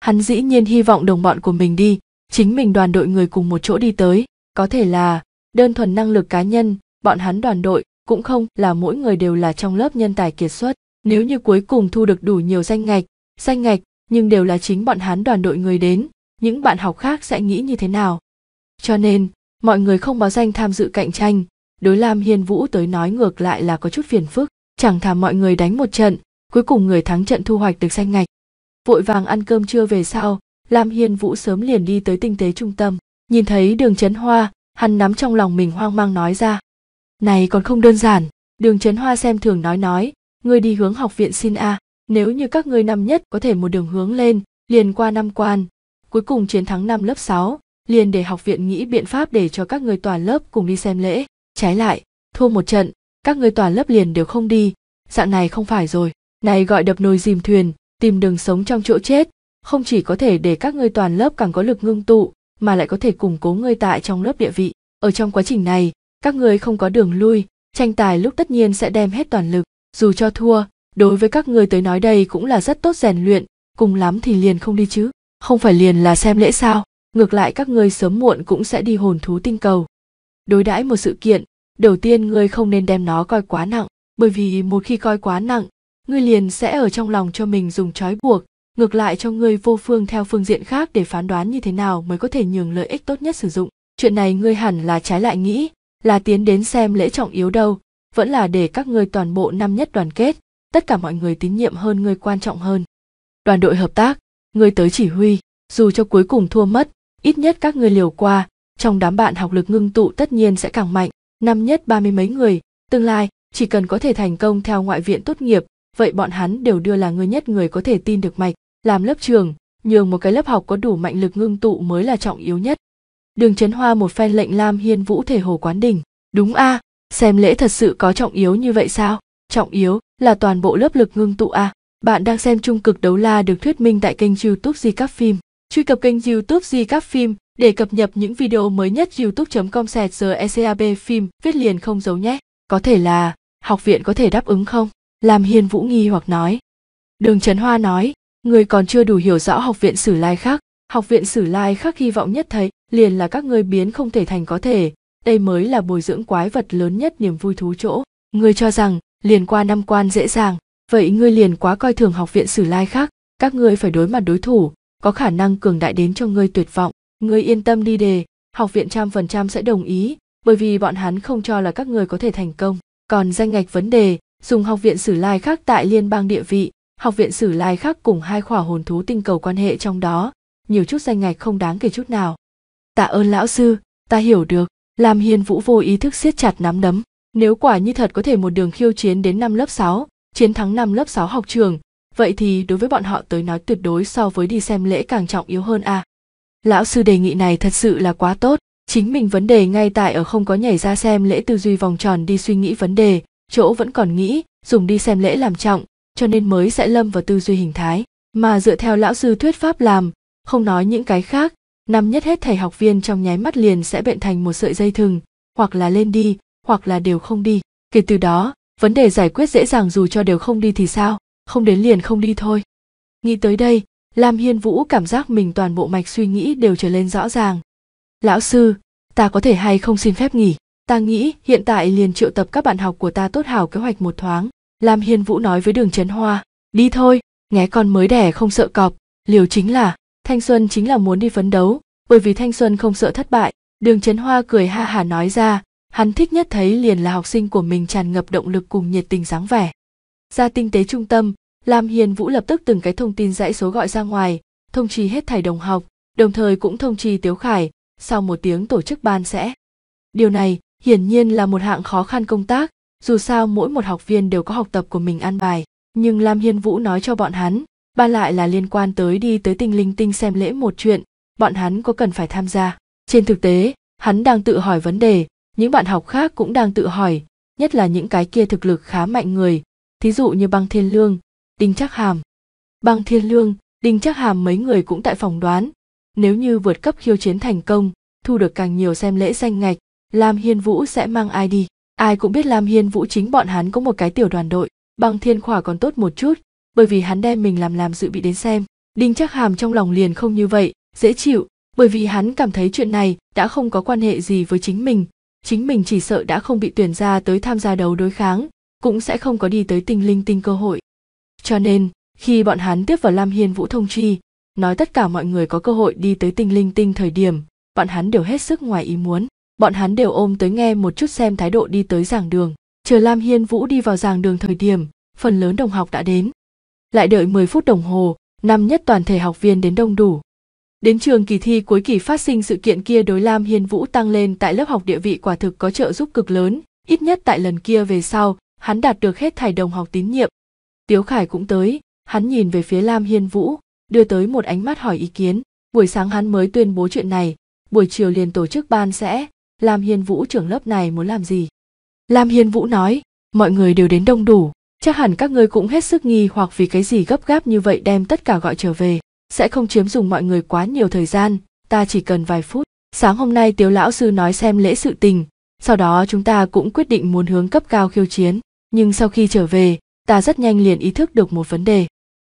[SPEAKER 1] hắn dĩ nhiên hy vọng đồng bọn của mình đi chính mình đoàn đội người cùng một chỗ đi tới có thể là đơn thuần năng lực cá nhân bọn hắn đoàn đội cũng không là mỗi người đều là trong lớp nhân tài kiệt xuất nếu như cuối cùng thu được đủ nhiều danh ngạch danh ngạch nhưng đều là chính bọn hắn đoàn đội người đến những bạn học khác sẽ nghĩ như thế nào cho nên mọi người không báo danh tham dự cạnh tranh đối lam hiên vũ tới nói ngược lại là có chút phiền phức chẳng thà mọi người đánh một trận cuối cùng người thắng trận thu hoạch được danh ngạch vội vàng ăn cơm trưa về sau lam hiên vũ sớm liền đi tới tinh tế trung tâm nhìn thấy đường trấn hoa hắn nắm trong lòng mình hoang mang nói ra này còn không đơn giản đường trấn hoa xem thường nói nói ngươi đi hướng học viện xin a nếu như các ngươi năm nhất có thể một đường hướng lên liền qua năm quan cuối cùng chiến thắng năm lớp 6, liền để học viện nghĩ biện pháp để cho các người toàn lớp cùng đi xem lễ trái lại thua một trận các người toàn lớp liền đều không đi dạng này không phải rồi này gọi đập nồi dìm thuyền tìm đường sống trong chỗ chết không chỉ có thể để các ngươi toàn lớp càng có lực ngưng tụ mà lại có thể củng cố người tại trong lớp địa vị ở trong quá trình này các người không có đường lui tranh tài lúc tất nhiên sẽ đem hết toàn lực dù cho thua đối với các người tới nói đây cũng là rất tốt rèn luyện cùng lắm thì liền không đi chứ không phải liền là xem lễ sao ngược lại các người sớm muộn cũng sẽ đi hồn thú tinh cầu đối đãi một sự kiện đầu tiên ngươi không nên đem nó coi quá nặng bởi vì một khi coi quá nặng ngươi liền sẽ ở trong lòng cho mình dùng trói buộc ngược lại cho ngươi vô phương theo phương diện khác để phán đoán như thế nào mới có thể nhường lợi ích tốt nhất sử dụng chuyện này ngươi hẳn là trái lại nghĩ là tiến đến xem lễ trọng yếu đâu vẫn là để các ngươi toàn bộ năm nhất đoàn kết tất cả mọi người tín nhiệm hơn ngươi quan trọng hơn đoàn đội hợp tác ngươi tới chỉ huy dù cho cuối cùng thua mất ít nhất các ngươi liều qua trong đám bạn học lực ngưng tụ tất nhiên sẽ càng mạnh năm nhất ba mươi mấy người tương lai chỉ cần có thể thành công theo ngoại viện tốt nghiệp vậy bọn hắn đều đưa là người nhất người có thể tin được mạch làm lớp trường nhường một cái lớp học có đủ mạnh lực ngưng tụ mới là trọng yếu nhất đường trấn hoa một phen lệnh lam hiên vũ thể hồ quán đỉnh đúng a à, xem lễ thật sự có trọng yếu như vậy sao trọng yếu là toàn bộ lớp lực ngưng tụ a à. bạn đang xem trung cực đấu la được thuyết minh tại kênh youtube di các phim truy cập kênh youtube di các phim để cập nhật những video mới nhất youtube com sẹt giờ ecab phim viết liền không giấu nhé có thể là học viện có thể đáp ứng không làm hiên vũ nghi hoặc nói đường trấn hoa nói người còn chưa đủ hiểu rõ học viện sử lai khác học viện sử lai khác hy vọng nhất thấy liền là các ngươi biến không thể thành có thể đây mới là bồi dưỡng quái vật lớn nhất niềm vui thú chỗ ngươi cho rằng liền qua năm quan dễ dàng vậy ngươi liền quá coi thường học viện sử lai khác các ngươi phải đối mặt đối thủ có khả năng cường đại đến cho ngươi tuyệt vọng ngươi yên tâm đi đề học viện trăm phần trăm sẽ đồng ý bởi vì bọn hắn không cho là các ngươi có thể thành công còn danh ngạch vấn đề dùng học viện sử lai khác tại liên bang địa vị học viện sử lai khác cùng hai khỏa hồn thú tinh cầu quan hệ trong đó nhiều chút danh ngạch không đáng kể chút nào tạ ơn lão sư ta hiểu được làm hiền vũ vô ý thức siết chặt nắm đấm nếu quả như thật có thể một đường khiêu chiến đến năm lớp 6, chiến thắng năm lớp 6 học trường, vậy thì đối với bọn họ tới nói tuyệt đối so với đi xem lễ càng trọng yếu hơn à. Lão sư đề nghị này thật sự là quá tốt, chính mình vấn đề ngay tại ở không có nhảy ra xem lễ tư duy vòng tròn đi suy nghĩ vấn đề, chỗ vẫn còn nghĩ, dùng đi xem lễ làm trọng, cho nên mới sẽ lâm vào tư duy hình thái. Mà dựa theo lão sư thuyết pháp làm, không nói những cái khác năm nhất hết thầy học viên trong nháy mắt liền sẽ bệnh thành một sợi dây thừng hoặc là lên đi hoặc là đều không đi kể từ đó vấn đề giải quyết dễ dàng dù cho đều không đi thì sao không đến liền không đi thôi nghĩ tới đây lam hiên vũ cảm giác mình toàn bộ mạch suy nghĩ đều trở lên rõ ràng lão sư ta có thể hay không xin phép nghỉ ta nghĩ hiện tại liền triệu tập các bạn học của ta tốt hảo kế hoạch một thoáng lam hiên vũ nói với đường trấn hoa đi thôi nghe con mới đẻ không sợ cọp liều chính là thanh xuân chính là muốn đi phấn đấu bởi vì thanh xuân không sợ thất bại đường trấn hoa cười ha hả nói ra hắn thích nhất thấy liền là học sinh của mình tràn ngập động lực cùng nhiệt tình dáng vẻ ra tinh tế trung tâm Lam hiền vũ lập tức từng cái thông tin dãy số gọi ra ngoài thông trì hết thảy đồng học đồng thời cũng thông trì tiếu khải sau một tiếng tổ chức ban sẽ điều này hiển nhiên là một hạng khó khăn công tác dù sao mỗi một học viên đều có học tập của mình an bài nhưng lam Hiền vũ nói cho bọn hắn ba lại là liên quan tới đi tới tinh linh tinh xem lễ một chuyện bọn hắn có cần phải tham gia trên thực tế hắn đang tự hỏi vấn đề những bạn học khác cũng đang tự hỏi nhất là những cái kia thực lực khá mạnh người thí dụ như băng thiên lương đinh chắc hàm băng thiên lương đinh chắc hàm mấy người cũng tại phòng đoán nếu như vượt cấp khiêu chiến thành công thu được càng nhiều xem lễ danh ngạch lam hiên vũ sẽ mang ai đi ai cũng biết lam hiên vũ chính bọn hắn có một cái tiểu đoàn đội băng thiên khỏa còn tốt một chút bởi vì hắn đem mình làm làm dự bị đến xem đinh chắc hàm trong lòng liền không như vậy dễ chịu bởi vì hắn cảm thấy chuyện này đã không có quan hệ gì với chính mình chính mình chỉ sợ đã không bị tuyển ra tới tham gia đấu đối kháng cũng sẽ không có đi tới tinh linh tinh cơ hội cho nên khi bọn hắn tiếp vào lam hiên vũ thông chi nói tất cả mọi người có cơ hội đi tới tinh linh tinh thời điểm bọn hắn đều hết sức ngoài ý muốn bọn hắn đều ôm tới nghe một chút xem thái độ đi tới giảng đường chờ lam hiên vũ đi vào giảng đường thời điểm phần lớn đồng học đã đến lại đợi 10 phút đồng hồ, năm nhất toàn thể học viên đến đông đủ. Đến trường kỳ thi cuối kỳ phát sinh sự kiện kia đối Lam Hiên Vũ tăng lên tại lớp học địa vị quả thực có trợ giúp cực lớn, ít nhất tại lần kia về sau, hắn đạt được hết thảy đồng học tín nhiệm. Tiếu Khải cũng tới, hắn nhìn về phía Lam Hiên Vũ, đưa tới một ánh mắt hỏi ý kiến, buổi sáng hắn mới tuyên bố chuyện này, buổi chiều liền tổ chức ban sẽ, Lam Hiên Vũ trưởng lớp này muốn làm gì? Lam Hiên Vũ nói, mọi người đều đến đông đủ, chắc hẳn các ngươi cũng hết sức nghi hoặc vì cái gì gấp gáp như vậy đem tất cả gọi trở về sẽ không chiếm dùng mọi người quá nhiều thời gian ta chỉ cần vài phút sáng hôm nay tiếu lão sư nói xem lễ sự tình sau đó chúng ta cũng quyết định muốn hướng cấp cao khiêu chiến nhưng sau khi trở về ta rất nhanh liền ý thức được một vấn đề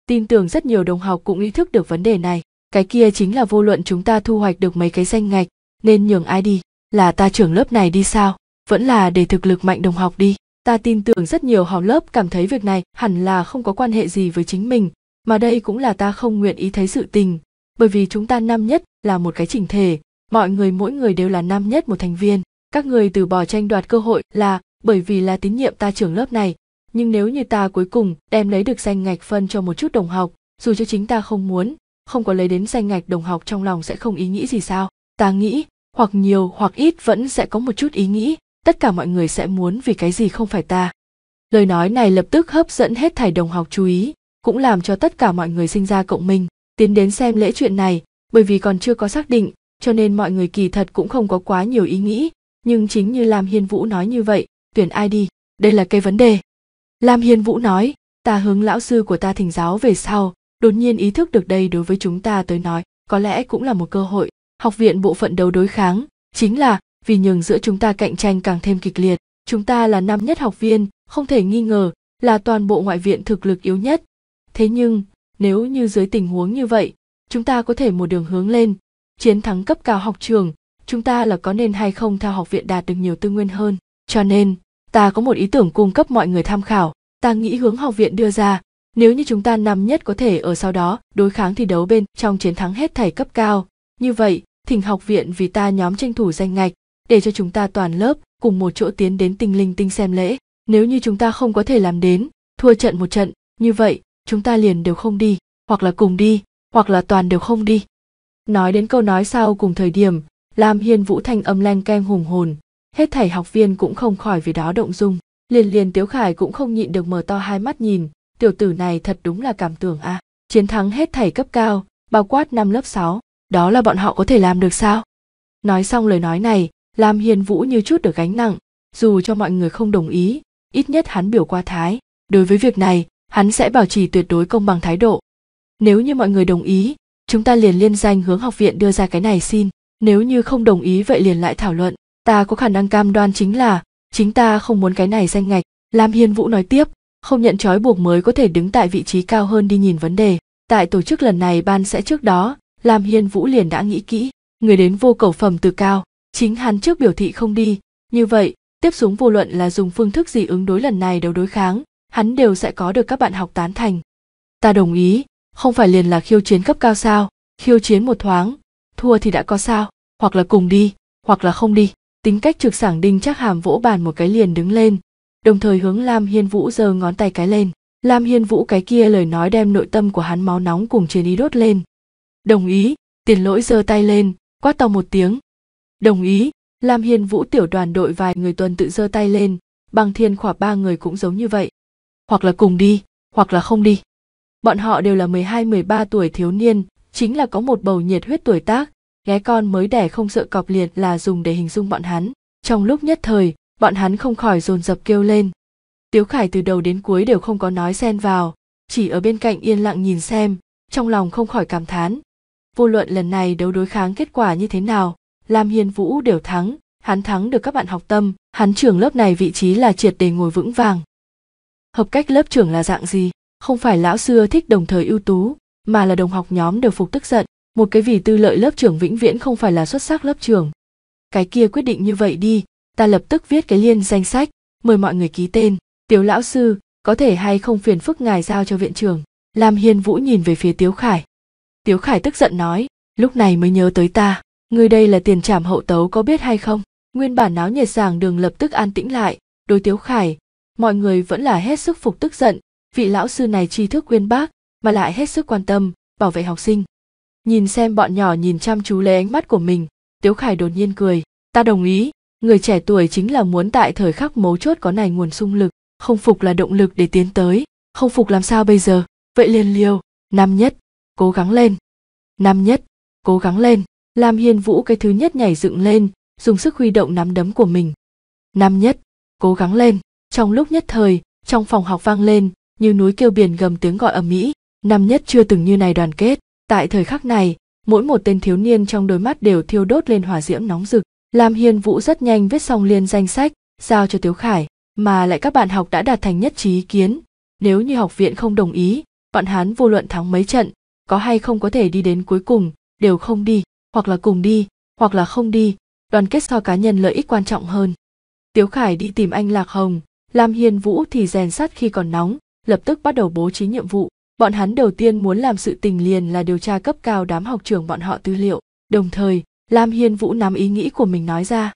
[SPEAKER 1] tin tưởng rất nhiều đồng học cũng ý thức được vấn đề này cái kia chính là vô luận chúng ta thu hoạch được mấy cái danh ngạch nên nhường ai đi là ta trưởng lớp này đi sao vẫn là để thực lực mạnh đồng học đi ta tin tưởng rất nhiều học lớp cảm thấy việc này hẳn là không có quan hệ gì với chính mình mà đây cũng là ta không nguyện ý thấy sự tình bởi vì chúng ta năm nhất là một cái chỉnh thể mọi người mỗi người đều là năm nhất một thành viên các người từ bỏ tranh đoạt cơ hội là bởi vì là tín nhiệm ta trưởng lớp này nhưng nếu như ta cuối cùng đem lấy được danh ngạch phân cho một chút đồng học dù cho chính ta không muốn không có lấy đến danh ngạch đồng học trong lòng sẽ không ý nghĩ gì sao ta nghĩ hoặc nhiều hoặc ít vẫn sẽ có một chút ý nghĩ tất cả mọi người sẽ muốn vì cái gì không phải ta lời nói này lập tức hấp dẫn hết thảy đồng học chú ý cũng làm cho tất cả mọi người sinh ra cộng minh tiến đến xem lễ chuyện này bởi vì còn chưa có xác định cho nên mọi người kỳ thật cũng không có quá nhiều ý nghĩ nhưng chính như lam hiên vũ nói như vậy tuyển ai đi đây là cái vấn đề lam hiên vũ nói ta hướng lão sư của ta thỉnh giáo về sau đột nhiên ý thức được đây đối với chúng ta tới nói có lẽ cũng là một cơ hội học viện bộ phận đầu đối kháng chính là vì nhường giữa chúng ta cạnh tranh càng thêm kịch liệt. Chúng ta là năm nhất học viên, không thể nghi ngờ là toàn bộ ngoại viện thực lực yếu nhất. Thế nhưng, nếu như dưới tình huống như vậy, chúng ta có thể một đường hướng lên, chiến thắng cấp cao học trường, chúng ta là có nên hay không theo học viện đạt được nhiều tư nguyên hơn. Cho nên, ta có một ý tưởng cung cấp mọi người tham khảo, ta nghĩ hướng học viện đưa ra, nếu như chúng ta năm nhất có thể ở sau đó đối kháng thi đấu bên trong chiến thắng hết thảy cấp cao, như vậy, thỉnh học viện vì ta nhóm tranh thủ danh ngạch, để cho chúng ta toàn lớp cùng một chỗ tiến đến tinh linh tinh xem lễ nếu như chúng ta không có thể làm đến thua trận một trận như vậy chúng ta liền đều không đi hoặc là cùng đi hoặc là toàn đều không đi nói đến câu nói sau cùng thời điểm lam hiên vũ thanh âm leng keng hùng hồn hết thảy học viên cũng không khỏi vì đó động dung liền liền tiếu khải cũng không nhịn được mở to hai mắt nhìn tiểu tử này thật đúng là cảm tưởng a à. chiến thắng hết thảy cấp cao bao quát năm lớp 6, đó là bọn họ có thể làm được sao nói xong lời nói này làm hiền vũ như chút được gánh nặng dù cho mọi người không đồng ý ít nhất hắn biểu qua thái đối với việc này hắn sẽ bảo trì tuyệt đối công bằng thái độ nếu như mọi người đồng ý chúng ta liền liên danh hướng học viện đưa ra cái này xin nếu như không đồng ý vậy liền lại thảo luận ta có khả năng cam đoan chính là chính ta không muốn cái này danh ngạch lam hiên vũ nói tiếp không nhận trói buộc mới có thể đứng tại vị trí cao hơn đi nhìn vấn đề tại tổ chức lần này ban sẽ trước đó lam hiên vũ liền đã nghĩ kỹ người đến vô cầu phẩm từ cao chính hắn trước biểu thị không đi như vậy tiếp xuống vô luận là dùng phương thức gì ứng đối lần này đều đối kháng hắn đều sẽ có được các bạn học tán thành ta đồng ý không phải liền là khiêu chiến cấp cao sao khiêu chiến một thoáng thua thì đã có sao hoặc là cùng đi hoặc là không đi tính cách trực sảng đinh chắc hàm vỗ bàn một cái liền đứng lên đồng thời hướng lam hiên vũ giơ ngón tay cái lên lam hiên vũ cái kia lời nói đem nội tâm của hắn máu nóng cùng chiến ý đốt lên đồng ý tiền lỗi giơ tay lên quát to một tiếng đồng ý lam hiên vũ tiểu đoàn đội vài người tuần tự giơ tay lên bằng thiên khỏa ba người cũng giống như vậy hoặc là cùng đi hoặc là không đi bọn họ đều là mười hai mười ba tuổi thiếu niên chính là có một bầu nhiệt huyết tuổi tác ghé con mới đẻ không sợ cọp liệt là dùng để hình dung bọn hắn trong lúc nhất thời bọn hắn không khỏi dồn dập kêu lên tiếu khải từ đầu đến cuối đều không có nói xen vào chỉ ở bên cạnh yên lặng nhìn xem trong lòng không khỏi cảm thán vô luận lần này đấu đối kháng kết quả như thế nào Lam Hiên Vũ đều thắng, hắn thắng được các bạn học tâm, hắn trưởng lớp này vị trí là triệt để ngồi vững vàng. Hợp cách lớp trưởng là dạng gì? Không phải lão xưa thích đồng thời ưu tú, mà là đồng học nhóm đều phục tức giận, một cái vì tư lợi lớp trưởng vĩnh viễn không phải là xuất sắc lớp trưởng. Cái kia quyết định như vậy đi, ta lập tức viết cái liên danh sách, mời mọi người ký tên, tiểu lão sư, có thể hay không phiền phức ngài giao cho viện trưởng. Lam Hiên Vũ nhìn về phía Tiếu Khải. Tiếu Khải tức giận nói, lúc này mới nhớ tới ta người đây là tiền trảm hậu tấu có biết hay không nguyên bản náo nhiệt giảng đường lập tức an tĩnh lại đối tiếu khải mọi người vẫn là hết sức phục tức giận vị lão sư này tri thức uyên bác mà lại hết sức quan tâm bảo vệ học sinh nhìn xem bọn nhỏ nhìn chăm chú lấy ánh mắt của mình tiếu khải đột nhiên cười ta đồng ý người trẻ tuổi chính là muốn tại thời khắc mấu chốt có này nguồn sung lực không phục là động lực để tiến tới không phục làm sao bây giờ vậy liền liêu năm nhất cố gắng lên năm nhất cố gắng lên Lam Hiên Vũ cái thứ nhất nhảy dựng lên, dùng sức huy động nắm đấm của mình. Năm nhất, cố gắng lên. Trong lúc nhất thời, trong phòng học vang lên, như núi kêu biển gầm tiếng gọi ầm mỹ. Năm nhất chưa từng như này đoàn kết. Tại thời khắc này, mỗi một tên thiếu niên trong đôi mắt đều thiêu đốt lên hỏa diễm nóng rực. Lam Hiên Vũ rất nhanh viết xong liên danh sách, giao cho Tiếu Khải, mà lại các bạn học đã đạt thành nhất trí ý kiến. Nếu như học viện không đồng ý, bọn hán vô luận thắng mấy trận, có hay không có thể đi đến cuối cùng, đều không đi hoặc là cùng đi hoặc là không đi đoàn kết so cá nhân lợi ích quan trọng hơn tiếu khải đi tìm anh lạc hồng lam hiên vũ thì rèn sắt khi còn nóng lập tức bắt đầu bố trí nhiệm vụ bọn hắn đầu tiên muốn làm sự tình liền là điều tra cấp cao đám học trưởng bọn họ tư liệu đồng thời lam hiên vũ nắm ý nghĩ của mình nói ra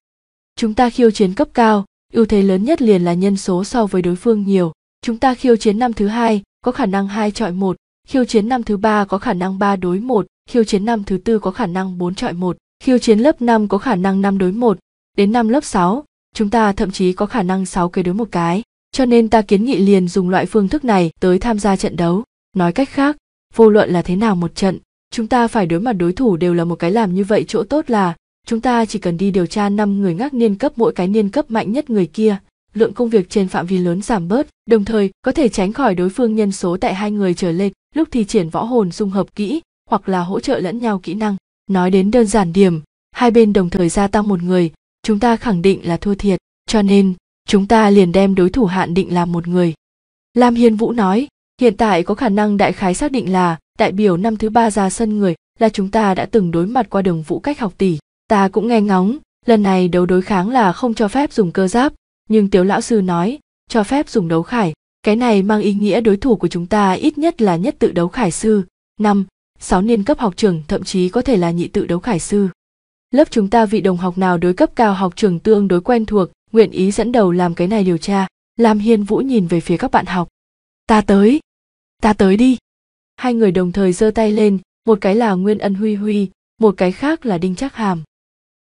[SPEAKER 1] chúng ta khiêu chiến cấp cao ưu thế lớn nhất liền là nhân số so với đối phương nhiều chúng ta khiêu chiến năm thứ hai có khả năng hai chọi một khiêu chiến năm thứ ba có khả năng ba đối một khiêu chiến năm thứ tư có khả năng 4 chọi 1, khiêu chiến lớp 5 có khả năng 5 đối 1, đến năm lớp 6, chúng ta thậm chí có khả năng 6 cây đối một cái. Cho nên ta kiến nghị liền dùng loại phương thức này tới tham gia trận đấu. Nói cách khác, vô luận là thế nào một trận, chúng ta phải đối mặt đối thủ đều là một cái làm như vậy chỗ tốt là chúng ta chỉ cần đi điều tra 5 người ngác niên cấp mỗi cái niên cấp mạnh nhất người kia, lượng công việc trên phạm vi lớn giảm bớt, đồng thời có thể tránh khỏi đối phương nhân số tại hai người trở lên, lúc thì triển võ hồn dung hợp kỹ, hoặc là hỗ trợ lẫn nhau kỹ năng nói đến đơn giản điểm hai bên đồng thời gia tăng một người chúng ta khẳng định là thua thiệt cho nên chúng ta liền đem đối thủ hạn định là một người lam hiên vũ nói hiện tại có khả năng đại khái xác định là đại biểu năm thứ ba ra sân người là chúng ta đã từng đối mặt qua đường vũ cách học tỷ ta cũng nghe ngóng lần này đấu đối kháng là không cho phép dùng cơ giáp nhưng tiếu lão sư nói cho phép dùng đấu khải cái này mang ý nghĩa đối thủ của chúng ta ít nhất là nhất tự đấu khải sư năm sáu niên cấp học trường thậm chí có thể là nhị tự đấu khải sư. Lớp chúng ta vị đồng học nào đối cấp cao học trường tương đối quen thuộc, nguyện ý dẫn đầu làm cái này điều tra. làm Hiên Vũ nhìn về phía các bạn học. Ta tới, ta tới đi. Hai người đồng thời giơ tay lên, một cái là Nguyên Ân Huy Huy, một cái khác là Đinh Trác Hàm.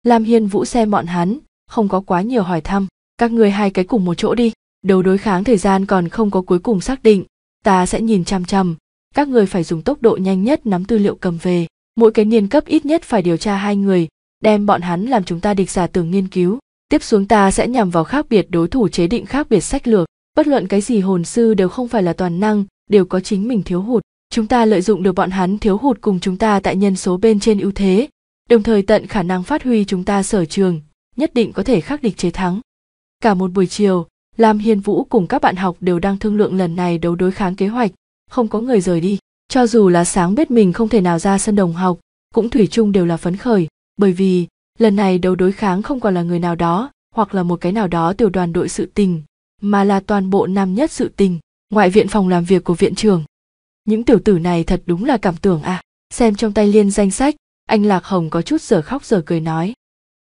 [SPEAKER 1] làm Hiên Vũ xem bọn hắn, không có quá nhiều hỏi thăm, các người hai cái cùng một chỗ đi, đầu đối kháng thời gian còn không có cuối cùng xác định, ta sẽ nhìn chăm chăm các người phải dùng tốc độ nhanh nhất nắm tư liệu cầm về mỗi cái niên cấp ít nhất phải điều tra hai người đem bọn hắn làm chúng ta địch giả tưởng nghiên cứu tiếp xuống ta sẽ nhằm vào khác biệt đối thủ chế định khác biệt sách lược bất luận cái gì hồn sư đều không phải là toàn năng đều có chính mình thiếu hụt chúng ta lợi dụng được bọn hắn thiếu hụt cùng chúng ta tại nhân số bên trên ưu thế đồng thời tận khả năng phát huy chúng ta sở trường nhất định có thể khắc địch chế thắng cả một buổi chiều lam hiên vũ cùng các bạn học đều đang thương lượng lần này đấu đối kháng kế hoạch không có người rời đi cho dù là sáng biết mình không thể nào ra sân đồng học cũng thủy chung đều là phấn khởi bởi vì lần này đấu đối kháng không còn là người nào đó hoặc là một cái nào đó tiểu đoàn đội sự tình mà là toàn bộ nam nhất sự tình ngoại viện phòng làm việc của viện trưởng. những tiểu tử này thật đúng là cảm tưởng à xem trong tay liên danh sách anh lạc hồng có chút giờ khóc giờ cười nói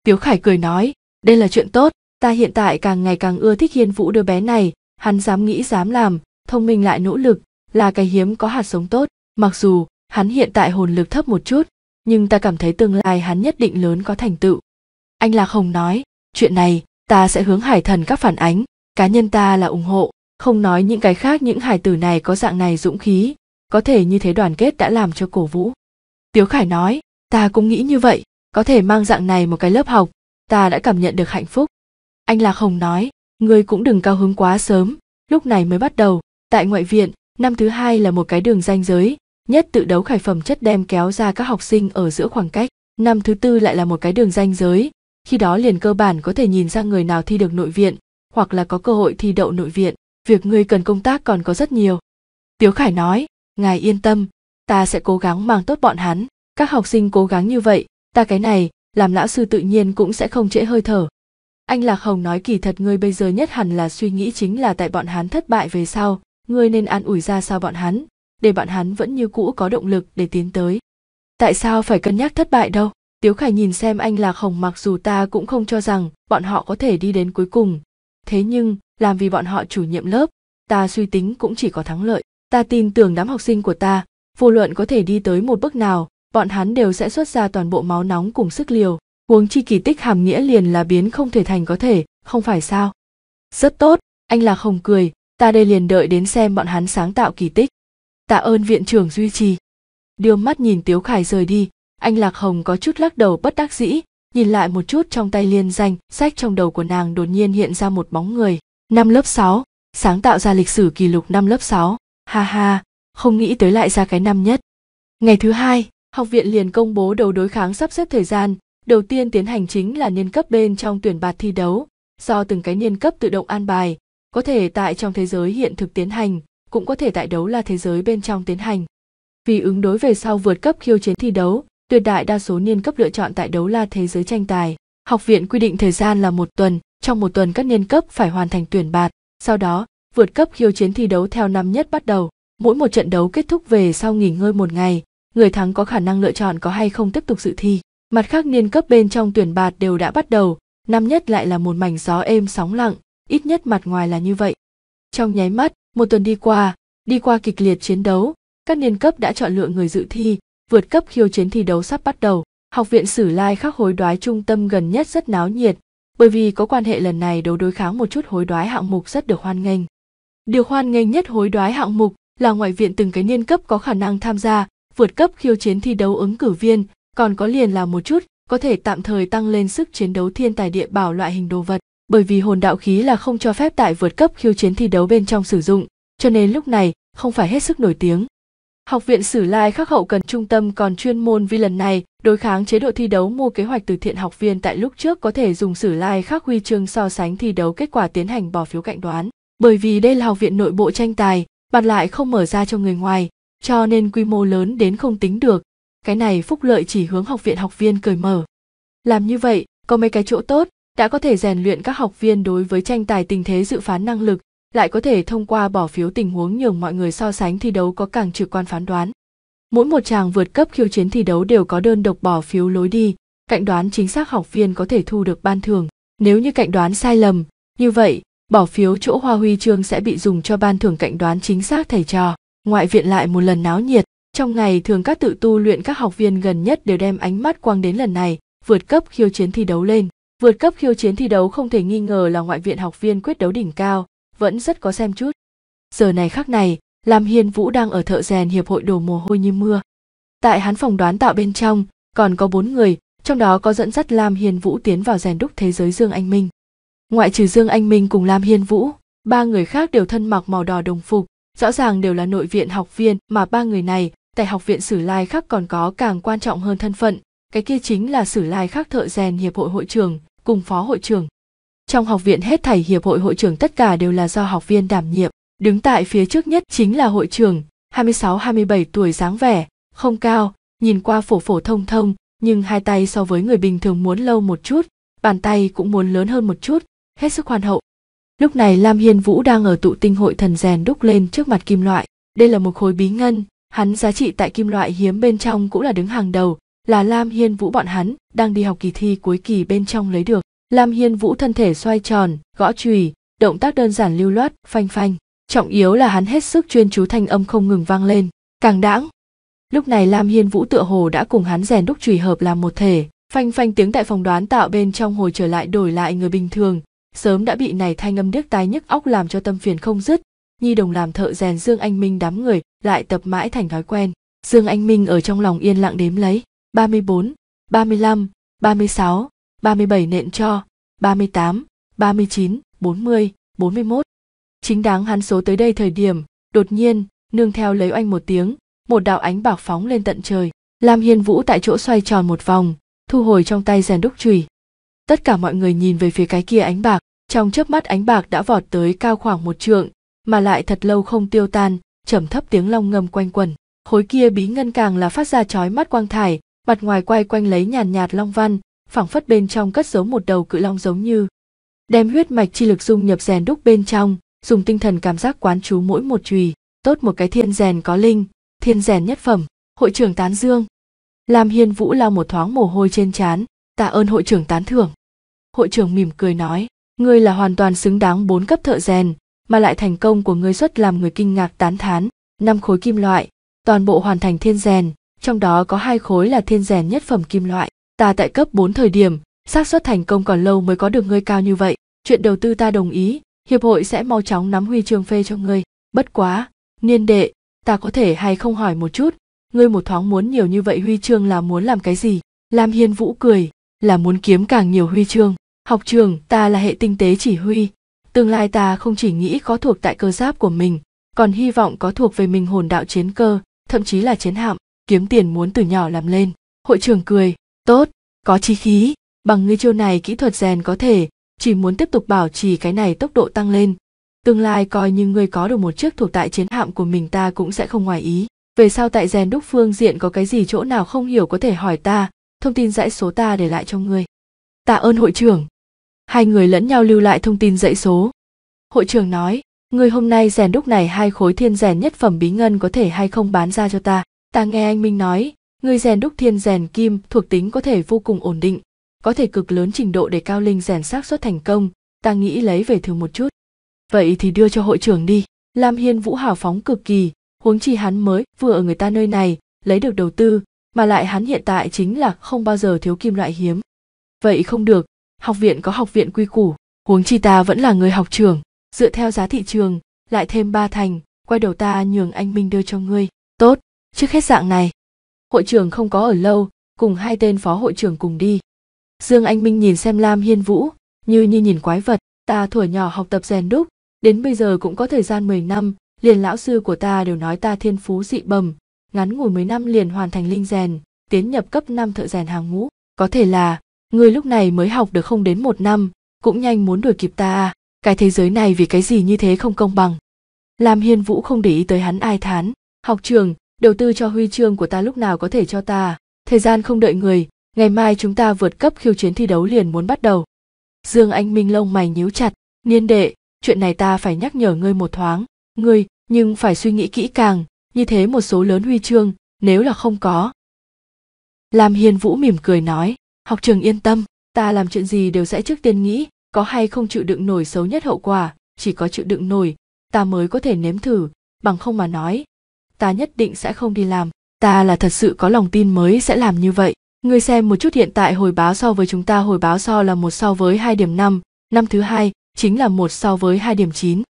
[SPEAKER 1] tiếu khải cười nói đây là chuyện tốt ta hiện tại càng ngày càng ưa thích hiên vũ đứa bé này hắn dám nghĩ dám làm thông minh lại nỗ lực là cái hiếm có hạt sống tốt mặc dù hắn hiện tại hồn lực thấp một chút nhưng ta cảm thấy tương lai hắn nhất định lớn có thành tựu anh lạc hồng nói chuyện này ta sẽ hướng hải thần các phản ánh cá nhân ta là ủng hộ không nói những cái khác những hải tử này có dạng này dũng khí có thể như thế đoàn kết đã làm cho cổ vũ tiếu khải nói ta cũng nghĩ như vậy có thể mang dạng này một cái lớp học ta đã cảm nhận được hạnh phúc anh lạc hồng nói ngươi cũng đừng cao hứng quá sớm lúc này mới bắt đầu tại ngoại viện năm thứ hai là một cái đường ranh giới nhất tự đấu khải phẩm chất đem kéo ra các học sinh ở giữa khoảng cách năm thứ tư lại là một cái đường ranh giới khi đó liền cơ bản có thể nhìn ra người nào thi được nội viện hoặc là có cơ hội thi đậu nội viện việc người cần công tác còn có rất nhiều tiếu khải nói ngài yên tâm ta sẽ cố gắng mang tốt bọn hắn các học sinh cố gắng như vậy ta cái này làm lão sư tự nhiên cũng sẽ không trễ hơi thở anh lạc hồng nói kỳ thật ngươi bây giờ nhất hẳn là suy nghĩ chính là tại bọn hắn thất bại về sau ngươi nên an ủi ra sao bọn hắn để bọn hắn vẫn như cũ có động lực để tiến tới tại sao phải cân nhắc thất bại đâu tiếu khải nhìn xem anh lạc hồng mặc dù ta cũng không cho rằng bọn họ có thể đi đến cuối cùng thế nhưng làm vì bọn họ chủ nhiệm lớp ta suy tính cũng chỉ có thắng lợi ta tin tưởng đám học sinh của ta vô luận có thể đi tới một bước nào bọn hắn đều sẽ xuất ra toàn bộ máu nóng cùng sức liều huống chi kỳ tích hàm nghĩa liền là biến không thể thành có thể không phải sao rất tốt anh lạc hồng cười ta đây liền đợi đến xem bọn hắn sáng tạo kỳ tích tạ ơn viện trưởng duy trì đưa mắt nhìn tiếu khải rời đi anh lạc hồng có chút lắc đầu bất đắc dĩ nhìn lại một chút trong tay liên danh sách trong đầu của nàng đột nhiên hiện ra một bóng người năm lớp 6, sáng tạo ra lịch sử kỷ lục năm lớp 6, ha ha không nghĩ tới lại ra cái năm nhất ngày thứ hai học viện liền công bố đầu đối kháng sắp xếp thời gian đầu tiên tiến hành chính là niên cấp bên trong tuyển bạt thi đấu do từng cái niên cấp tự động an bài có thể tại trong thế giới hiện thực tiến hành cũng có thể tại đấu là thế giới bên trong tiến hành vì ứng đối về sau vượt cấp khiêu chiến thi đấu tuyệt đại đa số niên cấp lựa chọn tại đấu là thế giới tranh tài học viện quy định thời gian là một tuần trong một tuần các niên cấp phải hoàn thành tuyển bạt sau đó vượt cấp khiêu chiến thi đấu theo năm nhất bắt đầu mỗi một trận đấu kết thúc về sau nghỉ ngơi một ngày người thắng có khả năng lựa chọn có hay không tiếp tục dự thi mặt khác niên cấp bên trong tuyển bạt đều đã bắt đầu năm nhất lại là một mảnh gió êm sóng lặng ít nhất mặt ngoài là như vậy trong nháy mắt một tuần đi qua đi qua kịch liệt chiến đấu các niên cấp đã chọn lựa người dự thi vượt cấp khiêu chiến thi đấu sắp bắt đầu học viện sử lai khắc hối đoái trung tâm gần nhất rất náo nhiệt bởi vì có quan hệ lần này đấu đối kháng một chút hối đoái hạng mục rất được hoan nghênh điều hoan nghênh nhất hối đoái hạng mục là ngoại viện từng cái niên cấp có khả năng tham gia vượt cấp khiêu chiến thi đấu ứng cử viên còn có liền là một chút có thể tạm thời tăng lên sức chiến đấu thiên tài địa bảo loại hình đồ vật bởi vì hồn đạo khí là không cho phép tại vượt cấp khiêu chiến thi đấu bên trong sử dụng, cho nên lúc này không phải hết sức nổi tiếng. Học viện Sử Lai Khắc Hậu cần trung tâm còn chuyên môn vì lần này đối kháng chế độ thi đấu mua kế hoạch từ thiện học viên tại lúc trước có thể dùng Sử Lai Khắc huy chương so sánh thi đấu kết quả tiến hành bỏ phiếu cạnh đoán. Bởi vì đây là học viện nội bộ tranh tài, mặt lại không mở ra cho người ngoài, cho nên quy mô lớn đến không tính được. Cái này phúc lợi chỉ hướng học viện học viên cởi mở. Làm như vậy, có mấy cái chỗ tốt, đã có thể rèn luyện các học viên đối với tranh tài tình thế dự phán năng lực, lại có thể thông qua bỏ phiếu tình huống nhường mọi người so sánh thi đấu có càng trực quan phán đoán. Mỗi một chàng vượt cấp khiêu chiến thi đấu đều có đơn độc bỏ phiếu lối đi, cạnh đoán chính xác học viên có thể thu được ban thưởng. Nếu như cạnh đoán sai lầm, như vậy, bỏ phiếu chỗ hoa huy chương sẽ bị dùng cho ban thưởng cạnh đoán chính xác thầy trò. Ngoại viện lại một lần náo nhiệt, trong ngày thường các tự tu luyện các học viên gần nhất đều đem ánh mắt quang đến lần này, vượt cấp khiêu chiến thi đấu lên. Vượt cấp khiêu chiến thi đấu không thể nghi ngờ là ngoại viện học viên quyết đấu đỉnh cao, vẫn rất có xem chút. Giờ này khắc này, Lam Hiên Vũ đang ở thợ rèn hiệp hội đổ mồ hôi như mưa. Tại hắn phòng đoán tạo bên trong, còn có bốn người, trong đó có dẫn dắt Lam Hiên Vũ tiến vào rèn đúc thế giới Dương Anh Minh. Ngoại trừ Dương Anh Minh cùng Lam Hiên Vũ, ba người khác đều thân mặc màu đỏ đồng phục, rõ ràng đều là nội viện học viên mà ba người này tại học viện Sử Lai khác còn có càng quan trọng hơn thân phận, cái kia chính là Sử Lai khác thợ rèn hiệp hội hội trưởng, cùng phó hội trưởng. Trong học viện hết thảy hiệp hội hội trưởng tất cả đều là do học viên đảm nhiệm, đứng tại phía trước nhất chính là hội trưởng, 26-27 tuổi dáng vẻ, không cao, nhìn qua phổ phổ thông thông, nhưng hai tay so với người bình thường muốn lâu một chút, bàn tay cũng muốn lớn hơn một chút, hết sức hoàn hậu. Lúc này Lam Hiên Vũ đang ở tụ tinh hội thần rèn đúc lên trước mặt kim loại. Đây là một khối bí ngân, hắn giá trị tại kim loại hiếm bên trong cũng là đứng hàng đầu, là Lam Hiên Vũ bọn hắn đang đi học kỳ thi cuối kỳ bên trong lấy được. Lam Hiên Vũ thân thể xoay tròn, gõ chùy, động tác đơn giản lưu loát, phanh phanh. Trọng yếu là hắn hết sức chuyên chú thanh âm không ngừng vang lên, càng đãng. Lúc này Lam Hiên Vũ tựa hồ đã cùng hắn rèn đúc chùy hợp làm một thể, phanh phanh tiếng tại phòng đoán tạo bên trong hồi trở lại đổi lại người bình thường, sớm đã bị này thanh âm điếc tai nhức óc làm cho tâm phiền không dứt. Nhi đồng làm thợ rèn Dương Anh Minh đám người lại tập mãi thành thói quen. Dương Anh Minh ở trong lòng yên lặng đếm lấy, 34, 35, 36, 37 nện cho, 38, 39, 40, 41. Chính đáng hắn số tới đây thời điểm, đột nhiên, nương theo lấy oanh một tiếng, một đạo ánh bạc phóng lên tận trời. làm Hiên Vũ tại chỗ xoay tròn một vòng, thu hồi trong tay rèn đúc chùy. Tất cả mọi người nhìn về phía cái kia ánh bạc, trong chớp mắt ánh bạc đã vọt tới cao khoảng một trượng, mà lại thật lâu không tiêu tan, trầm thấp tiếng long ngâm quanh quẩn. Khối kia bí ngân càng là phát ra chói mắt quang thải, mặt ngoài quay quanh lấy nhàn nhạt, long văn phảng phất bên trong cất giấu một đầu cự long giống như đem huyết mạch chi lực dung nhập rèn đúc bên trong dùng tinh thần cảm giác quán chú mỗi một chùy tốt một cái thiên rèn có linh thiên rèn nhất phẩm hội trưởng tán dương làm hiền vũ lao một thoáng mồ hôi trên trán tạ ơn hội trưởng tán thưởng hội trưởng mỉm cười nói ngươi là hoàn toàn xứng đáng bốn cấp thợ rèn mà lại thành công của ngươi xuất làm người kinh ngạc tán thán năm khối kim loại toàn bộ hoàn thành thiên rèn trong đó có hai khối là thiên rèn nhất phẩm kim loại. Ta tại cấp 4 thời điểm, xác suất thành công còn lâu mới có được ngươi cao như vậy. Chuyện đầu tư ta đồng ý, hiệp hội sẽ mau chóng nắm huy chương phê cho ngươi. Bất quá, niên đệ, ta có thể hay không hỏi một chút, ngươi một thoáng muốn nhiều như vậy huy chương là muốn làm cái gì? Lam Hiên Vũ cười, là muốn kiếm càng nhiều huy chương. Học trường ta là hệ tinh tế chỉ huy, tương lai ta không chỉ nghĩ có thuộc tại cơ giáp của mình, còn hy vọng có thuộc về mình hồn đạo chiến cơ, thậm chí là chiến hạm kiếm tiền muốn từ nhỏ làm lên hội trưởng cười tốt có chi khí bằng ngươi chiêu này kỹ thuật rèn có thể chỉ muốn tiếp tục bảo trì cái này tốc độ tăng lên tương lai coi như ngươi có được một chiếc thuộc tại chiến hạm của mình ta cũng sẽ không ngoài ý về sau tại rèn đúc phương diện có cái gì chỗ nào không hiểu có thể hỏi ta thông tin dãy số ta để lại cho ngươi tạ ơn hội trưởng hai người lẫn nhau lưu lại thông tin dãy số hội trưởng nói ngươi hôm nay rèn đúc này hai khối thiên rèn nhất phẩm bí ngân có thể hay không bán ra cho ta ta nghe anh minh nói người rèn đúc thiên rèn kim thuộc tính có thể vô cùng ổn định có thể cực lớn trình độ để cao linh rèn xác suất thành công ta nghĩ lấy về thử một chút vậy thì đưa cho hội trưởng đi lam hiên vũ hào phóng cực kỳ huống chi hắn mới vừa ở người ta nơi này lấy được đầu tư mà lại hắn hiện tại chính là không bao giờ thiếu kim loại hiếm vậy không được học viện có học viện quy củ huống chi ta vẫn là người học trưởng dựa theo giá thị trường lại thêm ba thành quay đầu ta nhường anh minh đưa cho ngươi tốt trước hết dạng này hội trưởng không có ở lâu cùng hai tên phó hội trưởng cùng đi dương anh minh nhìn xem lam hiên vũ như như nhìn quái vật ta thuở nhỏ học tập rèn đúc đến bây giờ cũng có thời gian 10 năm liền lão sư của ta đều nói ta thiên phú dị bầm ngắn ngủi mấy năm liền hoàn thành linh rèn tiến nhập cấp năm thợ rèn hàng ngũ có thể là người lúc này mới học được không đến một năm cũng nhanh muốn đuổi kịp ta à, cái thế giới này vì cái gì như thế không công bằng lam hiên vũ không để ý tới hắn ai thán học trường đầu tư cho huy chương của ta lúc nào có thể cho ta thời gian không đợi người ngày mai chúng ta vượt cấp khiêu chiến thi đấu liền muốn bắt đầu dương anh minh lông mày nhíu chặt niên đệ chuyện này ta phải nhắc nhở ngươi một thoáng ngươi nhưng phải suy nghĩ kỹ càng như thế một số lớn huy chương nếu là không có làm hiền vũ mỉm cười nói học trường yên tâm ta làm chuyện gì đều sẽ trước tiên nghĩ có hay không chịu đựng nổi xấu nhất hậu quả chỉ có chịu đựng nổi ta mới có thể nếm thử bằng không mà nói ta nhất định sẽ không đi làm ta là thật sự có lòng tin mới sẽ làm như vậy người xem một chút hiện tại hồi báo so với chúng ta hồi báo so là một so với hai điểm năm năm thứ hai chính là một so với hai điểm chín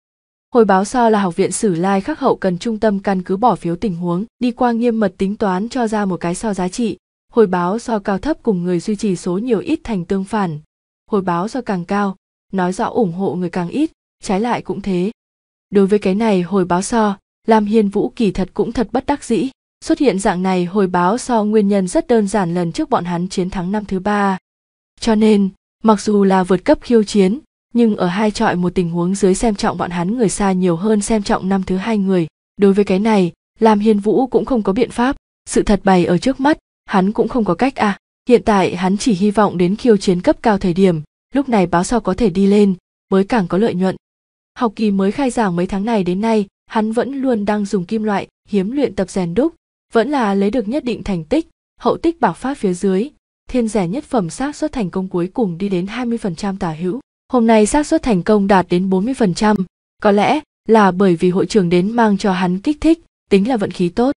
[SPEAKER 1] Hồi báo so là học viện sử lai khắc hậu cần trung tâm căn cứ bỏ phiếu tình huống, đi qua nghiêm mật tính toán cho ra một cái so giá trị. Hồi báo so cao thấp cùng người duy trì số nhiều ít thành tương phản. Hồi báo so càng cao, nói rõ ủng hộ người càng ít, trái lại cũng thế. Đối với cái này hồi báo so, Lam Hiên Vũ kỳ thật cũng thật bất đắc dĩ. Xuất hiện dạng này hồi báo so nguyên nhân rất đơn giản lần trước bọn hắn chiến thắng năm thứ ba. Cho nên, mặc dù là vượt cấp khiêu chiến, nhưng ở hai trọi một tình huống dưới xem trọng bọn hắn người xa nhiều hơn xem trọng năm thứ hai người. Đối với cái này, Lam Hiên Vũ cũng không có biện pháp, sự thật bày ở trước mắt, hắn cũng không có cách à. Hiện tại hắn chỉ hy vọng đến khiêu chiến cấp cao thời điểm, lúc này báo so có thể đi lên, mới càng có lợi nhuận. Học kỳ mới khai giảng mấy tháng này đến nay, hắn vẫn luôn đang dùng kim loại hiếm luyện tập rèn đúc vẫn là lấy được nhất định thành tích hậu tích bảo phát phía dưới thiên rèn nhất phẩm xác suất thành công cuối cùng đi đến 20% tả hữu hôm nay xác suất thành công đạt đến 40%, có lẽ là bởi vì hội trưởng đến mang cho hắn kích thích tính là vận khí tốt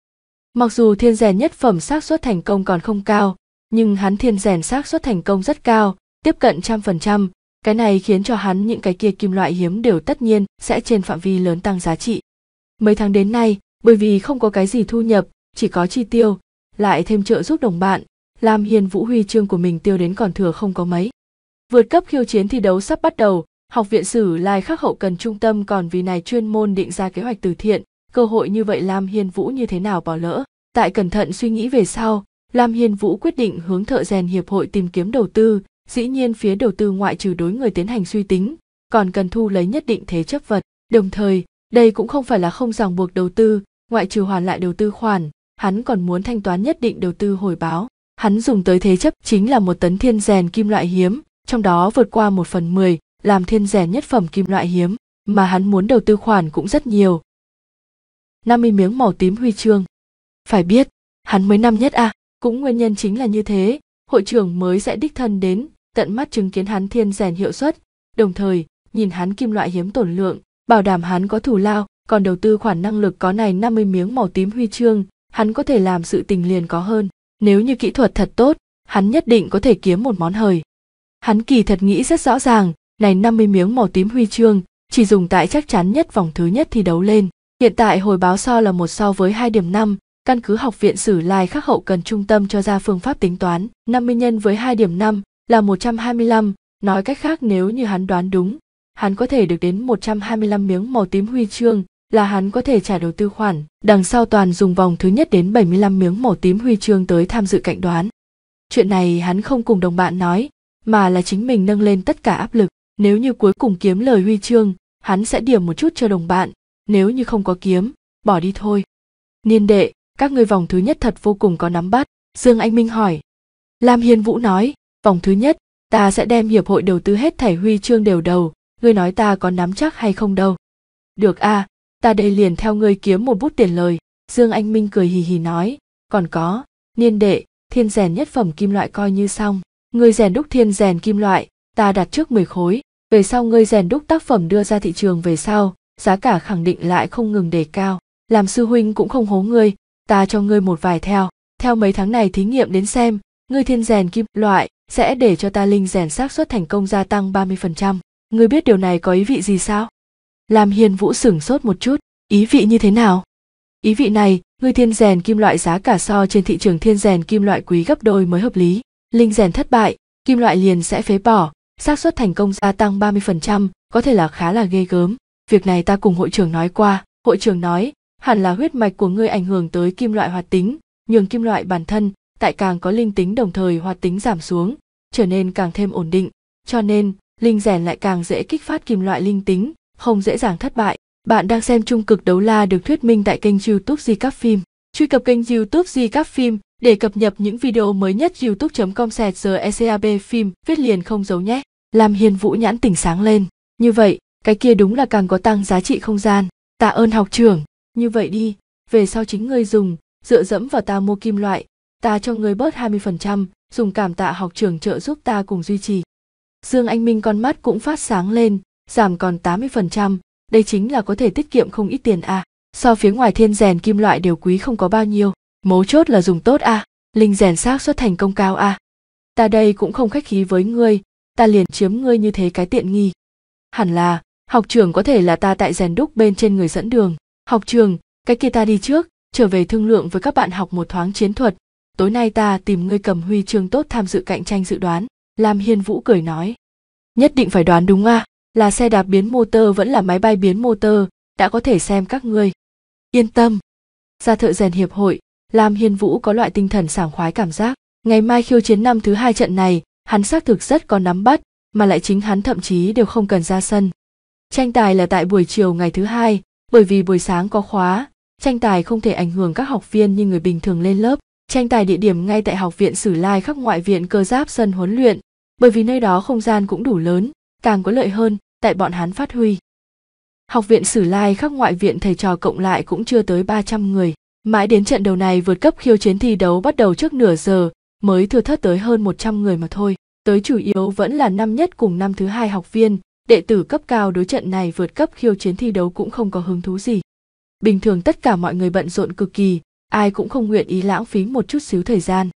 [SPEAKER 1] mặc dù thiên rèn nhất phẩm xác suất thành công còn không cao nhưng hắn thiên rèn xác suất thành công rất cao tiếp cận trăm phần trăm cái này khiến cho hắn những cái kia kim loại hiếm đều tất nhiên sẽ trên phạm vi lớn tăng giá trị Mấy tháng đến nay, bởi vì không có cái gì thu nhập, chỉ có chi tiêu, lại thêm trợ giúp đồng bạn, làm Hiền Vũ huy chương của mình tiêu đến còn thừa không có mấy. Vượt cấp khiêu chiến thi đấu sắp bắt đầu, học viện sử lai khắc hậu cần trung tâm còn vì này chuyên môn định ra kế hoạch từ thiện, cơ hội như vậy Lam Hiên Vũ như thế nào bỏ lỡ. Tại cẩn thận suy nghĩ về sau, Lam Hiên Vũ quyết định hướng thợ rèn hiệp hội tìm kiếm đầu tư, dĩ nhiên phía đầu tư ngoại trừ đối người tiến hành suy tính, còn cần thu lấy nhất định thế chấp vật, đồng thời đây cũng không phải là không ràng buộc đầu tư ngoại trừ hoàn lại đầu tư khoản hắn còn muốn thanh toán nhất định đầu tư hồi báo hắn dùng tới thế chấp chính là một tấn thiên rèn kim loại hiếm trong đó vượt qua một phần mười làm thiên rèn nhất phẩm kim loại hiếm mà hắn muốn đầu tư khoản cũng rất nhiều 50 miếng màu tím huy chương phải biết hắn mới năm nhất à cũng nguyên nhân chính là như thế hội trưởng mới sẽ đích thân đến tận mắt chứng kiến hắn thiên rèn hiệu suất đồng thời nhìn hắn kim loại hiếm tổn lượng bảo đảm hắn có thủ lao, còn đầu tư khoản năng lực có này 50 miếng màu tím huy chương, hắn có thể làm sự tình liền có hơn. Nếu như kỹ thuật thật tốt, hắn nhất định có thể kiếm một món hời. Hắn kỳ thật nghĩ rất rõ ràng, này 50 miếng màu tím huy chương chỉ dùng tại chắc chắn nhất vòng thứ nhất thi đấu lên. Hiện tại hồi báo so là một so với 2 điểm 5, căn cứ học viện sử lai khắc hậu cần trung tâm cho ra phương pháp tính toán, 50 nhân với 2 điểm 5 là 125, nói cách khác nếu như hắn đoán đúng, hắn có thể được đến 125 miếng màu tím huy chương là hắn có thể trả đầu tư khoản, đằng sau toàn dùng vòng thứ nhất đến 75 miếng màu tím huy chương tới tham dự cạnh đoán. Chuyện này hắn không cùng đồng bạn nói, mà là chính mình nâng lên tất cả áp lực, nếu như cuối cùng kiếm lời huy chương, hắn sẽ điểm một chút cho đồng bạn, nếu như không có kiếm, bỏ đi thôi. Niên đệ, các ngươi vòng thứ nhất thật vô cùng có nắm bắt, Dương Anh Minh hỏi. Lam Hiên Vũ nói, vòng thứ nhất, ta sẽ đem hiệp hội đầu tư hết thẻ huy chương đều đầu, ngươi nói ta có nắm chắc hay không đâu được a à, ta đây liền theo ngươi kiếm một bút tiền lời dương anh minh cười hì hì nói còn có niên đệ thiên rèn nhất phẩm kim loại coi như xong ngươi rèn đúc thiên rèn kim loại ta đặt trước 10 khối về sau ngươi rèn đúc tác phẩm đưa ra thị trường về sau giá cả khẳng định lại không ngừng đề cao làm sư huynh cũng không hố ngươi ta cho ngươi một vài theo theo mấy tháng này thí nghiệm đến xem ngươi thiên rèn kim loại sẽ để cho ta linh rèn xác suất thành công gia tăng 30% ngươi biết điều này có ý vị gì sao làm hiền vũ sửng sốt một chút ý vị như thế nào ý vị này ngươi thiên rèn kim loại giá cả so trên thị trường thiên rèn kim loại quý gấp đôi mới hợp lý linh rèn thất bại kim loại liền sẽ phế bỏ xác suất thành công gia tăng 30%, có thể là khá là ghê gớm việc này ta cùng hội trưởng nói qua hội trưởng nói hẳn là huyết mạch của ngươi ảnh hưởng tới kim loại hoạt tính nhường kim loại bản thân tại càng có linh tính đồng thời hoạt tính giảm xuống trở nên càng thêm ổn định cho nên linh rèn lại càng dễ kích phát kim loại linh tính, không dễ dàng thất bại. Bạn đang xem Trung cực đấu la được thuyết minh tại kênh YouTube Di Phim. Truy cập kênh YouTube Di Phim để cập nhật những video mới nhất youtube.com sẹt ECAB phim viết liền không giấu nhé. Làm hiền vũ nhãn tỉnh sáng lên. Như vậy, cái kia đúng là càng có tăng giá trị không gian. Tạ ơn học trưởng. Như vậy đi, về sau chính ngươi dùng, dựa dẫm vào ta mua kim loại, ta cho ngươi bớt 20%, dùng cảm tạ học trưởng trợ giúp ta cùng duy trì. Dương Anh Minh con mắt cũng phát sáng lên, giảm còn 80%, đây chính là có thể tiết kiệm không ít tiền à. So phía ngoài thiên rèn kim loại đều quý không có bao nhiêu, mấu chốt là dùng tốt à, linh rèn xác xuất thành công cao à. Ta đây cũng không khách khí với ngươi, ta liền chiếm ngươi như thế cái tiện nghi. Hẳn là, học trường có thể là ta tại rèn đúc bên trên người dẫn đường. Học trường, cái kia ta đi trước, trở về thương lượng với các bạn học một thoáng chiến thuật. Tối nay ta tìm ngươi cầm huy chương tốt tham dự cạnh tranh dự đoán. Lam Hiên Vũ cười nói. Nhất định phải đoán đúng à, là xe đạp biến motor vẫn là máy bay biến motor, đã có thể xem các ngươi. Yên tâm. Ra thợ rèn hiệp hội, Lam Hiên Vũ có loại tinh thần sảng khoái cảm giác. Ngày mai khiêu chiến năm thứ hai trận này, hắn xác thực rất có nắm bắt, mà lại chính hắn thậm chí đều không cần ra sân. Tranh tài là tại buổi chiều ngày thứ hai, bởi vì buổi sáng có khóa, tranh tài không thể ảnh hưởng các học viên như người bình thường lên lớp, Tranh tài địa điểm ngay tại Học viện Sử Lai Khắc Ngoại viện cơ giáp sân huấn luyện, bởi vì nơi đó không gian cũng đủ lớn, càng có lợi hơn tại bọn hắn phát huy. Học viện Sử Lai Khắc Ngoại viện thầy trò cộng lại cũng chưa tới 300 người. Mãi đến trận đầu này vượt cấp khiêu chiến thi đấu bắt đầu trước nửa giờ mới thừa thất tới hơn 100 người mà thôi. Tới chủ yếu vẫn là năm nhất cùng năm thứ hai học viên, đệ tử cấp cao đối trận này vượt cấp khiêu chiến thi đấu cũng không có hứng thú gì. Bình thường tất cả mọi người bận rộn cực kỳ, ai cũng không nguyện ý lãng phí một chút xíu thời gian.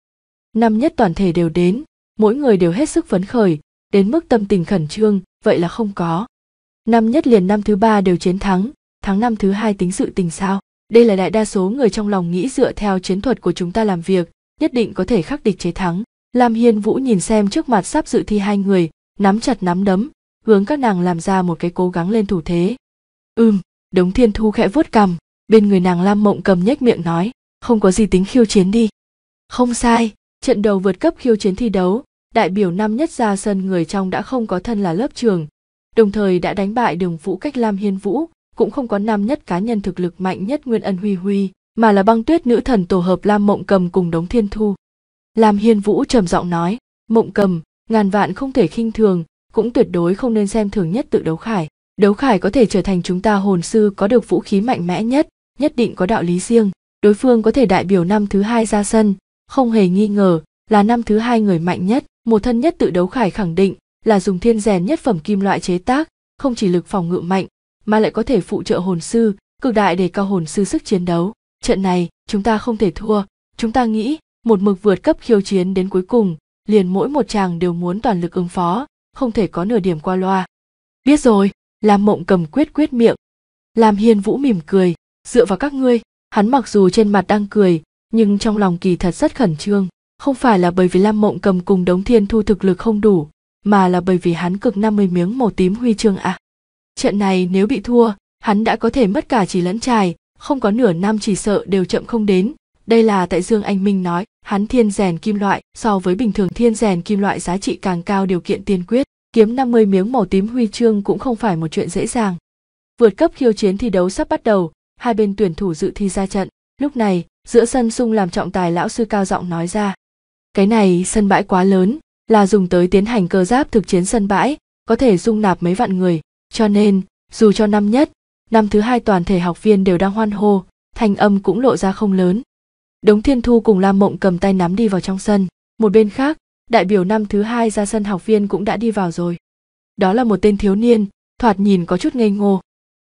[SPEAKER 1] Năm nhất toàn thể đều đến, mỗi người đều hết sức phấn khởi, đến mức tâm tình khẩn trương, vậy là không có. Năm nhất liền năm thứ ba đều chiến thắng, tháng năm thứ hai tính sự tình sao. Đây là đại đa số người trong lòng nghĩ dựa theo chiến thuật của chúng ta làm việc, nhất định có thể khắc địch chế thắng. Lam Hiên Vũ nhìn xem trước mặt sắp dự thi hai người, nắm chặt nắm đấm, hướng các nàng làm ra một cái cố gắng lên thủ thế. Ừm, Đống Thiên Thu khẽ vuốt cằm, bên người nàng Lam Mộng cầm nhếch miệng nói, không có gì tính khiêu chiến đi. Không sai, trận đầu vượt cấp khiêu chiến thi đấu, đại biểu năm nhất ra sân người trong đã không có thân là lớp trường, đồng thời đã đánh bại đường vũ cách Lam Hiên Vũ, cũng không có năm nhất cá nhân thực lực mạnh nhất Nguyên Ân Huy Huy, mà là băng tuyết nữ thần tổ hợp Lam Mộng Cầm cùng Đống Thiên Thu. Lam Hiên Vũ trầm giọng nói, Mộng Cầm, ngàn vạn không thể khinh thường, cũng tuyệt đối không nên xem thường nhất tự đấu khải. Đấu khải có thể trở thành chúng ta hồn sư có được vũ khí mạnh mẽ nhất, nhất định có đạo lý riêng đối phương có thể đại biểu năm thứ hai ra sân không hề nghi ngờ là năm thứ hai người mạnh nhất một thân nhất tự đấu khải khẳng định là dùng thiên rèn nhất phẩm kim loại chế tác không chỉ lực phòng ngự mạnh mà lại có thể phụ trợ hồn sư cực đại để cao hồn sư sức chiến đấu trận này chúng ta không thể thua chúng ta nghĩ một mực vượt cấp khiêu chiến đến cuối cùng liền mỗi một chàng đều muốn toàn lực ứng phó không thể có nửa điểm qua loa biết rồi làm mộng cầm quyết quyết miệng làm hiền vũ mỉm cười dựa vào các ngươi hắn mặc dù trên mặt đang cười nhưng trong lòng kỳ thật rất khẩn trương không phải là bởi vì lam mộng cầm cùng đống thiên thu thực lực không đủ mà là bởi vì hắn cực 50 miếng màu tím huy chương À. Trận này nếu bị thua, hắn đã có thể mất cả chỉ lẫn trài, không có nửa năm chỉ sợ đều chậm không đến. Đây là tại Dương Anh Minh nói, hắn thiên rèn kim loại, so với bình thường thiên rèn kim loại giá trị càng cao điều kiện tiên quyết, kiếm 50 miếng màu tím huy chương cũng không phải một chuyện dễ dàng. Vượt cấp khiêu chiến thi đấu sắp bắt đầu, hai bên tuyển thủ dự thi ra trận lúc này giữa sân sung làm trọng tài lão sư cao giọng nói ra cái này sân bãi quá lớn là dùng tới tiến hành cơ giáp thực chiến sân bãi có thể dung nạp mấy vạn người cho nên dù cho năm nhất năm thứ hai toàn thể học viên đều đang hoan hô thành âm cũng lộ ra không lớn đống thiên thu cùng lam mộng cầm tay nắm đi vào trong sân một bên khác đại biểu năm thứ hai ra sân học viên cũng đã đi vào rồi đó là một tên thiếu niên thoạt nhìn có chút ngây ngô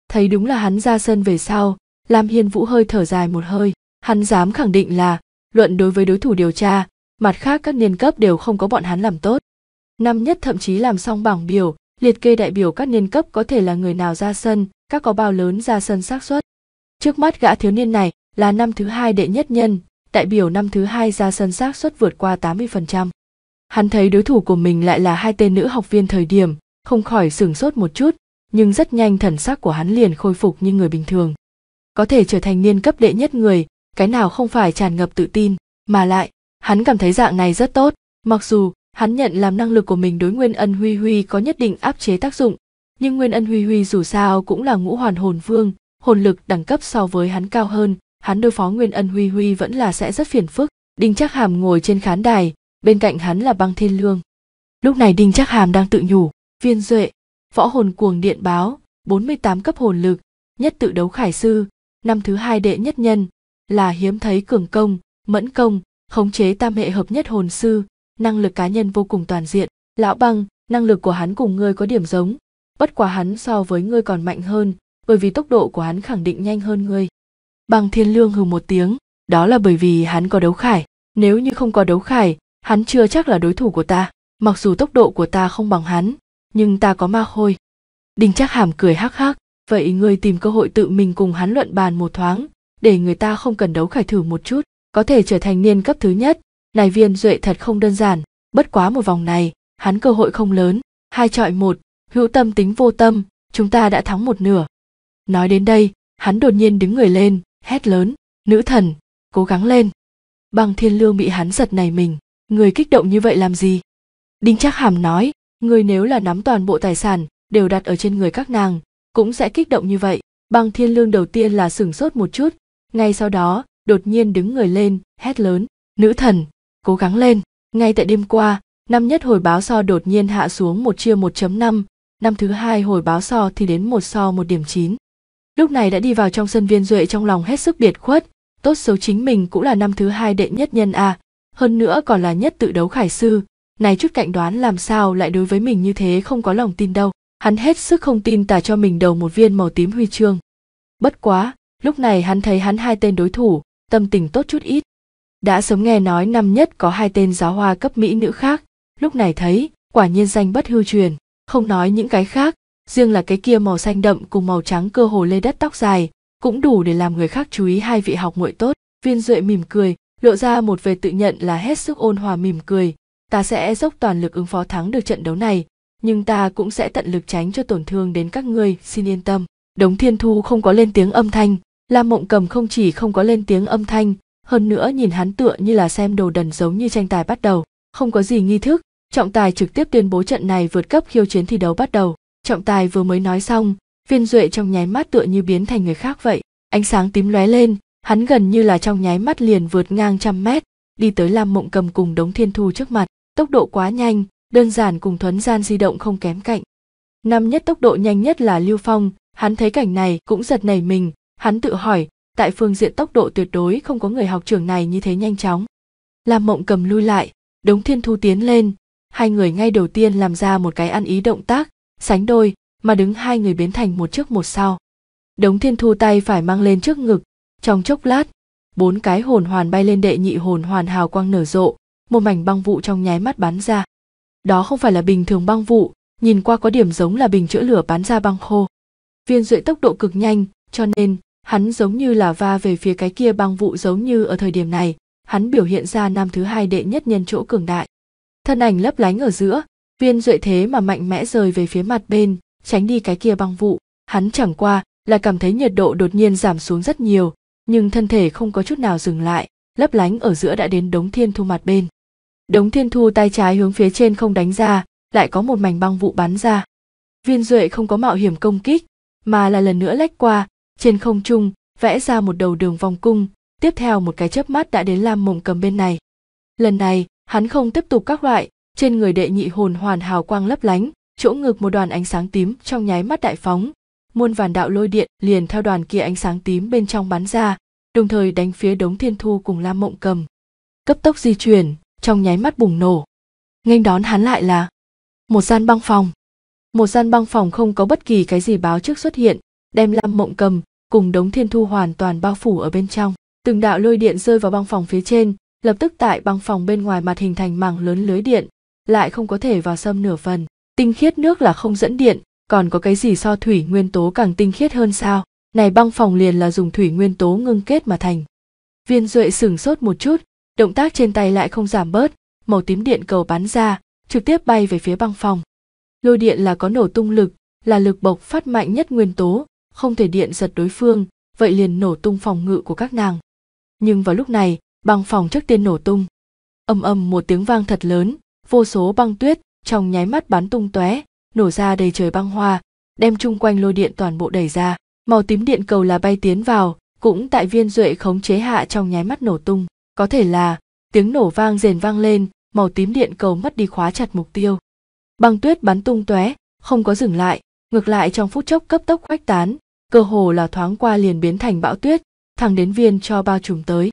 [SPEAKER 1] thấy đúng là hắn ra sân về sau lam hiên vũ hơi thở dài một hơi hắn dám khẳng định là luận đối với đối thủ điều tra mặt khác các niên cấp đều không có bọn hắn làm tốt năm nhất thậm chí làm xong bảng biểu liệt kê đại biểu các niên cấp có thể là người nào ra sân các có bao lớn ra sân xác suất trước mắt gã thiếu niên này là năm thứ hai đệ nhất nhân đại biểu năm thứ hai ra sân xác suất vượt qua 80%. Hắn thấy đối thủ của mình lại là hai tên nữ học viên thời điểm, không khỏi sửng sốt một chút, nhưng rất nhanh thần sắc của hắn liền khôi phục như người bình thường có thể trở thành niên cấp đệ nhất người cái nào không phải tràn ngập tự tin mà lại hắn cảm thấy dạng này rất tốt mặc dù hắn nhận làm năng lực của mình đối nguyên ân huy huy có nhất định áp chế tác dụng nhưng nguyên ân huy huy dù sao cũng là ngũ hoàn hồn vương hồn lực đẳng cấp so với hắn cao hơn hắn đối phó nguyên ân huy huy vẫn là sẽ rất phiền phức đinh chắc hàm ngồi trên khán đài bên cạnh hắn là băng thiên lương lúc này đinh chắc hàm đang tự nhủ viên duệ võ hồn cuồng điện báo 48 cấp hồn lực nhất tự đấu khải sư năm thứ hai đệ nhất nhân là hiếm thấy cường công mẫn công khống chế tam hệ hợp nhất hồn sư năng lực cá nhân vô cùng toàn diện lão băng năng lực của hắn cùng ngươi có điểm giống bất quá hắn so với ngươi còn mạnh hơn bởi vì tốc độ của hắn khẳng định nhanh hơn ngươi băng thiên lương hừ một tiếng đó là bởi vì hắn có đấu khải nếu như không có đấu khải hắn chưa chắc là đối thủ của ta mặc dù tốc độ của ta không bằng hắn nhưng ta có ma khôi đinh chắc hàm cười hắc hắc vậy ngươi tìm cơ hội tự mình cùng hắn luận bàn một thoáng để người ta không cần đấu khải thử một chút có thể trở thành niên cấp thứ nhất này viên duệ thật không đơn giản bất quá một vòng này hắn cơ hội không lớn hai trọi một hữu tâm tính vô tâm chúng ta đã thắng một nửa nói đến đây hắn đột nhiên đứng người lên hét lớn nữ thần cố gắng lên băng thiên lương bị hắn giật này mình người kích động như vậy làm gì đinh trác hàm nói người nếu là nắm toàn bộ tài sản đều đặt ở trên người các nàng cũng sẽ kích động như vậy băng thiên lương đầu tiên là sửng sốt một chút ngay sau đó đột nhiên đứng người lên hét lớn nữ thần cố gắng lên ngay tại đêm qua năm nhất hồi báo so đột nhiên hạ xuống một chia một chấm năm năm thứ hai hồi báo so thì đến một so một điểm chín lúc này đã đi vào trong sân viên duệ trong lòng hết sức biệt khuất tốt xấu chính mình cũng là năm thứ hai đệ nhất nhân a hơn nữa còn là nhất tự đấu khải sư này chút cạnh đoán làm sao lại đối với mình như thế không có lòng tin đâu hắn hết sức không tin tả cho mình đầu một viên màu tím huy chương bất quá lúc này hắn thấy hắn hai tên đối thủ tâm tình tốt chút ít đã sớm nghe nói năm nhất có hai tên giáo hoa cấp mỹ nữ khác lúc này thấy quả nhiên danh bất hư truyền không nói những cái khác riêng là cái kia màu xanh đậm cùng màu trắng cơ hồ lê đất tóc dài cũng đủ để làm người khác chú ý hai vị học muội tốt viên duệ mỉm cười lộ ra một về tự nhận là hết sức ôn hòa mỉm cười ta sẽ dốc toàn lực ứng phó thắng được trận đấu này nhưng ta cũng sẽ tận lực tránh cho tổn thương đến các ngươi xin yên tâm đống thiên thu không có lên tiếng âm thanh lam mộng cầm không chỉ không có lên tiếng âm thanh hơn nữa nhìn hắn tựa như là xem đồ đần giống như tranh tài bắt đầu không có gì nghi thức trọng tài trực tiếp tuyên bố trận này vượt cấp khiêu chiến thi đấu bắt đầu trọng tài vừa mới nói xong viên duệ trong nháy mắt tựa như biến thành người khác vậy ánh sáng tím lóe lên hắn gần như là trong nháy mắt liền vượt ngang trăm mét đi tới lam mộng cầm cùng đống thiên thu trước mặt tốc độ quá nhanh đơn giản cùng thuấn gian di động không kém cạnh năm nhất tốc độ nhanh nhất là lưu phong hắn thấy cảnh này cũng giật nảy mình hắn tự hỏi tại phương diện tốc độ tuyệt đối không có người học trưởng này như thế nhanh chóng lam mộng cầm lui lại đống thiên thu tiến lên hai người ngay đầu tiên làm ra một cái ăn ý động tác sánh đôi mà đứng hai người biến thành một trước một sau đống thiên thu tay phải mang lên trước ngực trong chốc lát bốn cái hồn hoàn bay lên đệ nhị hồn hoàn hào quang nở rộ một mảnh băng vụ trong nháy mắt bắn ra đó không phải là bình thường băng vụ nhìn qua có điểm giống là bình chữa lửa bắn ra băng khô viên duệ tốc độ cực nhanh cho nên hắn giống như là va về phía cái kia băng vụ giống như ở thời điểm này hắn biểu hiện ra năm thứ hai đệ nhất nhân chỗ cường đại thân ảnh lấp lánh ở giữa viên duệ thế mà mạnh mẽ rời về phía mặt bên tránh đi cái kia băng vụ hắn chẳng qua là cảm thấy nhiệt độ đột nhiên giảm xuống rất nhiều nhưng thân thể không có chút nào dừng lại lấp lánh ở giữa đã đến đống thiên thu mặt bên đống thiên thu tay trái hướng phía trên không đánh ra lại có một mảnh băng vụ bắn ra viên duệ không có mạo hiểm công kích mà là lần nữa lách qua trên không trung vẽ ra một đầu đường vòng cung tiếp theo một cái chớp mắt đã đến lam mộng cầm bên này lần này hắn không tiếp tục các loại trên người đệ nhị hồn hoàn hào quang lấp lánh chỗ ngực một đoàn ánh sáng tím trong nháy mắt đại phóng muôn vàn đạo lôi điện liền theo đoàn kia ánh sáng tím bên trong bắn ra đồng thời đánh phía đống thiên thu cùng lam mộng cầm cấp tốc di chuyển trong nháy mắt bùng nổ nghênh đón hắn lại là một gian băng phòng một gian băng phòng không có bất kỳ cái gì báo trước xuất hiện đem lam mộng cầm cùng đống thiên thu hoàn toàn bao phủ ở bên trong từng đạo lôi điện rơi vào băng phòng phía trên lập tức tại băng phòng bên ngoài mặt hình thành mảng lớn lưới điện lại không có thể vào xâm nửa phần tinh khiết nước là không dẫn điện còn có cái gì so thủy nguyên tố càng tinh khiết hơn sao này băng phòng liền là dùng thủy nguyên tố ngưng kết mà thành viên duệ sửng sốt một chút động tác trên tay lại không giảm bớt màu tím điện cầu bắn ra trực tiếp bay về phía băng phòng lôi điện là có nổ tung lực là lực bộc phát mạnh nhất nguyên tố không thể điện giật đối phương vậy liền nổ tung phòng ngự của các nàng nhưng vào lúc này băng phòng trước tiên nổ tung ầm ầm một tiếng vang thật lớn vô số băng tuyết trong nháy mắt bắn tung tóe nổ ra đầy trời băng hoa đem chung quanh lôi điện toàn bộ đẩy ra màu tím điện cầu là bay tiến vào cũng tại viên duệ khống chế hạ trong nháy mắt nổ tung có thể là tiếng nổ vang rền vang lên màu tím điện cầu mất đi khóa chặt mục tiêu băng tuyết bắn tung tóe không có dừng lại ngược lại trong phút chốc cấp tốc khuếch tán cơ hồ là thoáng qua liền biến thành bão tuyết thẳng đến viên cho bao trùm tới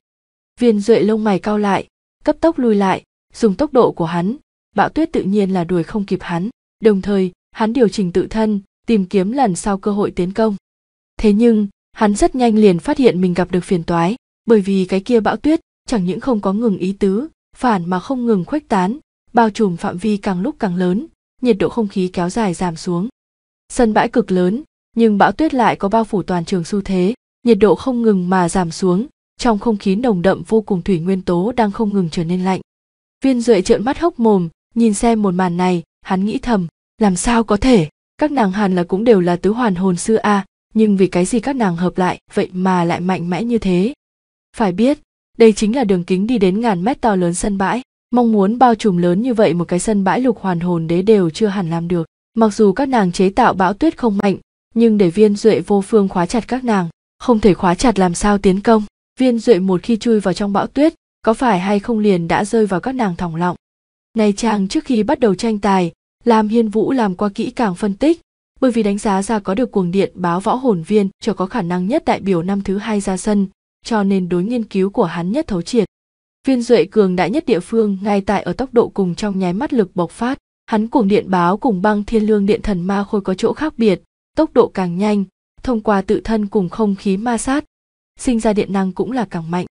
[SPEAKER 1] viên duệ lông mày cao lại cấp tốc lui lại dùng tốc độ của hắn bão tuyết tự nhiên là đuổi không kịp hắn đồng thời hắn điều chỉnh tự thân tìm kiếm lần sau cơ hội tiến công thế nhưng hắn rất nhanh liền phát hiện mình gặp được phiền toái bởi vì cái kia bão tuyết chẳng những không có ngừng ý tứ phản mà không ngừng khuếch tán bao trùm phạm vi càng lúc càng lớn nhiệt độ không khí kéo dài giảm xuống sân bãi cực lớn nhưng bão tuyết lại có bao phủ toàn trường xu thế nhiệt độ không ngừng mà giảm xuống trong không khí nồng đậm vô cùng thủy nguyên tố đang không ngừng trở nên lạnh viên duệ trợn mắt hốc mồm nhìn xem một màn này hắn nghĩ thầm làm sao có thể các nàng hàn là cũng đều là tứ hoàn hồn sư a à, nhưng vì cái gì các nàng hợp lại vậy mà lại mạnh mẽ như thế phải biết đây chính là đường kính đi đến ngàn mét to lớn sân bãi mong muốn bao trùm lớn như vậy một cái sân bãi lục hoàn hồn đế đều chưa hẳn làm được mặc dù các nàng chế tạo bão tuyết không mạnh nhưng để viên duệ vô phương khóa chặt các nàng không thể khóa chặt làm sao tiến công viên duệ một khi chui vào trong bão tuyết có phải hay không liền đã rơi vào các nàng thòng lọng ngày chàng trước khi bắt đầu tranh tài, Lam Hiên Vũ làm qua kỹ càng phân tích, bởi vì đánh giá ra có được cuồng điện báo võ hồn viên cho có khả năng nhất đại biểu năm thứ hai ra sân, cho nên đối nghiên cứu của hắn nhất thấu triệt. Viên duệ cường đại nhất địa phương ngay tại ở tốc độ cùng trong nháy mắt lực bộc phát, hắn cuồng điện báo cùng băng thiên lương điện thần ma khôi có chỗ khác biệt, tốc độ càng nhanh, thông qua tự thân cùng không khí ma sát, sinh ra điện năng cũng là càng mạnh.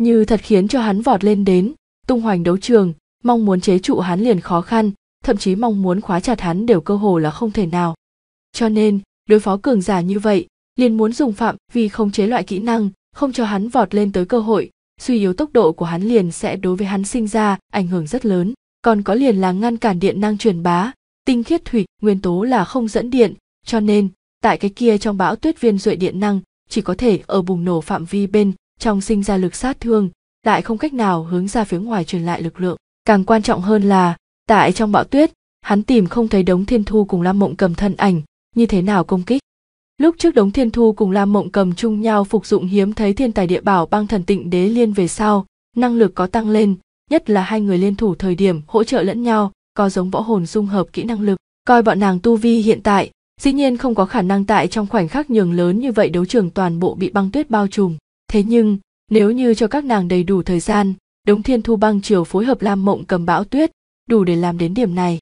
[SPEAKER 1] Như thật khiến cho hắn vọt lên đến, tung hoành đấu trường, mong muốn chế trụ hắn liền khó khăn thậm chí mong muốn khóa chặt hắn đều cơ hồ là không thể nào cho nên đối phó cường giả như vậy liền muốn dùng phạm vi không chế loại kỹ năng không cho hắn vọt lên tới cơ hội suy yếu tốc độ của hắn liền sẽ đối với hắn sinh ra ảnh hưởng rất lớn còn có liền là ngăn cản điện năng truyền bá tinh khiết thủy nguyên tố là không dẫn điện cho nên tại cái kia trong bão tuyết viên duệ điện năng chỉ có thể ở bùng nổ phạm vi bên trong sinh ra lực sát thương lại không cách nào hướng ra phía ngoài truyền lại lực lượng càng quan trọng hơn là tại trong bão tuyết hắn tìm không thấy đống thiên thu cùng lam mộng cầm thân ảnh như thế nào công kích lúc trước đống thiên thu cùng lam mộng cầm chung nhau phục dụng hiếm thấy thiên tài địa bảo băng thần tịnh đế liên về sau năng lực có tăng lên nhất là hai người liên thủ thời điểm hỗ trợ lẫn nhau có giống võ hồn dung hợp kỹ năng lực coi bọn nàng tu vi hiện tại dĩ nhiên không có khả năng tại trong khoảnh khắc nhường lớn như vậy đấu trường toàn bộ bị băng tuyết bao trùm thế nhưng nếu như cho các nàng đầy đủ thời gian đống thiên thu băng chiều phối hợp lam mộng cầm bão tuyết đủ để làm đến điểm này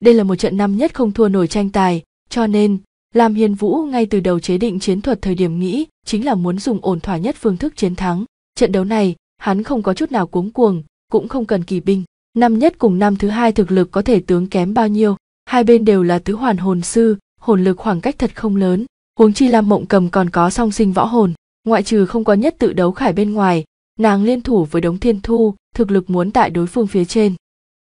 [SPEAKER 1] đây là một trận năm nhất không thua nổi tranh tài cho nên lam hiên vũ ngay từ đầu chế định chiến thuật thời điểm nghĩ chính là muốn dùng ổn thỏa nhất phương thức chiến thắng trận đấu này hắn không có chút nào cuống cuồng cũng không cần kỳ binh năm nhất cùng năm thứ hai thực lực có thể tướng kém bao nhiêu hai bên đều là tứ hoàn hồn sư hồn lực khoảng cách thật không lớn huống chi lam mộng cầm còn có song sinh võ hồn ngoại trừ không có nhất tự đấu khải bên ngoài nàng liên thủ với đống thiên thu thực lực muốn tại đối phương phía trên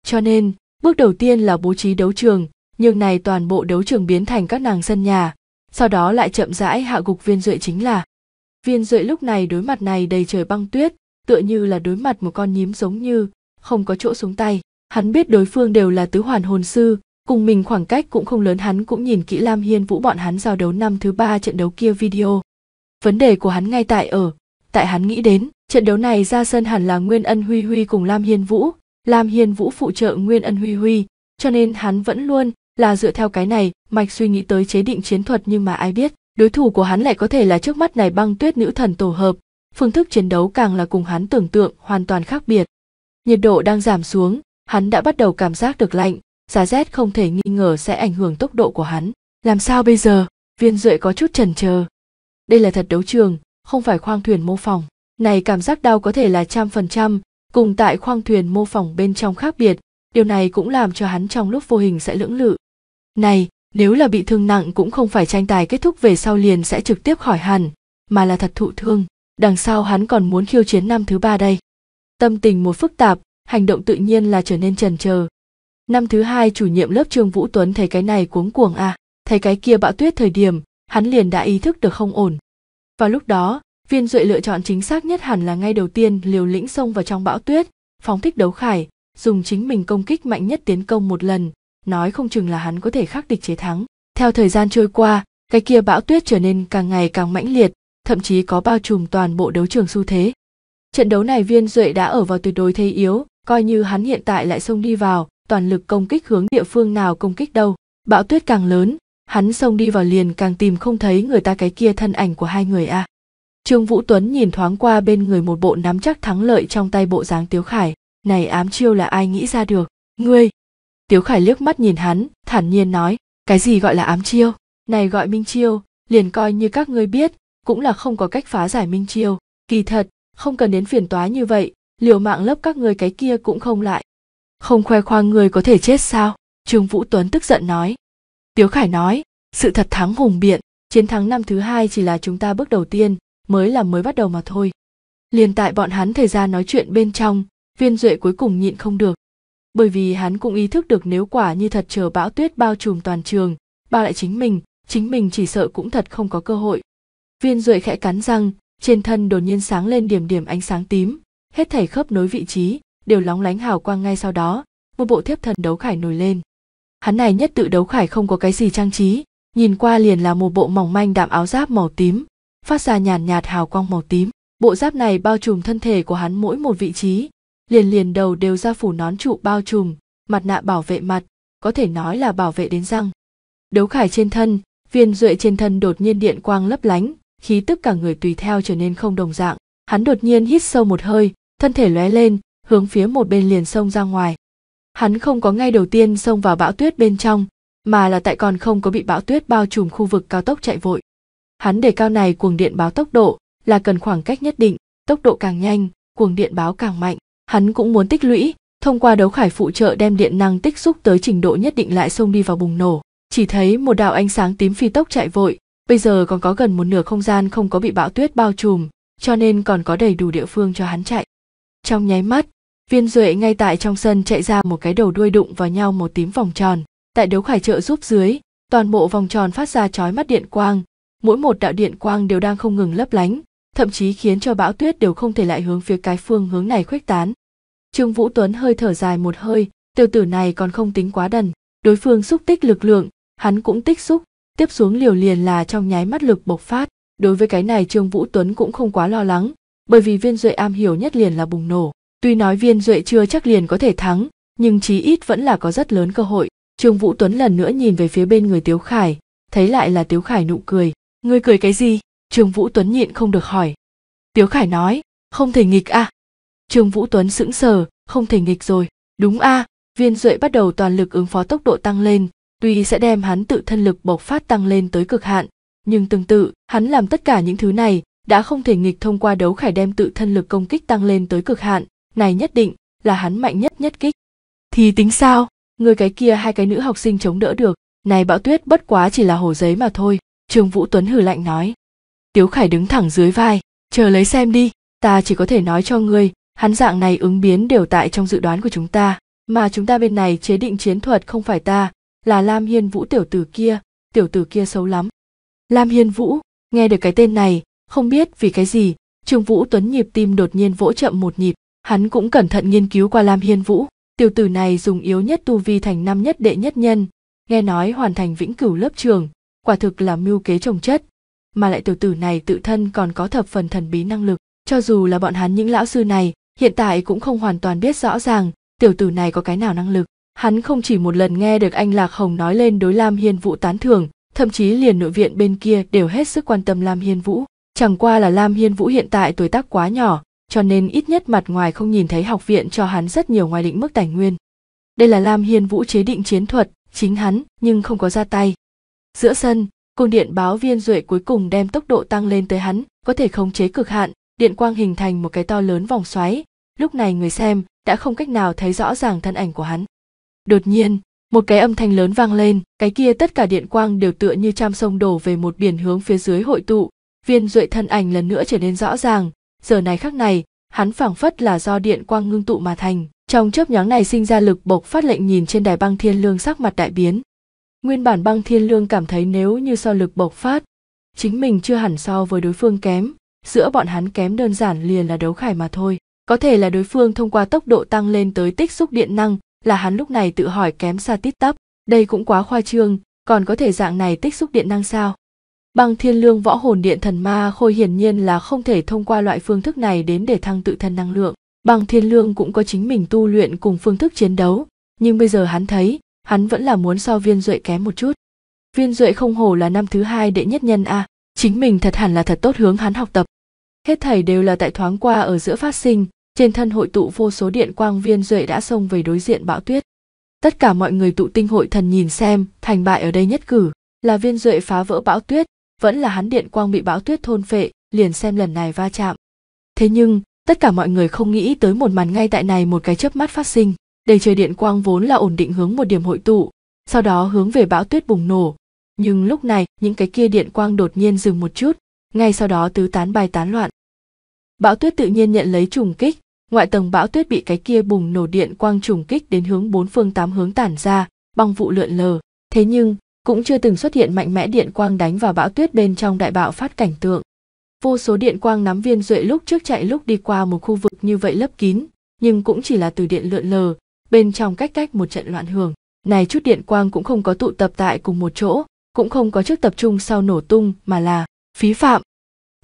[SPEAKER 1] cho nên bước đầu tiên là bố trí đấu trường nhưng này toàn bộ đấu trường biến thành các nàng sân nhà sau đó lại chậm rãi hạ gục viên duệ chính là viên duệ lúc này đối mặt này đầy trời băng tuyết tựa như là đối mặt một con nhím giống như không có chỗ xuống tay hắn biết đối phương đều là tứ hoàn hồn sư cùng mình khoảng cách cũng không lớn hắn cũng nhìn kỹ lam hiên vũ bọn hắn giao đấu năm thứ ba trận đấu kia video vấn đề của hắn ngay tại ở tại hắn nghĩ đến Trận đấu này ra sân hẳn là Nguyên Ân Huy Huy cùng Lam Hiên Vũ, Lam Hiên Vũ phụ trợ Nguyên Ân Huy Huy, cho nên hắn vẫn luôn là dựa theo cái này, mạch suy nghĩ tới chế định chiến thuật nhưng mà ai biết, đối thủ của hắn lại có thể là trước mắt này băng tuyết nữ thần tổ hợp, phương thức chiến đấu càng là cùng hắn tưởng tượng hoàn toàn khác biệt. Nhiệt độ đang giảm xuống, hắn đã bắt đầu cảm giác được lạnh, giá rét không thể nghi ngờ sẽ ảnh hưởng tốc độ của hắn. Làm sao bây giờ? Viên Duệ có chút chần chờ. Đây là thật đấu trường, không phải khoang thuyền mô phỏng này cảm giác đau có thể là trăm phần trăm cùng tại khoang thuyền mô phỏng bên trong khác biệt điều này cũng làm cho hắn trong lúc vô hình sẽ lưỡng lự này nếu là bị thương nặng cũng không phải tranh tài kết thúc về sau liền sẽ trực tiếp khỏi hẳn mà là thật thụ thương đằng sau hắn còn muốn khiêu chiến năm thứ ba đây tâm tình một phức tạp hành động tự nhiên là trở nên trần trờ năm thứ hai chủ nhiệm lớp trương vũ tuấn thấy cái này cuống cuồng à thấy cái kia bão tuyết thời điểm hắn liền đã ý thức được không ổn vào lúc đó viên duệ lựa chọn chính xác nhất hẳn là ngay đầu tiên liều lĩnh xông vào trong bão tuyết phóng thích đấu khải dùng chính mình công kích mạnh nhất tiến công một lần nói không chừng là hắn có thể khắc địch chế thắng theo thời gian trôi qua cái kia bão tuyết trở nên càng ngày càng mãnh liệt thậm chí có bao trùm toàn bộ đấu trường xu thế trận đấu này viên duệ đã ở vào tuyệt đối thế yếu coi như hắn hiện tại lại xông đi vào toàn lực công kích hướng địa phương nào công kích đâu bão tuyết càng lớn hắn xông đi vào liền càng tìm không thấy người ta cái kia thân ảnh của hai người a à. Trương Vũ Tuấn nhìn thoáng qua bên người một bộ nắm chắc thắng lợi trong tay bộ dáng Tiếu Khải, này ám chiêu là ai nghĩ ra được, ngươi. Tiếu Khải liếc mắt nhìn hắn, thản nhiên nói, cái gì gọi là ám chiêu, này gọi minh chiêu, liền coi như các ngươi biết, cũng là không có cách phá giải minh chiêu, kỳ thật, không cần đến phiền toái như vậy, liều mạng lớp các ngươi cái kia cũng không lại. Không khoe khoang người có thể chết sao, Trương Vũ Tuấn tức giận nói. Tiếu Khải nói, sự thật thắng hùng biện, chiến thắng năm thứ hai chỉ là chúng ta bước đầu tiên, mới là mới bắt đầu mà thôi liền tại bọn hắn thời gian nói chuyện bên trong viên duệ cuối cùng nhịn không được bởi vì hắn cũng ý thức được nếu quả như thật chờ bão tuyết bao trùm toàn trường bao lại chính mình chính mình chỉ sợ cũng thật không có cơ hội viên duệ khẽ cắn răng trên thân đột nhiên sáng lên điểm điểm ánh sáng tím hết thảy khớp nối vị trí đều lóng lánh hào quang ngay sau đó một bộ thiếp thần đấu khải nổi lên hắn này nhất tự đấu khải không có cái gì trang trí nhìn qua liền là một bộ mỏng manh đạm áo giáp màu tím phát ra nhàn nhạt hào quang màu tím bộ giáp này bao trùm thân thể của hắn mỗi một vị trí liền liền đầu đều ra phủ nón trụ bao trùm mặt nạ bảo vệ mặt có thể nói là bảo vệ đến răng đấu khải trên thân viên duệ trên thân đột nhiên điện quang lấp lánh khí tức cả người tùy theo trở nên không đồng dạng hắn đột nhiên hít sâu một hơi thân thể lóe lên hướng phía một bên liền xông ra ngoài hắn không có ngay đầu tiên xông vào bão tuyết bên trong mà là tại còn không có bị bão tuyết bao trùm khu vực cao tốc chạy vội Hắn đề cao này cuồng điện báo tốc độ là cần khoảng cách nhất định, tốc độ càng nhanh, cuồng điện báo càng mạnh. Hắn cũng muốn tích lũy, thông qua đấu khải phụ trợ đem điện năng tích xúc tới trình độ nhất định lại xông đi vào bùng nổ. Chỉ thấy một đạo ánh sáng tím phi tốc chạy vội, bây giờ còn có gần một nửa không gian không có bị bão tuyết bao trùm, cho nên còn có đầy đủ địa phương cho hắn chạy. Trong nháy mắt, viên duệ ngay tại trong sân chạy ra một cái đầu đuôi đụng vào nhau một tím vòng tròn. Tại đấu khải trợ giúp dưới, toàn bộ vòng tròn phát ra chói mắt điện quang, mỗi một đạo điện quang đều đang không ngừng lấp lánh thậm chí khiến cho bão tuyết đều không thể lại hướng phía cái phương hướng này khuếch tán trương vũ tuấn hơi thở dài một hơi tiểu tử này còn không tính quá đần đối phương xúc tích lực lượng hắn cũng tích xúc tiếp xuống liều liền là trong nháy mắt lực bộc phát đối với cái này trương vũ tuấn cũng không quá lo lắng bởi vì viên duệ am hiểu nhất liền là bùng nổ tuy nói viên duệ chưa chắc liền có thể thắng nhưng chí ít vẫn là có rất lớn cơ hội trương vũ tuấn lần nữa nhìn về phía bên người tiếu khải thấy lại là tiếu khải nụ cười ngươi cười cái gì trương vũ tuấn nhịn không được hỏi tiếu khải nói không thể nghịch à trương vũ tuấn sững sờ không thể nghịch rồi đúng a à, viên duệ bắt đầu toàn lực ứng phó tốc độ tăng lên tuy sẽ đem hắn tự thân lực bộc phát tăng lên tới cực hạn nhưng tương tự hắn làm tất cả những thứ này đã không thể nghịch thông qua đấu khải đem tự thân lực công kích tăng lên tới cực hạn này nhất định là hắn mạnh nhất nhất kích thì tính sao người cái kia hai cái nữ học sinh chống đỡ được này bão tuyết bất quá chỉ là hồ giấy mà thôi trương vũ tuấn hừ lạnh nói tiếu khải đứng thẳng dưới vai chờ lấy xem đi ta chỉ có thể nói cho ngươi hắn dạng này ứng biến đều tại trong dự đoán của chúng ta mà chúng ta bên này chế định chiến thuật không phải ta là lam hiên vũ tiểu tử kia tiểu tử kia xấu lắm lam hiên vũ nghe được cái tên này không biết vì cái gì trương vũ tuấn nhịp tim đột nhiên vỗ chậm một nhịp hắn cũng cẩn thận nghiên cứu qua lam hiên vũ tiểu tử này dùng yếu nhất tu vi thành năm nhất đệ nhất nhân nghe nói hoàn thành vĩnh cửu lớp trường quả thực là mưu kế trồng chất mà lại tiểu tử này tự thân còn có thập phần thần bí năng lực cho dù là bọn hắn những lão sư này hiện tại cũng không hoàn toàn biết rõ ràng tiểu tử này có cái nào năng lực hắn không chỉ một lần nghe được anh lạc hồng nói lên đối lam hiên vũ tán thưởng thậm chí liền nội viện bên kia đều hết sức quan tâm lam hiên vũ chẳng qua là lam hiên vũ hiện tại tuổi tác quá nhỏ cho nên ít nhất mặt ngoài không nhìn thấy học viện cho hắn rất nhiều ngoài định mức tài nguyên đây là lam hiên vũ chế định chiến thuật chính hắn nhưng không có ra tay giữa sân cung điện báo viên duệ cuối cùng đem tốc độ tăng lên tới hắn có thể khống chế cực hạn điện quang hình thành một cái to lớn vòng xoáy lúc này người xem đã không cách nào thấy rõ ràng thân ảnh của hắn đột nhiên một cái âm thanh lớn vang lên cái kia tất cả điện quang đều tựa như trăm sông đổ về một biển hướng phía dưới hội tụ viên duệ thân ảnh lần nữa trở nên rõ ràng giờ này khắc này hắn phảng phất là do điện quang ngưng tụ mà thành trong chớp nhoáng này sinh ra lực bộc phát lệnh nhìn trên đài băng thiên lương sắc mặt đại biến Nguyên bản băng thiên lương cảm thấy nếu như so lực bộc phát, chính mình chưa hẳn so với đối phương kém, giữa bọn hắn kém đơn giản liền là đấu khải mà thôi. Có thể là đối phương thông qua tốc độ tăng lên tới tích xúc điện năng, là hắn lúc này tự hỏi kém xa tít tắp, đây cũng quá khoa trương, còn có thể dạng này tích xúc điện năng sao? Băng thiên lương võ hồn điện thần ma khôi hiển nhiên là không thể thông qua loại phương thức này đến để thăng tự thân năng lượng. Băng thiên lương cũng có chính mình tu luyện cùng phương thức chiến đấu, nhưng bây giờ hắn thấy, hắn vẫn là muốn so viên duệ kém một chút viên duệ không hổ là năm thứ hai đệ nhất nhân a chính mình thật hẳn là thật tốt hướng hắn học tập hết thảy đều là tại thoáng qua ở giữa phát sinh trên thân hội tụ vô số điện quang viên duệ đã xông về đối diện bão tuyết tất cả mọi người tụ tinh hội thần nhìn xem thành bại ở đây nhất cử là viên duệ phá vỡ bão tuyết vẫn là hắn điện quang bị bão tuyết thôn phệ liền xem lần này va chạm thế nhưng tất cả mọi người không nghĩ tới một màn ngay tại này một cái chớp mắt phát sinh Đầy trời điện quang vốn là ổn định hướng một điểm hội tụ, sau đó hướng về bão tuyết bùng nổ. Nhưng lúc này, những cái kia điện quang đột nhiên dừng một chút, ngay sau đó tứ tán bay tán loạn. Bão tuyết tự nhiên nhận lấy trùng kích, ngoại tầng bão tuyết bị cái kia bùng nổ điện quang trùng kích đến hướng bốn phương tám hướng tản ra, băng vụ lượn lờ. Thế nhưng, cũng chưa từng xuất hiện mạnh mẽ điện quang đánh vào bão tuyết bên trong đại bạo phát cảnh tượng. Vô số điện quang nắm viên duệ lúc trước chạy lúc đi qua một khu vực như vậy lấp kín, nhưng cũng chỉ là từ điện lượn lờ, bên trong cách cách một trận loạn hưởng này chút điện quang cũng không có tụ tập tại cùng một chỗ cũng không có trước tập trung sau nổ tung mà là phí phạm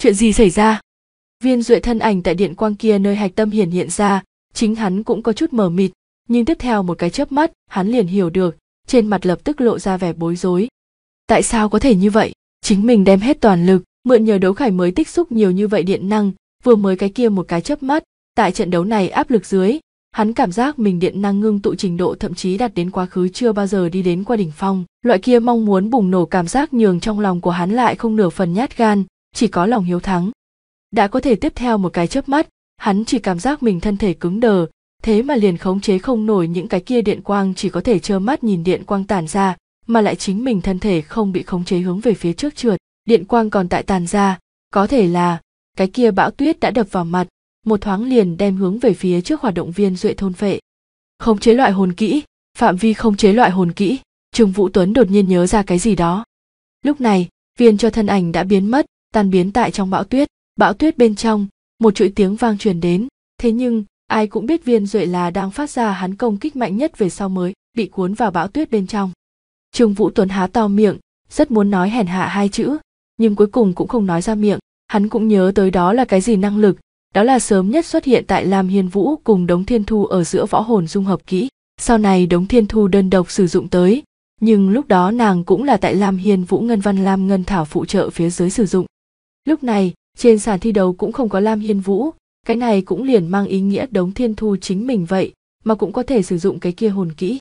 [SPEAKER 1] chuyện gì xảy ra viên duệ thân ảnh tại điện quang kia nơi hạch tâm hiển hiện ra chính hắn cũng có chút mờ mịt nhưng tiếp theo một cái chớp mắt hắn liền hiểu được trên mặt lập tức lộ ra vẻ bối rối tại sao có thể như vậy chính mình đem hết toàn lực mượn nhờ đấu khải mới tích xúc nhiều như vậy điện năng vừa mới cái kia một cái chớp mắt tại trận đấu này áp lực dưới Hắn cảm giác mình điện năng ngưng tụ trình độ thậm chí đạt đến quá khứ chưa bao giờ đi đến qua đỉnh phong, loại kia mong muốn bùng nổ cảm giác nhường trong lòng của hắn lại không nửa phần nhát gan, chỉ có lòng hiếu thắng. Đã có thể tiếp theo một cái chớp mắt, hắn chỉ cảm giác mình thân thể cứng đờ, thế mà liền khống chế không nổi những cái kia điện quang chỉ có thể trơ mắt nhìn điện quang tàn ra, mà lại chính mình thân thể không bị khống chế hướng về phía trước trượt, điện quang còn tại tàn ra, có thể là cái kia bão tuyết đã đập vào mặt, một thoáng liền đem hướng về phía trước hoạt động viên duệ thôn phệ khống chế loại hồn kỹ phạm vi không chế loại hồn kỹ trương vũ tuấn đột nhiên nhớ ra cái gì đó lúc này viên cho thân ảnh đã biến mất tan biến tại trong bão tuyết bão tuyết bên trong một chuỗi tiếng vang truyền đến thế nhưng ai cũng biết viên duệ là đang phát ra hắn công kích mạnh nhất về sau mới bị cuốn vào bão tuyết bên trong trương vũ tuấn há to miệng rất muốn nói hèn hạ hai chữ nhưng cuối cùng cũng không nói ra miệng hắn cũng nhớ tới đó là cái gì năng lực đó là sớm nhất xuất hiện tại Lam Hiên Vũ cùng Đống Thiên Thu ở giữa võ hồn dung hợp kỹ. Sau này Đống Thiên Thu đơn độc sử dụng tới, nhưng lúc đó nàng cũng là tại Lam Hiên Vũ Ngân Văn Lam Ngân Thảo phụ trợ phía dưới sử dụng. Lúc này, trên sàn thi đấu cũng không có Lam Hiên Vũ, cái này cũng liền mang ý nghĩa Đống Thiên Thu chính mình vậy, mà cũng có thể sử dụng cái kia hồn kỹ.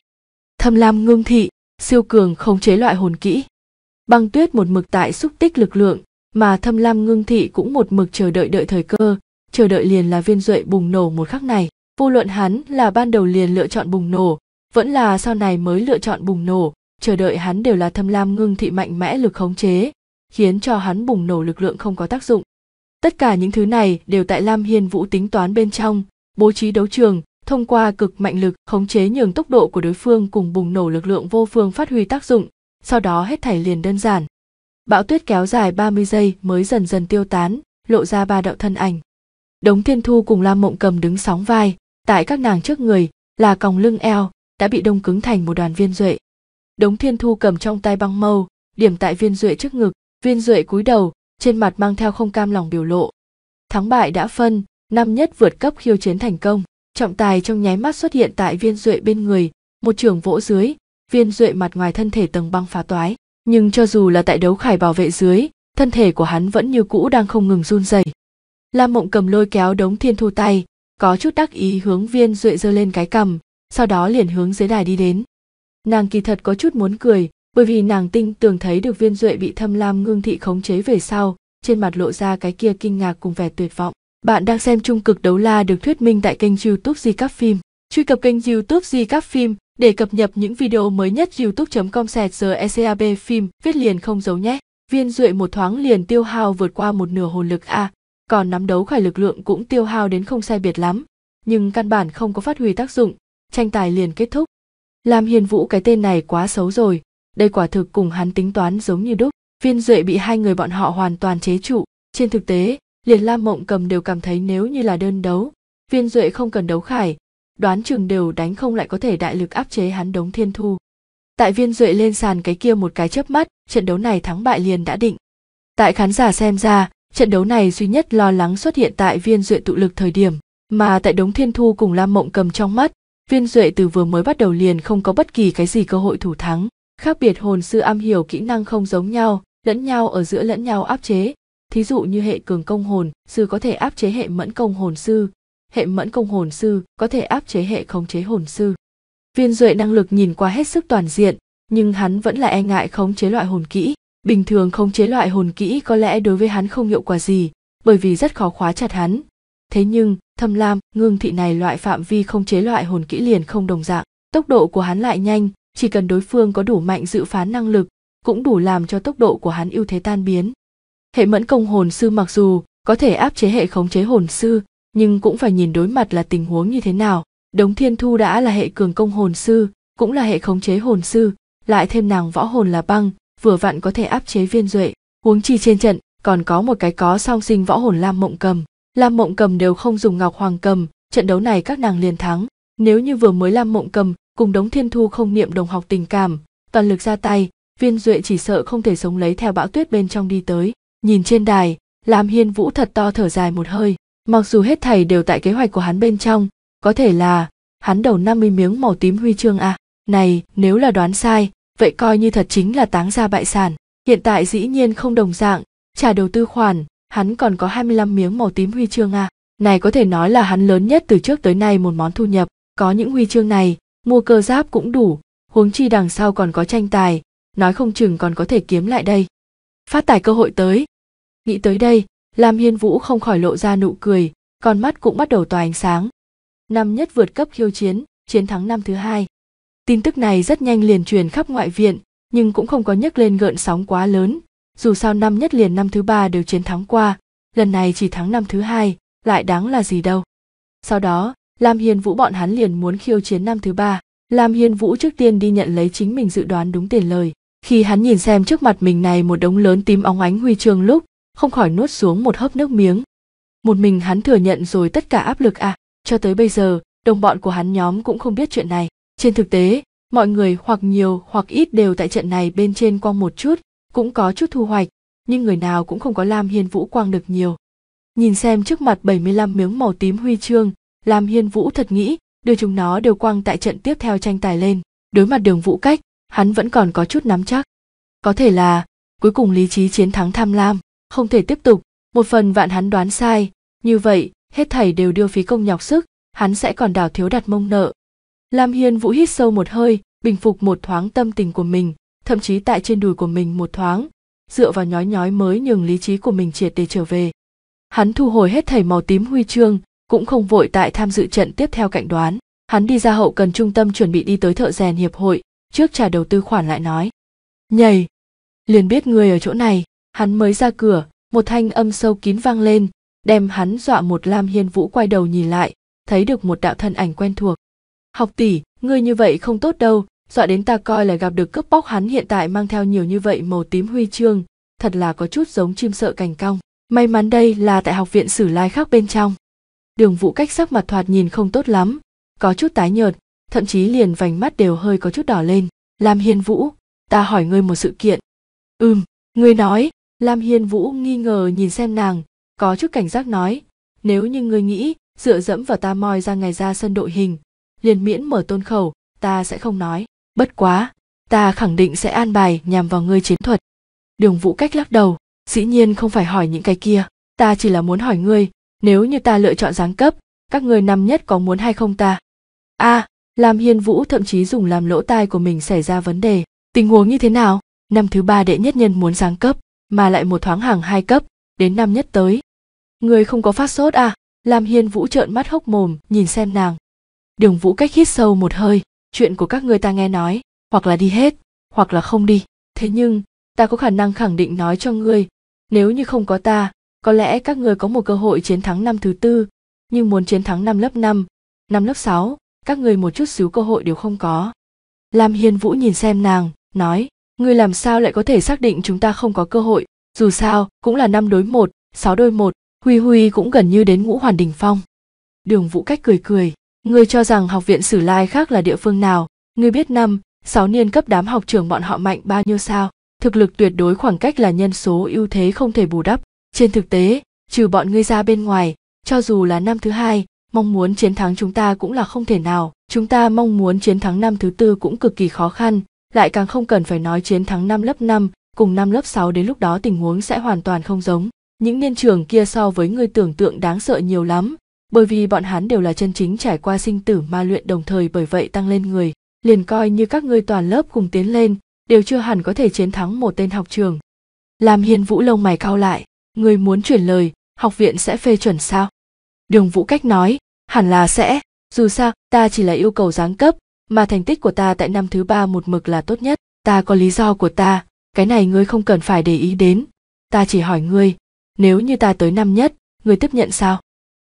[SPEAKER 1] Thâm Lam Ngưng Thị, siêu cường khống chế loại hồn kỹ. Băng tuyết một mực tại xúc tích lực lượng, mà thâm lam ngưng thị cũng một mực chờ đợi đợi thời cơ chờ đợi liền là viên duệ bùng nổ một khắc này vô luận hắn là ban đầu liền lựa chọn bùng nổ vẫn là sau này mới lựa chọn bùng nổ chờ đợi hắn đều là thâm lam ngưng thị mạnh mẽ lực khống chế khiến cho hắn bùng nổ lực lượng không có tác dụng tất cả những thứ này đều tại lam hiên vũ tính toán bên trong bố trí đấu trường thông qua cực mạnh lực khống chế nhường tốc độ của đối phương cùng bùng nổ lực lượng vô phương phát huy tác dụng sau đó hết thảy liền đơn giản bão tuyết kéo dài 30 giây mới dần dần tiêu tán lộ ra ba đạo thân ảnh Đống Thiên Thu cùng Lam Mộng Cầm đứng sóng vai, tại các nàng trước người là còng lưng eo đã bị đông cứng thành một đoàn viên duệ. Đống Thiên Thu cầm trong tay băng mâu, điểm tại viên duệ trước ngực, viên duệ cúi đầu, trên mặt mang theo không cam lòng biểu lộ. Thắng bại đã phân, năm nhất vượt cấp khiêu chiến thành công, trọng tài trong nháy mắt xuất hiện tại viên duệ bên người, một trưởng vỗ dưới, viên duệ mặt ngoài thân thể tầng băng phá toái, nhưng cho dù là tại đấu khải bảo vệ dưới, thân thể của hắn vẫn như cũ đang không ngừng run rẩy Lam Mộng cầm lôi kéo đống thiên thu tay, có chút đắc ý hướng viên duệ giơ lên cái cầm, sau đó liền hướng dưới đài đi đến. Nàng kỳ thật có chút muốn cười, bởi vì nàng tinh tường thấy được viên duệ bị thâm lam ngưng thị khống chế về sau, trên mặt lộ ra cái kia kinh ngạc cùng vẻ tuyệt vọng. Bạn đang xem trung cực đấu la được thuyết minh tại kênh youtube Di Cắp Phim. Truy cập kênh youtube Di Cắp Phim để cập nhật những video mới nhất youtube.com sẹt eCab phim viết liền không giấu nhé. Viên duệ một thoáng liền tiêu hao vượt qua một nửa hồn lực A, à còn nắm đấu khải lực lượng cũng tiêu hao đến không sai biệt lắm nhưng căn bản không có phát huy tác dụng tranh tài liền kết thúc làm hiền vũ cái tên này quá xấu rồi đây quả thực cùng hắn tính toán giống như đúc viên duệ bị hai người bọn họ hoàn toàn chế trụ trên thực tế liền lam mộng cầm đều cảm thấy nếu như là đơn đấu viên duệ không cần đấu khải đoán chừng đều đánh không lại có thể đại lực áp chế hắn đống thiên thu tại viên duệ lên sàn cái kia một cái chớp mắt trận đấu này thắng bại liền đã định tại khán giả xem ra Trận đấu này duy nhất lo lắng xuất hiện tại viên duệ tụ lực thời điểm, mà tại đống thiên thu cùng Lam Mộng cầm trong mắt, viên duệ từ vừa mới bắt đầu liền không có bất kỳ cái gì cơ hội thủ thắng. Khác biệt hồn sư am hiểu kỹ năng không giống nhau, lẫn nhau ở giữa lẫn nhau áp chế. Thí dụ như hệ cường công hồn, sư có thể áp chế hệ mẫn công hồn sư, hệ mẫn công hồn sư có thể áp chế hệ khống chế hồn sư. Viên Duệ năng lực nhìn qua hết sức toàn diện, nhưng hắn vẫn là e ngại khống chế loại hồn kỹ, bình thường không chế loại hồn kỹ có lẽ đối với hắn không hiệu quả gì bởi vì rất khó khóa chặt hắn thế nhưng thâm lam ngưng thị này loại phạm vi không chế loại hồn kỹ liền không đồng dạng tốc độ của hắn lại nhanh chỉ cần đối phương có đủ mạnh dự phán năng lực cũng đủ làm cho tốc độ của hắn ưu thế tan biến hệ mẫn công hồn sư mặc dù có thể áp chế hệ khống chế hồn sư nhưng cũng phải nhìn đối mặt là tình huống như thế nào đống thiên thu đã là hệ cường công hồn sư cũng là hệ khống chế hồn sư lại thêm nàng võ hồn là băng vừa vặn có thể áp chế viên duệ huống chi trên trận còn có một cái có song sinh võ hồn lam mộng cầm lam mộng cầm đều không dùng ngọc hoàng cầm trận đấu này các nàng liền thắng nếu như vừa mới lam mộng cầm cùng đống thiên thu không niệm đồng học tình cảm toàn lực ra tay viên duệ chỉ sợ không thể sống lấy theo bão tuyết bên trong đi tới nhìn trên đài lam hiên vũ thật to thở dài một hơi mặc dù hết thảy đều tại kế hoạch của hắn bên trong có thể là hắn đầu 50 miếng màu tím huy chương à này nếu là đoán sai vậy coi như thật chính là táng ra bại sản. Hiện tại dĩ nhiên không đồng dạng, trả đầu tư khoản, hắn còn có 25 miếng màu tím huy chương à. Này có thể nói là hắn lớn nhất từ trước tới nay một món thu nhập, có những huy chương này, mua cơ giáp cũng đủ, huống chi đằng sau còn có tranh tài, nói không chừng còn có thể kiếm lại đây. Phát tài cơ hội tới. Nghĩ tới đây, Lam Hiên Vũ không khỏi lộ ra nụ cười, con mắt cũng bắt đầu tỏa ánh sáng. Năm nhất vượt cấp khiêu chiến, chiến thắng năm thứ hai. Tin tức này rất nhanh liền truyền khắp ngoại viện, nhưng cũng không có nhấc lên gợn sóng quá lớn. Dù sao năm nhất liền năm thứ ba đều chiến thắng qua, lần này chỉ thắng năm thứ hai, lại đáng là gì đâu. Sau đó, Lam Hiên Vũ bọn hắn liền muốn khiêu chiến năm thứ ba. Lam Hiên Vũ trước tiên đi nhận lấy chính mình dự đoán đúng tiền lời. Khi hắn nhìn xem trước mặt mình này một đống lớn tím óng ánh huy chương lúc, không khỏi nuốt xuống một hớp nước miếng. Một mình hắn thừa nhận rồi tất cả áp lực à, cho tới bây giờ, đồng bọn của hắn nhóm cũng không biết chuyện này. Trên thực tế, mọi người hoặc nhiều hoặc ít đều tại trận này bên trên quang một chút, cũng có chút thu hoạch, nhưng người nào cũng không có Lam Hiên Vũ quang được nhiều. Nhìn xem trước mặt 75 miếng màu tím huy chương, Lam Hiên Vũ thật nghĩ đưa chúng nó đều quang tại trận tiếp theo tranh tài lên. Đối mặt đường vũ cách, hắn vẫn còn có chút nắm chắc. Có thể là, cuối cùng lý trí chiến thắng tham lam, không thể tiếp tục, một phần vạn hắn đoán sai, như vậy, hết thảy đều đưa phí công nhọc sức, hắn sẽ còn đảo thiếu đặt mông nợ, lam hiên vũ hít sâu một hơi bình phục một thoáng tâm tình của mình thậm chí tại trên đùi của mình một thoáng dựa vào nhói nhói mới nhường lý trí của mình triệt để trở về hắn thu hồi hết thảy màu tím huy chương cũng không vội tại tham dự trận tiếp theo cạnh đoán hắn đi ra hậu cần trung tâm chuẩn bị đi tới thợ rèn hiệp hội trước trả đầu tư khoản lại nói nhầy, liền biết người ở chỗ này hắn mới ra cửa một thanh âm sâu kín vang lên đem hắn dọa một lam hiên vũ quay đầu nhìn lại thấy được một đạo thân ảnh quen thuộc học tỷ ngươi như vậy không tốt đâu dọa đến ta coi là gặp được cướp bóc hắn hiện tại mang theo nhiều như vậy màu tím huy chương thật là có chút giống chim sợ cành cong may mắn đây là tại học viện sử lai khác bên trong đường vũ cách sắc mặt thoạt nhìn không tốt lắm có chút tái nhợt thậm chí liền vành mắt đều hơi có chút đỏ lên lam hiên vũ ta hỏi ngươi một sự kiện ừm ngươi nói lam hiên vũ nghi ngờ nhìn xem nàng có chút cảnh giác nói nếu như ngươi nghĩ dựa dẫm vào ta moi ra ngày ra sân đội hình liền miễn mở tôn khẩu ta sẽ không nói bất quá ta khẳng định sẽ an bài nhằm vào ngươi chiến thuật đường vũ cách lắc đầu dĩ nhiên không phải hỏi những cái kia ta chỉ là muốn hỏi ngươi nếu như ta lựa chọn giáng cấp các ngươi năm nhất có muốn hay không ta a à, làm hiên vũ thậm chí dùng làm lỗ tai của mình xảy ra vấn đề tình huống như thế nào năm thứ ba đệ nhất nhân muốn giáng cấp mà lại một thoáng hàng hai cấp đến năm nhất tới người không có phát sốt à làm hiên vũ trợn mắt hốc mồm nhìn xem nàng đường vũ cách hít sâu một hơi chuyện của các ngươi ta nghe nói hoặc là đi hết hoặc là không đi thế nhưng ta có khả năng khẳng định nói cho ngươi nếu như không có ta có lẽ các ngươi có một cơ hội chiến thắng năm thứ tư nhưng muốn chiến thắng năm lớp năm, năm lớp sáu, các ngươi một chút xíu cơ hội đều không có. Lam Hiên Vũ nhìn xem nàng, nói, ngươi làm sao lại có thể xác định chúng ta không có cơ hội, dù sao, cũng là năm đối một, sáu đôi một, Huy Huy cũng gần như đến ngũ hoàn đỉnh phong. Đường Vũ Cách cười cười, Ngươi cho rằng học viện Sử Lai khác là địa phương nào, ngươi biết năm, sáu niên cấp đám học trưởng bọn họ mạnh bao nhiêu sao? Thực lực tuyệt đối khoảng cách là nhân số ưu thế không thể bù đắp. Trên thực tế, trừ bọn ngươi ra bên ngoài, cho dù là năm thứ hai, mong muốn chiến thắng chúng ta cũng là không thể nào. Chúng ta mong muốn chiến thắng năm thứ tư cũng cực kỳ khó khăn, lại càng không cần phải nói chiến thắng năm lớp 5, cùng năm lớp 6 đến lúc đó tình huống sẽ hoàn toàn không giống. Những niên trường kia so với người tưởng tượng đáng sợ nhiều lắm, bởi vì bọn hắn đều là chân chính trải qua sinh tử ma luyện đồng thời bởi vậy tăng lên người liền coi như các ngươi toàn lớp cùng tiến lên đều chưa hẳn có thể chiến thắng một tên học trường làm hiền vũ lông mày cau lại người muốn chuyển lời học viện sẽ phê chuẩn sao đường vũ cách nói hẳn là sẽ dù sao ta chỉ là yêu cầu giáng cấp mà thành tích của ta tại năm thứ ba một mực là tốt nhất ta có lý do của ta cái này ngươi không cần phải để ý đến ta chỉ hỏi ngươi nếu như ta tới năm nhất ngươi tiếp nhận sao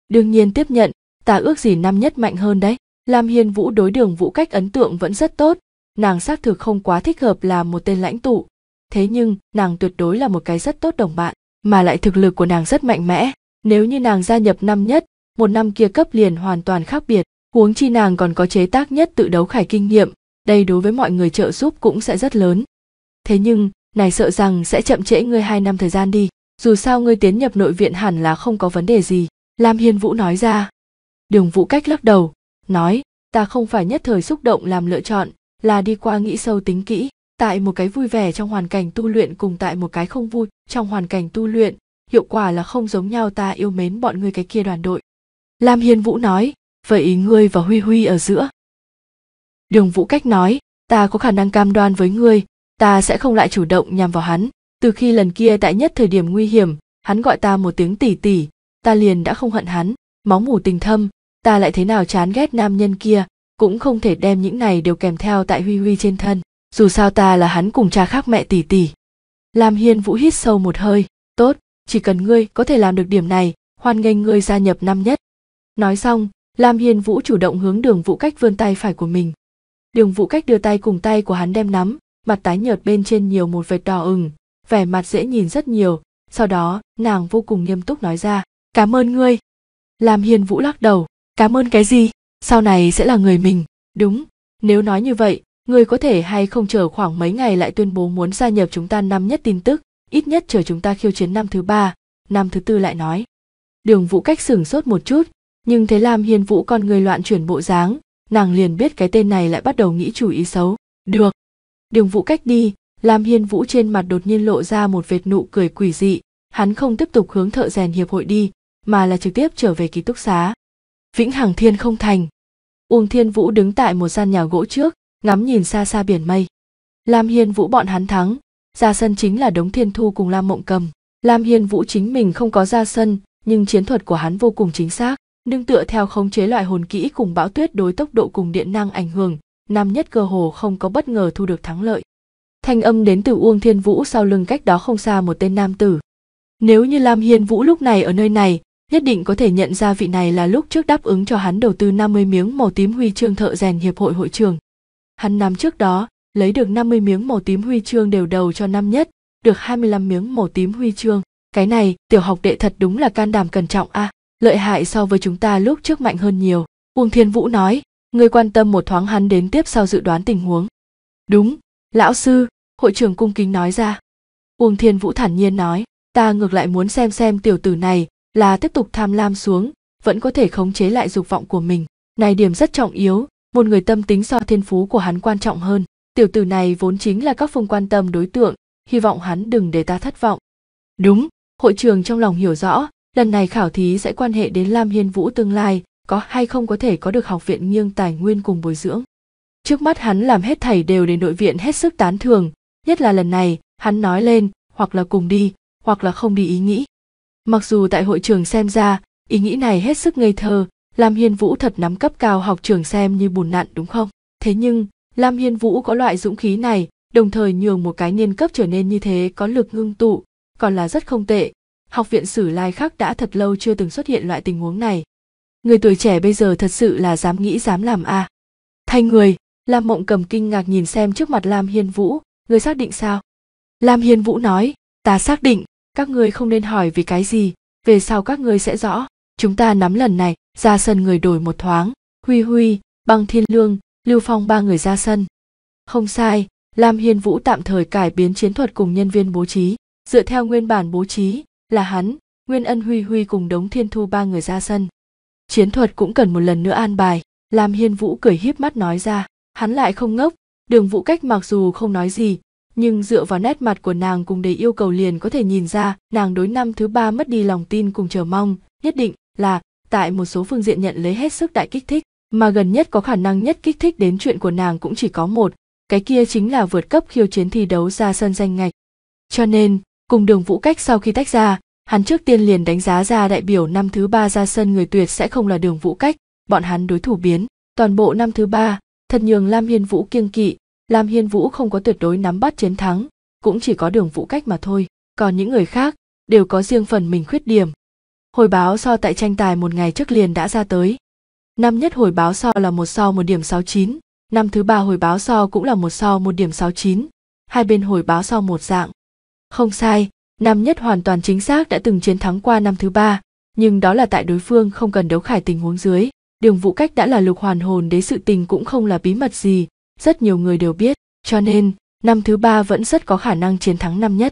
[SPEAKER 1] đương nhiên tiếp nhận ta ước gì năm nhất mạnh hơn đấy lam hiên vũ đối đường vũ cách ấn tượng vẫn rất tốt nàng xác thực không quá thích hợp là một tên lãnh tụ thế nhưng nàng tuyệt đối là một cái rất tốt đồng bạn mà lại thực lực của nàng rất mạnh mẽ nếu như nàng gia nhập năm nhất một năm kia cấp liền hoàn toàn khác biệt huống chi nàng còn có chế tác nhất tự đấu khải kinh nghiệm đây đối với mọi người trợ giúp cũng sẽ rất lớn thế nhưng này sợ rằng sẽ chậm trễ ngươi hai năm thời gian đi dù sao ngươi tiến nhập nội viện hẳn là không có vấn đề gì lam hiên vũ nói ra đường vũ cách lắc đầu nói ta không phải nhất thời xúc động làm lựa chọn là đi qua nghĩ sâu tính kỹ tại một cái vui vẻ trong hoàn cảnh tu luyện cùng tại một cái không vui trong hoàn cảnh tu luyện hiệu quả là không giống nhau ta yêu mến bọn ngươi cái kia đoàn đội lam hiên vũ nói vậy ngươi và huy huy ở giữa đường vũ cách nói ta có khả năng cam đoan với ngươi ta sẽ không lại chủ động nhằm vào hắn từ khi lần kia tại nhất thời điểm nguy hiểm hắn gọi ta một tiếng tỉ tỉ ta liền đã không hận hắn máu mủ tình thâm ta lại thế nào chán ghét nam nhân kia cũng không thể đem những này đều kèm theo tại huy huy trên thân dù sao ta là hắn cùng cha khác mẹ tỷ tỷ lam hiên vũ hít sâu một hơi tốt chỉ cần ngươi có thể làm được điểm này hoan nghênh ngươi gia nhập năm nhất nói xong lam hiên vũ chủ động hướng đường vũ cách vươn tay phải của mình đường vũ cách đưa tay cùng tay của hắn đem nắm mặt tái nhợt bên trên nhiều một vệt đỏ ửng vẻ mặt dễ nhìn rất nhiều sau đó nàng vô cùng nghiêm túc nói ra cảm ơn ngươi làm hiền vũ lắc đầu cảm ơn cái gì sau này sẽ là người mình đúng nếu nói như vậy ngươi có thể hay không chờ khoảng mấy ngày lại tuyên bố muốn gia nhập chúng ta năm nhất tin tức ít nhất chờ chúng ta khiêu chiến năm thứ ba năm thứ tư lại nói đường vũ cách sửng sốt một chút nhưng thấy làm hiền vũ con người loạn chuyển bộ dáng nàng liền biết cái tên này lại bắt đầu nghĩ chủ ý xấu được đường vũ cách đi làm hiền vũ trên mặt đột nhiên lộ ra một vệt nụ cười quỷ dị hắn không tiếp tục hướng thợ rèn hiệp hội đi mà là trực tiếp trở về ký túc xá vĩnh hằng thiên không thành uông thiên vũ đứng tại một gian nhà gỗ trước ngắm nhìn xa xa biển mây lam hiên vũ bọn hắn thắng ra sân chính là đống thiên thu cùng lam mộng cầm lam hiên vũ chính mình không có ra sân nhưng chiến thuật của hắn vô cùng chính xác nương tựa theo khống chế loại hồn kỹ cùng bão tuyết đối tốc độ cùng điện năng ảnh hưởng nam nhất cơ hồ không có bất ngờ thu được thắng lợi thanh âm đến từ uông thiên vũ sau lưng cách đó không xa một tên nam tử nếu như lam hiên vũ lúc này ở nơi này nhất định có thể nhận ra vị này là lúc trước đáp ứng cho hắn đầu tư 50 miếng màu tím huy chương thợ rèn hiệp hội hội trường Hắn năm trước đó, lấy được 50 miếng màu tím huy chương đều đầu cho năm nhất, được 25 miếng màu tím huy chương. Cái này, tiểu học đệ thật đúng là can đảm cẩn trọng a, à, lợi hại so với chúng ta lúc trước mạnh hơn nhiều. Uông Thiên Vũ nói, người quan tâm một thoáng hắn đến tiếp sau dự đoán tình huống. Đúng, lão sư, hội trưởng cung kính nói ra. Uông Thiên Vũ thản nhiên nói, ta ngược lại muốn xem xem tiểu tử này là tiếp tục tham lam xuống vẫn có thể khống chế lại dục vọng của mình này điểm rất trọng yếu một người tâm tính so thiên phú của hắn quan trọng hơn tiểu tử này vốn chính là các phương quan tâm đối tượng hy vọng hắn đừng để ta thất vọng đúng hội trường trong lòng hiểu rõ lần này khảo thí sẽ quan hệ đến lam hiên vũ tương lai có hay không có thể có được học viện nghiêng tài nguyên cùng bồi dưỡng trước mắt hắn làm hết thảy đều để nội viện hết sức tán thường nhất là lần này hắn nói lên hoặc là cùng đi hoặc là không đi ý nghĩ mặc dù tại hội trường xem ra ý nghĩ này hết sức ngây thơ lam hiên vũ thật nắm cấp cao học trường xem như bùn nặn đúng không thế nhưng lam hiên vũ có loại dũng khí này đồng thời nhường một cái niên cấp trở nên như thế có lực ngưng tụ còn là rất không tệ học viện sử lai khắc đã thật lâu chưa từng xuất hiện loại tình huống này người tuổi trẻ bây giờ thật sự là dám nghĩ dám làm a à. thanh người lam mộng cầm kinh ngạc nhìn xem trước mặt lam hiên vũ người xác định sao lam hiên vũ nói ta xác định các người không nên hỏi vì cái gì về sau các người sẽ rõ chúng ta nắm lần này ra sân người đổi một thoáng huy huy băng thiên lương lưu phong ba người ra sân không sai lam hiên vũ tạm thời cải biến chiến thuật cùng nhân viên bố trí dựa theo nguyên bản bố trí là hắn nguyên ân huy huy cùng đống thiên thu ba người ra sân chiến thuật cũng cần một lần nữa an bài lam hiên vũ cười híp mắt nói ra hắn lại không ngốc đường vũ cách mặc dù không nói gì nhưng dựa vào nét mặt của nàng cùng đầy yêu cầu liền có thể nhìn ra nàng đối năm thứ ba mất đi lòng tin cùng chờ mong nhất định là tại một số phương diện nhận lấy hết sức đại kích thích mà gần nhất có khả năng nhất kích thích đến chuyện của nàng cũng chỉ có một cái kia chính là vượt cấp khiêu chiến thi đấu ra sân danh ngạch cho nên cùng đường vũ cách sau khi tách ra hắn trước tiên liền đánh giá ra đại biểu năm thứ ba ra sân người tuyệt sẽ không là đường vũ cách bọn hắn đối thủ biến toàn bộ năm thứ ba thật nhường lam hiên vũ kiêng kỵ Lam Hiên Vũ không có tuyệt đối nắm bắt chiến thắng, cũng chỉ có đường vũ cách mà thôi, còn những người khác đều có riêng phần mình khuyết điểm. Hồi báo so tại tranh tài một ngày trước liền đã ra tới. Năm nhất hồi báo so là một so một điểm 69, năm thứ ba hồi báo so cũng là một so một điểm 69, hai bên hồi báo so một dạng. Không sai, năm nhất hoàn toàn chính xác đã từng chiến thắng qua năm thứ ba, nhưng đó là tại đối phương không cần đấu khải tình huống dưới. Đường vũ cách đã là lục hoàn hồn đế sự tình cũng không là bí mật gì, rất nhiều người đều biết, cho nên năm thứ ba vẫn rất có khả năng chiến thắng năm nhất.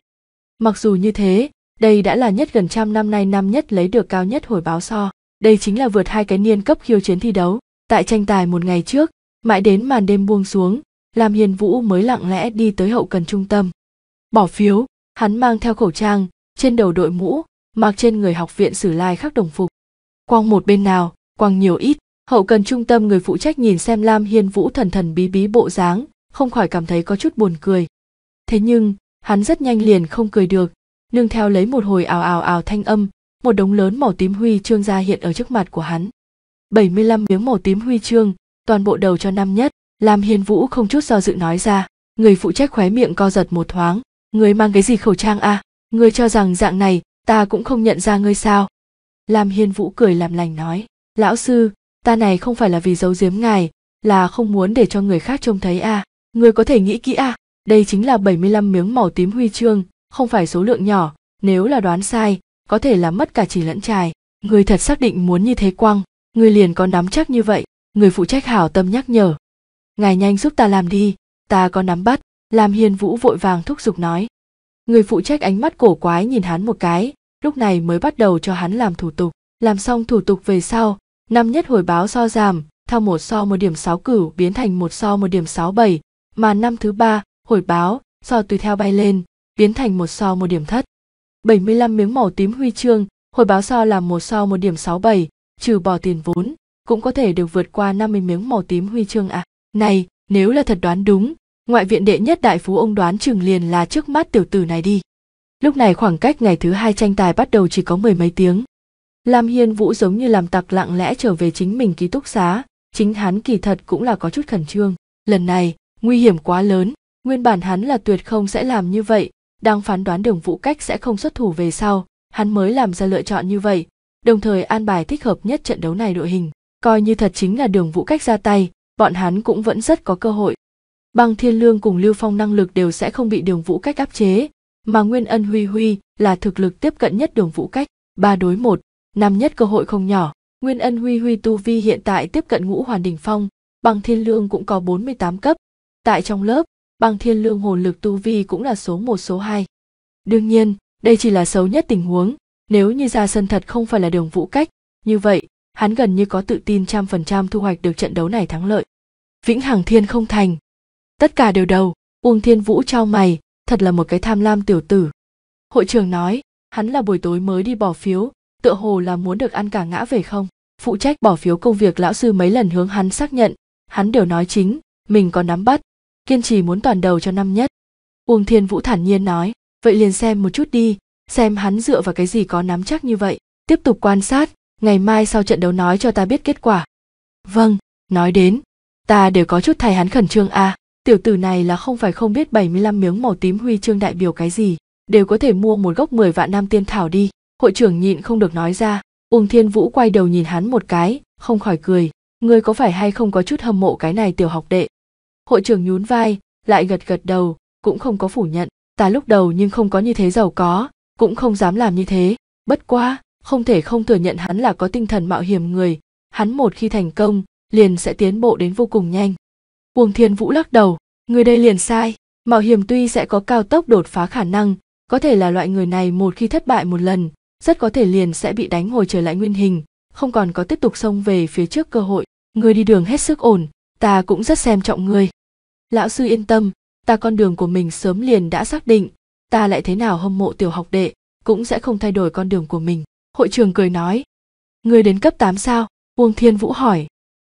[SPEAKER 1] Mặc dù như thế, đây đã là nhất gần trăm năm nay năm nhất lấy được cao nhất hồi báo so. Đây chính là vượt hai cái niên cấp khiêu chiến thi đấu. Tại tranh tài một ngày trước, mãi đến màn đêm buông xuống, làm hiền vũ mới lặng lẽ đi tới hậu cần trung tâm. Bỏ phiếu, hắn mang theo khẩu trang, trên đầu đội mũ, mặc trên người học viện sử lai khắc đồng phục. Quang một bên nào, quang nhiều ít, hậu cần trung tâm người phụ trách nhìn xem lam hiên vũ thần thần bí bí bộ dáng không khỏi cảm thấy có chút buồn cười thế nhưng hắn rất nhanh liền không cười được nương theo lấy một hồi ào ào ào thanh âm một đống lớn màu tím huy chương ra hiện ở trước mặt của hắn 75 miếng màu tím huy chương toàn bộ đầu cho năm nhất lam hiên vũ không chút do dự nói ra người phụ trách khóe miệng co giật một thoáng người mang cái gì khẩu trang à người cho rằng dạng này ta cũng không nhận ra ngươi sao lam hiên vũ cười làm lành nói lão sư ta này không phải là vì giấu giếm ngài, là không muốn để cho người khác trông thấy à. Người có thể nghĩ kỹ à, đây chính là 75 miếng màu tím huy chương, không phải số lượng nhỏ, nếu là đoán sai, có thể là mất cả chỉ lẫn trài. Người thật xác định muốn như thế quăng, người liền có nắm chắc như vậy, người phụ trách hảo tâm nhắc nhở. Ngài nhanh giúp ta làm đi, ta có nắm bắt, làm hiền vũ vội vàng thúc giục nói. Người phụ trách ánh mắt cổ quái nhìn hắn một cái, lúc này mới bắt đầu cho hắn làm thủ tục. Làm xong thủ tục về sau, Năm nhất hồi báo so giảm, theo một so một điểm sáu cửu biến thành một so một điểm sáu bảy, mà năm thứ ba, hồi báo, so tùy theo bay lên, biến thành một so một điểm thất. 75 miếng màu tím huy chương, hồi báo so là một so một điểm sáu bảy, trừ bỏ tiền vốn, cũng có thể được vượt qua 50 miếng màu tím huy chương à. Này, nếu là thật đoán đúng, ngoại viện đệ nhất đại phú ông đoán chừng liền là trước mắt tiểu tử này đi. Lúc này khoảng cách ngày thứ hai tranh tài bắt đầu chỉ có mười mấy tiếng. Lam Hiên Vũ giống như làm tặc lặng lẽ trở về chính mình ký túc xá, chính hắn kỳ thật cũng là có chút khẩn trương. Lần này, nguy hiểm quá lớn, nguyên bản hắn là tuyệt không sẽ làm như vậy, đang phán đoán đường vũ cách sẽ không xuất thủ về sau, hắn mới làm ra lựa chọn như vậy, đồng thời an bài thích hợp nhất trận đấu này đội hình. Coi như thật chính là đường vũ cách ra tay, bọn hắn cũng vẫn rất có cơ hội. Băng Thiên Lương cùng Lưu Phong năng lực đều sẽ không bị đường vũ cách áp chế, mà Nguyên Ân Huy Huy là thực lực tiếp cận nhất đường vũ cách. Ba đối một, Năm nhất cơ hội không nhỏ, Nguyên Ân Huy Huy tu vi hiện tại tiếp cận ngũ hoàn đỉnh phong, bằng thiên lương cũng có 48 cấp. Tại trong lớp, bằng thiên lương hồn lực tu vi cũng là số 1 số 2. Đương nhiên, đây chỉ là xấu nhất tình huống, nếu như ra sân thật không phải là đường vũ cách, như vậy, hắn gần như có tự tin trăm phần trăm thu hoạch được trận đấu này thắng lợi. Vĩnh Hằng Thiên không thành. Tất cả đều đầu, Uông Thiên Vũ trao mày, thật là một cái tham lam tiểu tử. Hội trưởng nói, hắn là buổi tối mới đi bỏ phiếu, tựa hồ là muốn được ăn cả ngã về không phụ trách bỏ phiếu công việc lão sư mấy lần hướng hắn xác nhận hắn đều nói chính mình còn nắm bắt kiên trì muốn toàn đầu cho năm nhất uông thiên vũ thản nhiên nói vậy liền xem một chút đi xem hắn dựa vào cái gì có nắm chắc như vậy tiếp tục quan sát ngày mai sau trận đấu nói cho ta biết kết quả vâng nói đến ta đều có chút thay hắn khẩn trương a à, tiểu tử này là không phải không biết 75 miếng màu tím huy chương đại biểu cái gì đều có thể mua một gốc 10 vạn nam tiên thảo đi hội trưởng nhịn không được nói ra uông thiên vũ quay đầu nhìn hắn một cái không khỏi cười ngươi có phải hay không có chút hâm mộ cái này tiểu học đệ hội trưởng nhún vai lại gật gật đầu cũng không có phủ nhận ta lúc đầu nhưng không có như thế giàu có cũng không dám làm như thế bất quá không thể không thừa nhận hắn là có tinh thần mạo hiểm người hắn một khi thành công liền sẽ tiến bộ đến vô cùng nhanh uông thiên vũ lắc đầu người đây liền sai mạo hiểm tuy sẽ có cao tốc đột phá khả năng có thể là loại người này một khi thất bại một lần rất có thể liền sẽ bị đánh hồi trở lại nguyên hình không còn có tiếp tục xông về phía trước cơ hội người đi đường hết sức ổn ta cũng rất xem trọng ngươi lão sư yên tâm ta con đường của mình sớm liền đã xác định ta lại thế nào hâm mộ tiểu học đệ cũng sẽ không thay đổi con đường của mình hội trường cười nói ngươi đến cấp 8 sao uông thiên vũ hỏi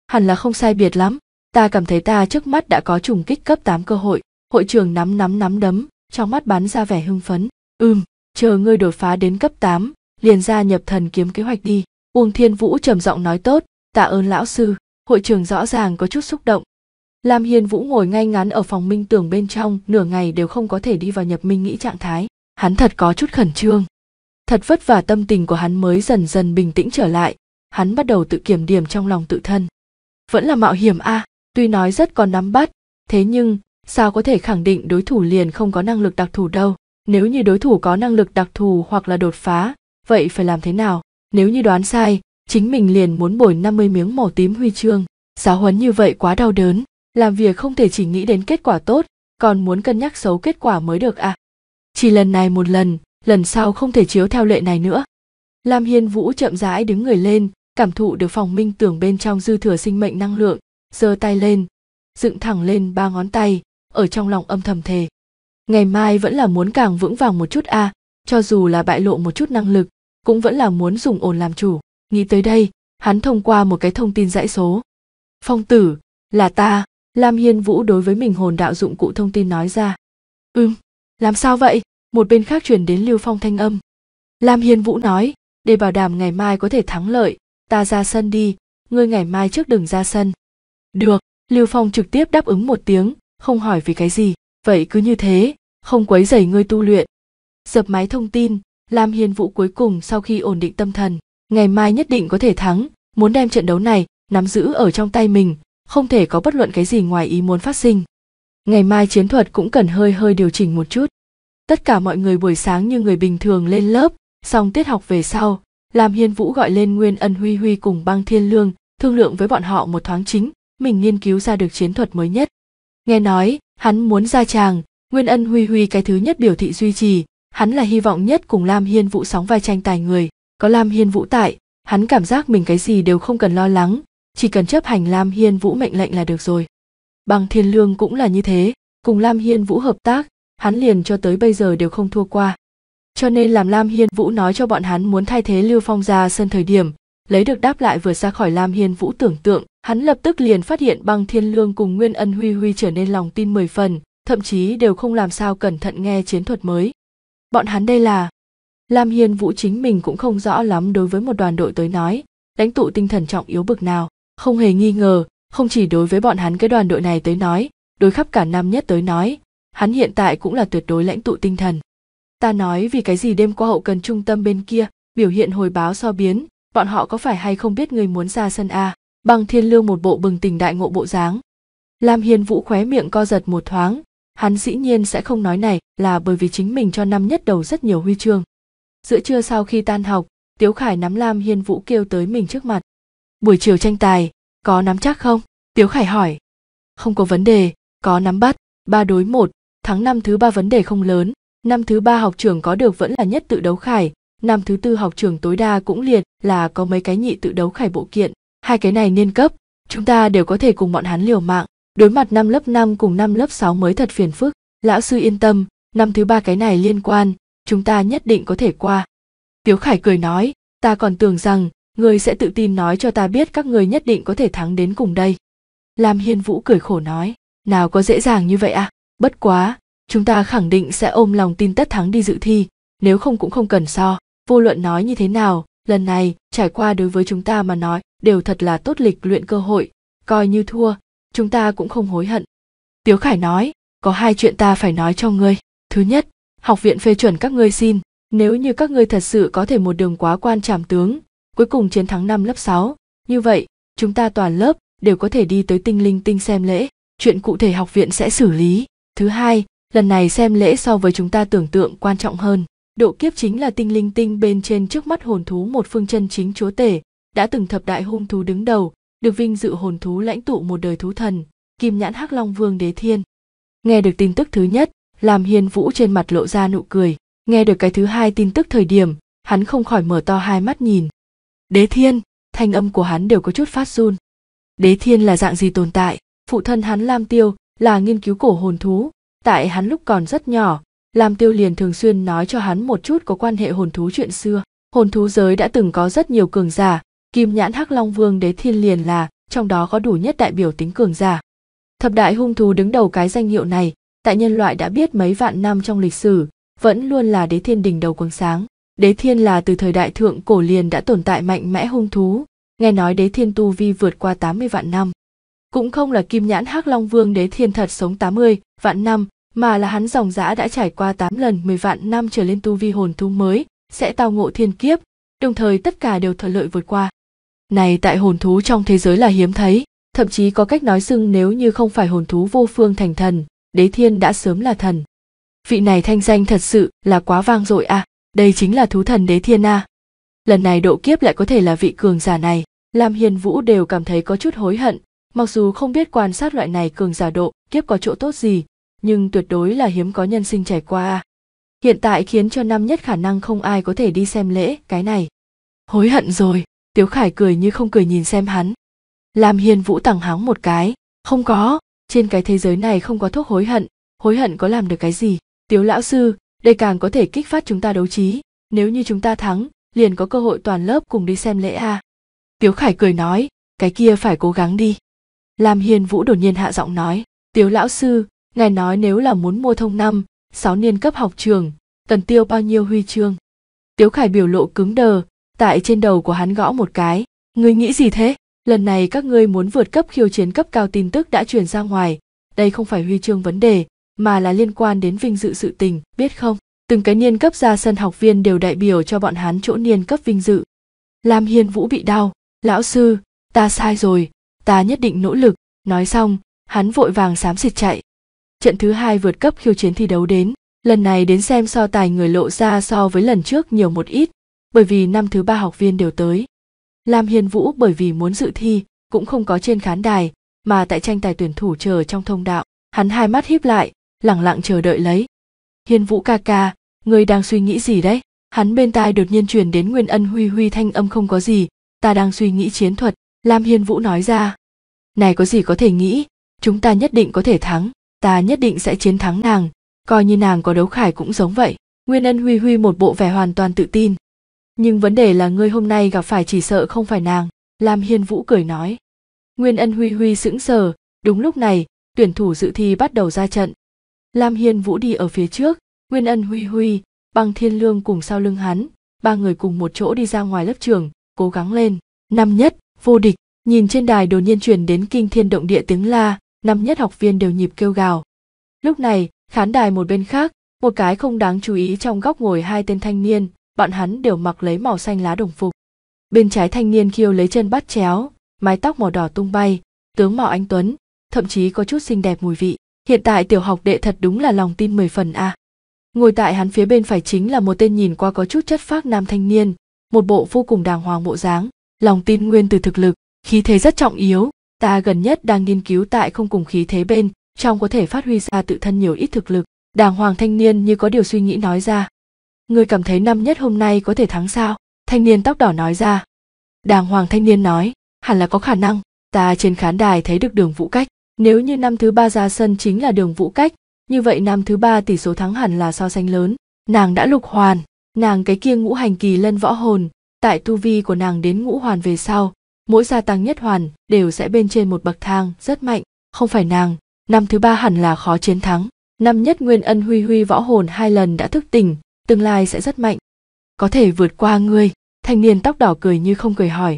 [SPEAKER 1] hẳn là không sai biệt lắm ta cảm thấy ta trước mắt đã có trùng kích cấp 8 cơ hội hội trường nắm nắm nắm đấm trong mắt bắn ra vẻ hưng phấn ừm chờ ngươi đột phá đến cấp 8, liền ra nhập thần kiếm kế hoạch đi uông thiên vũ trầm giọng nói tốt tạ ơn lão sư hội trường rõ ràng có chút xúc động lam hiên vũ ngồi ngay ngắn ở phòng minh tưởng bên trong nửa ngày đều không có thể đi vào nhập minh nghĩ trạng thái hắn thật có chút khẩn trương thật vất vả tâm tình của hắn mới dần dần bình tĩnh trở lại hắn bắt đầu tự kiểm điểm trong lòng tự thân vẫn là mạo hiểm a à, tuy nói rất còn nắm bắt thế nhưng sao có thể khẳng định đối thủ liền không có năng lực đặc thù đâu nếu như đối thủ có năng lực đặc thù hoặc là đột phá vậy phải làm thế nào nếu như đoán sai chính mình liền muốn bồi 50 miếng màu tím huy chương giáo huấn như vậy quá đau đớn làm việc không thể chỉ nghĩ đến kết quả tốt còn muốn cân nhắc xấu kết quả mới được à chỉ lần này một lần lần sau không thể chiếu theo lệ này nữa lam hiên vũ chậm rãi đứng người lên cảm thụ được phòng minh tưởng bên trong dư thừa sinh mệnh năng lượng giơ tay lên dựng thẳng lên ba ngón tay ở trong lòng âm thầm thề ngày mai vẫn là muốn càng vững vàng một chút a à, cho dù là bại lộ một chút năng lực cũng vẫn là muốn dùng ổn làm chủ nghĩ tới đây hắn thông qua một cái thông tin dãy số phong tử là ta lam hiên vũ đối với mình hồn đạo dụng cụ thông tin nói ra ừm làm sao vậy một bên khác chuyển đến lưu phong thanh âm lam hiên vũ nói để bảo đảm ngày mai có thể thắng lợi ta ra sân đi ngươi ngày mai trước đừng ra sân được lưu phong trực tiếp đáp ứng một tiếng không hỏi vì cái gì vậy cứ như thế không quấy rầy ngươi tu luyện dập máy thông tin Lam Hiên Vũ cuối cùng sau khi ổn định tâm thần, ngày mai nhất định có thể thắng, muốn đem trận đấu này nắm giữ ở trong tay mình, không thể có bất luận cái gì ngoài ý muốn phát sinh. Ngày mai chiến thuật cũng cần hơi hơi điều chỉnh một chút. Tất cả mọi người buổi sáng như người bình thường lên lớp, xong tiết học về sau, Lam Hiên Vũ gọi lên Nguyên Ân Huy Huy cùng Băng Thiên Lương, thương lượng với bọn họ một thoáng chính, mình nghiên cứu ra được chiến thuật mới nhất. Nghe nói, hắn muốn ra tràng, Nguyên Ân Huy Huy cái thứ nhất biểu thị duy trì, hắn là hy vọng nhất cùng lam hiên vũ sóng vai tranh tài người có lam hiên vũ tại hắn cảm giác mình cái gì đều không cần lo lắng chỉ cần chấp hành lam hiên vũ mệnh lệnh là được rồi bằng thiên lương cũng là như thế cùng lam hiên vũ hợp tác hắn liền cho tới bây giờ đều không thua qua cho nên làm lam hiên vũ nói cho bọn hắn muốn thay thế lưu phong ra sân thời điểm lấy được đáp lại vừa ra khỏi lam hiên vũ tưởng tượng hắn lập tức liền phát hiện băng thiên lương cùng nguyên ân huy huy trở nên lòng tin mười phần thậm chí đều không làm sao cẩn thận nghe chiến thuật mới bọn hắn đây là lam hiên vũ chính mình cũng không rõ lắm đối với một đoàn đội tới nói lãnh tụ tinh thần trọng yếu bực nào không hề nghi ngờ không chỉ đối với bọn hắn cái đoàn đội này tới nói đối khắp cả nam nhất tới nói hắn hiện tại cũng là tuyệt đối lãnh tụ tinh thần ta nói vì cái gì đêm qua hậu cần trung tâm bên kia biểu hiện hồi báo so biến bọn họ có phải hay không biết người muốn ra sân a bằng thiên lương một bộ bừng tỉnh đại ngộ bộ dáng lam hiên vũ khóe miệng co giật một thoáng Hắn dĩ nhiên sẽ không nói này là bởi vì chính mình cho năm nhất đầu rất nhiều huy chương. Giữa trưa sau khi tan học, Tiếu Khải nắm Lam Hiên Vũ kêu tới mình trước mặt. Buổi chiều tranh tài, có nắm chắc không? Tiếu Khải hỏi. Không có vấn đề, có nắm bắt, ba đối một, tháng năm thứ ba vấn đề không lớn, năm thứ ba học trưởng có được vẫn là nhất tự đấu khải, năm thứ tư học trưởng tối đa cũng liệt là có mấy cái nhị tự đấu khải bộ kiện, hai cái này niên cấp, chúng ta đều có thể cùng bọn hắn liều mạng đối mặt năm lớp 5 cùng năm lớp 6 mới thật phiền phức lão sư yên tâm năm thứ ba cái này liên quan chúng ta nhất định có thể qua tiếu khải cười nói ta còn tưởng rằng người sẽ tự tin nói cho ta biết các người nhất định có thể thắng đến cùng đây lam hiên vũ cười khổ nói nào có dễ dàng như vậy à bất quá chúng ta khẳng định sẽ ôm lòng tin tất thắng đi dự thi nếu không cũng không cần so vô luận nói như thế nào lần này trải qua đối với chúng ta mà nói đều thật là tốt lịch luyện cơ hội coi như thua chúng ta cũng không hối hận tiếu khải nói có hai chuyện ta phải nói cho ngươi thứ nhất học viện phê chuẩn các ngươi xin nếu như các ngươi thật sự có thể một đường quá quan trảm tướng cuối cùng chiến thắng năm lớp 6, như vậy chúng ta toàn lớp đều có thể đi tới tinh linh tinh xem lễ chuyện cụ thể học viện sẽ xử lý thứ hai lần này xem lễ so với chúng ta tưởng tượng quan trọng hơn độ kiếp chính là tinh linh tinh bên trên trước mắt hồn thú một phương chân chính chúa tể đã từng thập đại hung thú đứng đầu được vinh dự hồn thú lãnh tụ một đời thú thần, Kim Nhãn Hắc Long Vương Đế Thiên. Nghe được tin tức thứ nhất, làm hiền Vũ trên mặt lộ ra nụ cười, nghe được cái thứ hai tin tức thời điểm, hắn không khỏi mở to hai mắt nhìn. Đế Thiên, thanh âm của hắn đều có chút phát run. Đế Thiên là dạng gì tồn tại? Phụ thân hắn Lam Tiêu là nghiên cứu cổ hồn thú, tại hắn lúc còn rất nhỏ, Lam Tiêu liền thường xuyên nói cho hắn một chút có quan hệ hồn thú chuyện xưa. Hồn thú giới đã từng có rất nhiều cường giả, kim nhãn hắc long vương đế thiên liền là trong đó có đủ nhất đại biểu tính cường giả thập đại hung thú đứng đầu cái danh hiệu này tại nhân loại đã biết mấy vạn năm trong lịch sử vẫn luôn là đế thiên đỉnh đầu quần sáng đế thiên là từ thời đại thượng cổ liền đã tồn tại mạnh mẽ hung thú nghe nói đế thiên tu vi vượt qua 80 vạn năm cũng không là kim nhãn hắc long vương đế thiên thật sống 80 vạn năm mà là hắn dòng dã đã trải qua 8 lần 10 vạn năm trở lên tu vi hồn thú mới sẽ tao ngộ thiên kiếp đồng thời tất cả đều thuận lợi vượt qua này tại hồn thú trong thế giới là hiếm thấy thậm chí có cách nói xưng nếu như không phải hồn thú vô phương thành thần đế thiên đã sớm là thần vị này thanh danh thật sự là quá vang dội à đây chính là thú thần đế thiên à lần này độ kiếp lại có thể là vị cường giả này làm hiền vũ đều cảm thấy có chút hối hận mặc dù không biết quan sát loại này cường giả độ kiếp có chỗ tốt gì nhưng tuyệt đối là hiếm có nhân sinh trải qua à hiện tại khiến cho năm nhất khả năng không ai có thể đi xem lễ cái này hối hận rồi tiếu khải cười như không cười nhìn xem hắn làm Hiền vũ tằng háng một cái không có trên cái thế giới này không có thuốc hối hận hối hận có làm được cái gì tiếu lão sư đây càng có thể kích phát chúng ta đấu trí nếu như chúng ta thắng liền có cơ hội toàn lớp cùng đi xem lễ a à. tiếu khải cười nói cái kia phải cố gắng đi Làm Hiền vũ đột nhiên hạ giọng nói tiếu lão sư ngài nói nếu là muốn mua thông năm sáu niên cấp học trường tần tiêu bao nhiêu huy chương tiếu khải biểu lộ cứng đờ tại trên đầu của hắn gõ một cái ngươi nghĩ gì thế lần này các ngươi muốn vượt cấp khiêu chiến cấp cao tin tức đã truyền ra ngoài đây không phải huy chương vấn đề mà là liên quan đến vinh dự sự tình biết không từng cái niên cấp ra sân học viên đều đại biểu cho bọn hắn chỗ niên cấp vinh dự lam hiên vũ bị đau lão sư ta sai rồi ta nhất định nỗ lực nói xong hắn vội vàng xám xịt chạy trận thứ hai vượt cấp khiêu chiến thi đấu đến lần này đến xem so tài người lộ ra so với lần trước nhiều một ít bởi vì năm thứ ba học viên đều tới. Lam Hiên Vũ bởi vì muốn dự thi, cũng không có trên khán đài, mà tại tranh tài tuyển thủ chờ trong thông đạo, hắn hai mắt híp lại, lặng lặng chờ đợi lấy. Hiên Vũ ca ca, ngươi đang suy nghĩ gì đấy? Hắn bên tai đột nhiên truyền đến Nguyên Ân Huy Huy thanh âm không có gì, ta đang suy nghĩ chiến thuật, Lam Hiên Vũ nói ra. Này có gì có thể nghĩ, chúng ta nhất định có thể thắng, ta nhất định sẽ chiến thắng nàng, coi như nàng có đấu khải cũng giống vậy. Nguyên Ân Huy Huy một bộ vẻ hoàn toàn tự tin, nhưng vấn đề là ngươi hôm nay gặp phải chỉ sợ không phải nàng lam hiên vũ cười nói nguyên ân huy huy sững sờ đúng lúc này tuyển thủ dự thi bắt đầu ra trận lam hiên vũ đi ở phía trước nguyên ân huy huy băng thiên lương cùng sau lưng hắn ba người cùng một chỗ đi ra ngoài lớp trường cố gắng lên năm nhất vô địch nhìn trên đài đột nhiên truyền đến kinh thiên động địa tiếng la năm nhất học viên đều nhịp kêu gào lúc này khán đài một bên khác một cái không đáng chú ý trong góc ngồi hai tên thanh niên bọn hắn đều mặc lấy màu xanh lá đồng phục bên trái thanh niên khiêu lấy chân bắt chéo mái tóc màu đỏ tung bay tướng mạo anh tuấn thậm chí có chút xinh đẹp mùi vị hiện tại tiểu học đệ thật đúng là lòng tin mười phần a à. ngồi tại hắn phía bên phải chính là một tên nhìn qua có chút chất phác nam thanh niên một bộ vô cùng đàng hoàng bộ dáng lòng tin nguyên từ thực lực khí thế rất trọng yếu ta gần nhất đang nghiên cứu tại không cùng khí thế bên trong có thể phát huy ra tự thân nhiều ít thực lực đàng hoàng thanh niên như có điều suy nghĩ nói ra người cảm thấy năm nhất hôm nay có thể thắng sao thanh niên tóc đỏ nói ra đàng hoàng thanh niên nói hẳn là có khả năng ta trên khán đài thấy được đường vũ cách nếu như năm thứ ba ra sân chính là đường vũ cách như vậy năm thứ ba tỷ số thắng hẳn là so sánh lớn nàng đã lục hoàn nàng cái kia ngũ hành kỳ lân võ hồn tại tu vi của nàng đến ngũ hoàn về sau mỗi gia tăng nhất hoàn đều sẽ bên trên một bậc thang rất mạnh không phải nàng năm thứ ba hẳn là khó chiến thắng năm nhất nguyên ân huy huy võ hồn hai lần đã thức tỉnh tương lai sẽ rất mạnh có thể vượt qua ngươi thanh niên tóc đỏ cười như không cười hỏi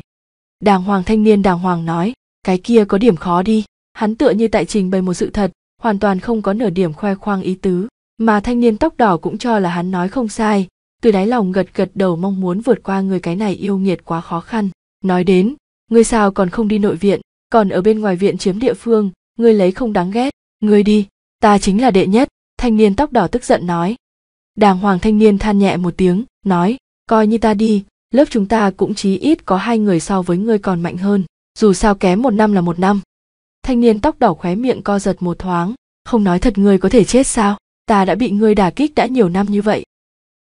[SPEAKER 1] đàng hoàng thanh niên đàng hoàng nói cái kia có điểm khó đi hắn tựa như tại trình bày một sự thật hoàn toàn không có nửa điểm khoe khoang ý tứ mà thanh niên tóc đỏ cũng cho là hắn nói không sai từ đáy lòng gật gật đầu mong muốn vượt qua người cái này yêu nghiệt quá khó khăn nói đến ngươi sao còn không đi nội viện còn ở bên ngoài viện chiếm địa phương ngươi lấy không đáng ghét ngươi đi ta chính là đệ nhất thanh niên tóc đỏ tức giận nói đàng hoàng thanh niên than nhẹ một tiếng nói coi như ta đi lớp chúng ta cũng chí ít có hai người so với ngươi còn mạnh hơn dù sao kém một năm là một năm thanh niên tóc đỏ khóe miệng co giật một thoáng không nói thật ngươi có thể chết sao ta đã bị ngươi đả kích đã nhiều năm như vậy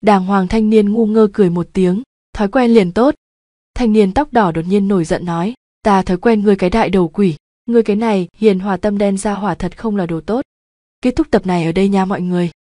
[SPEAKER 1] đàng hoàng thanh niên ngu ngơ cười một tiếng thói quen liền tốt thanh niên tóc đỏ đột nhiên nổi giận nói ta thói quen ngươi cái đại đầu quỷ ngươi cái này hiền hòa tâm đen ra hỏa thật không là đồ tốt kết thúc tập này ở đây nha mọi người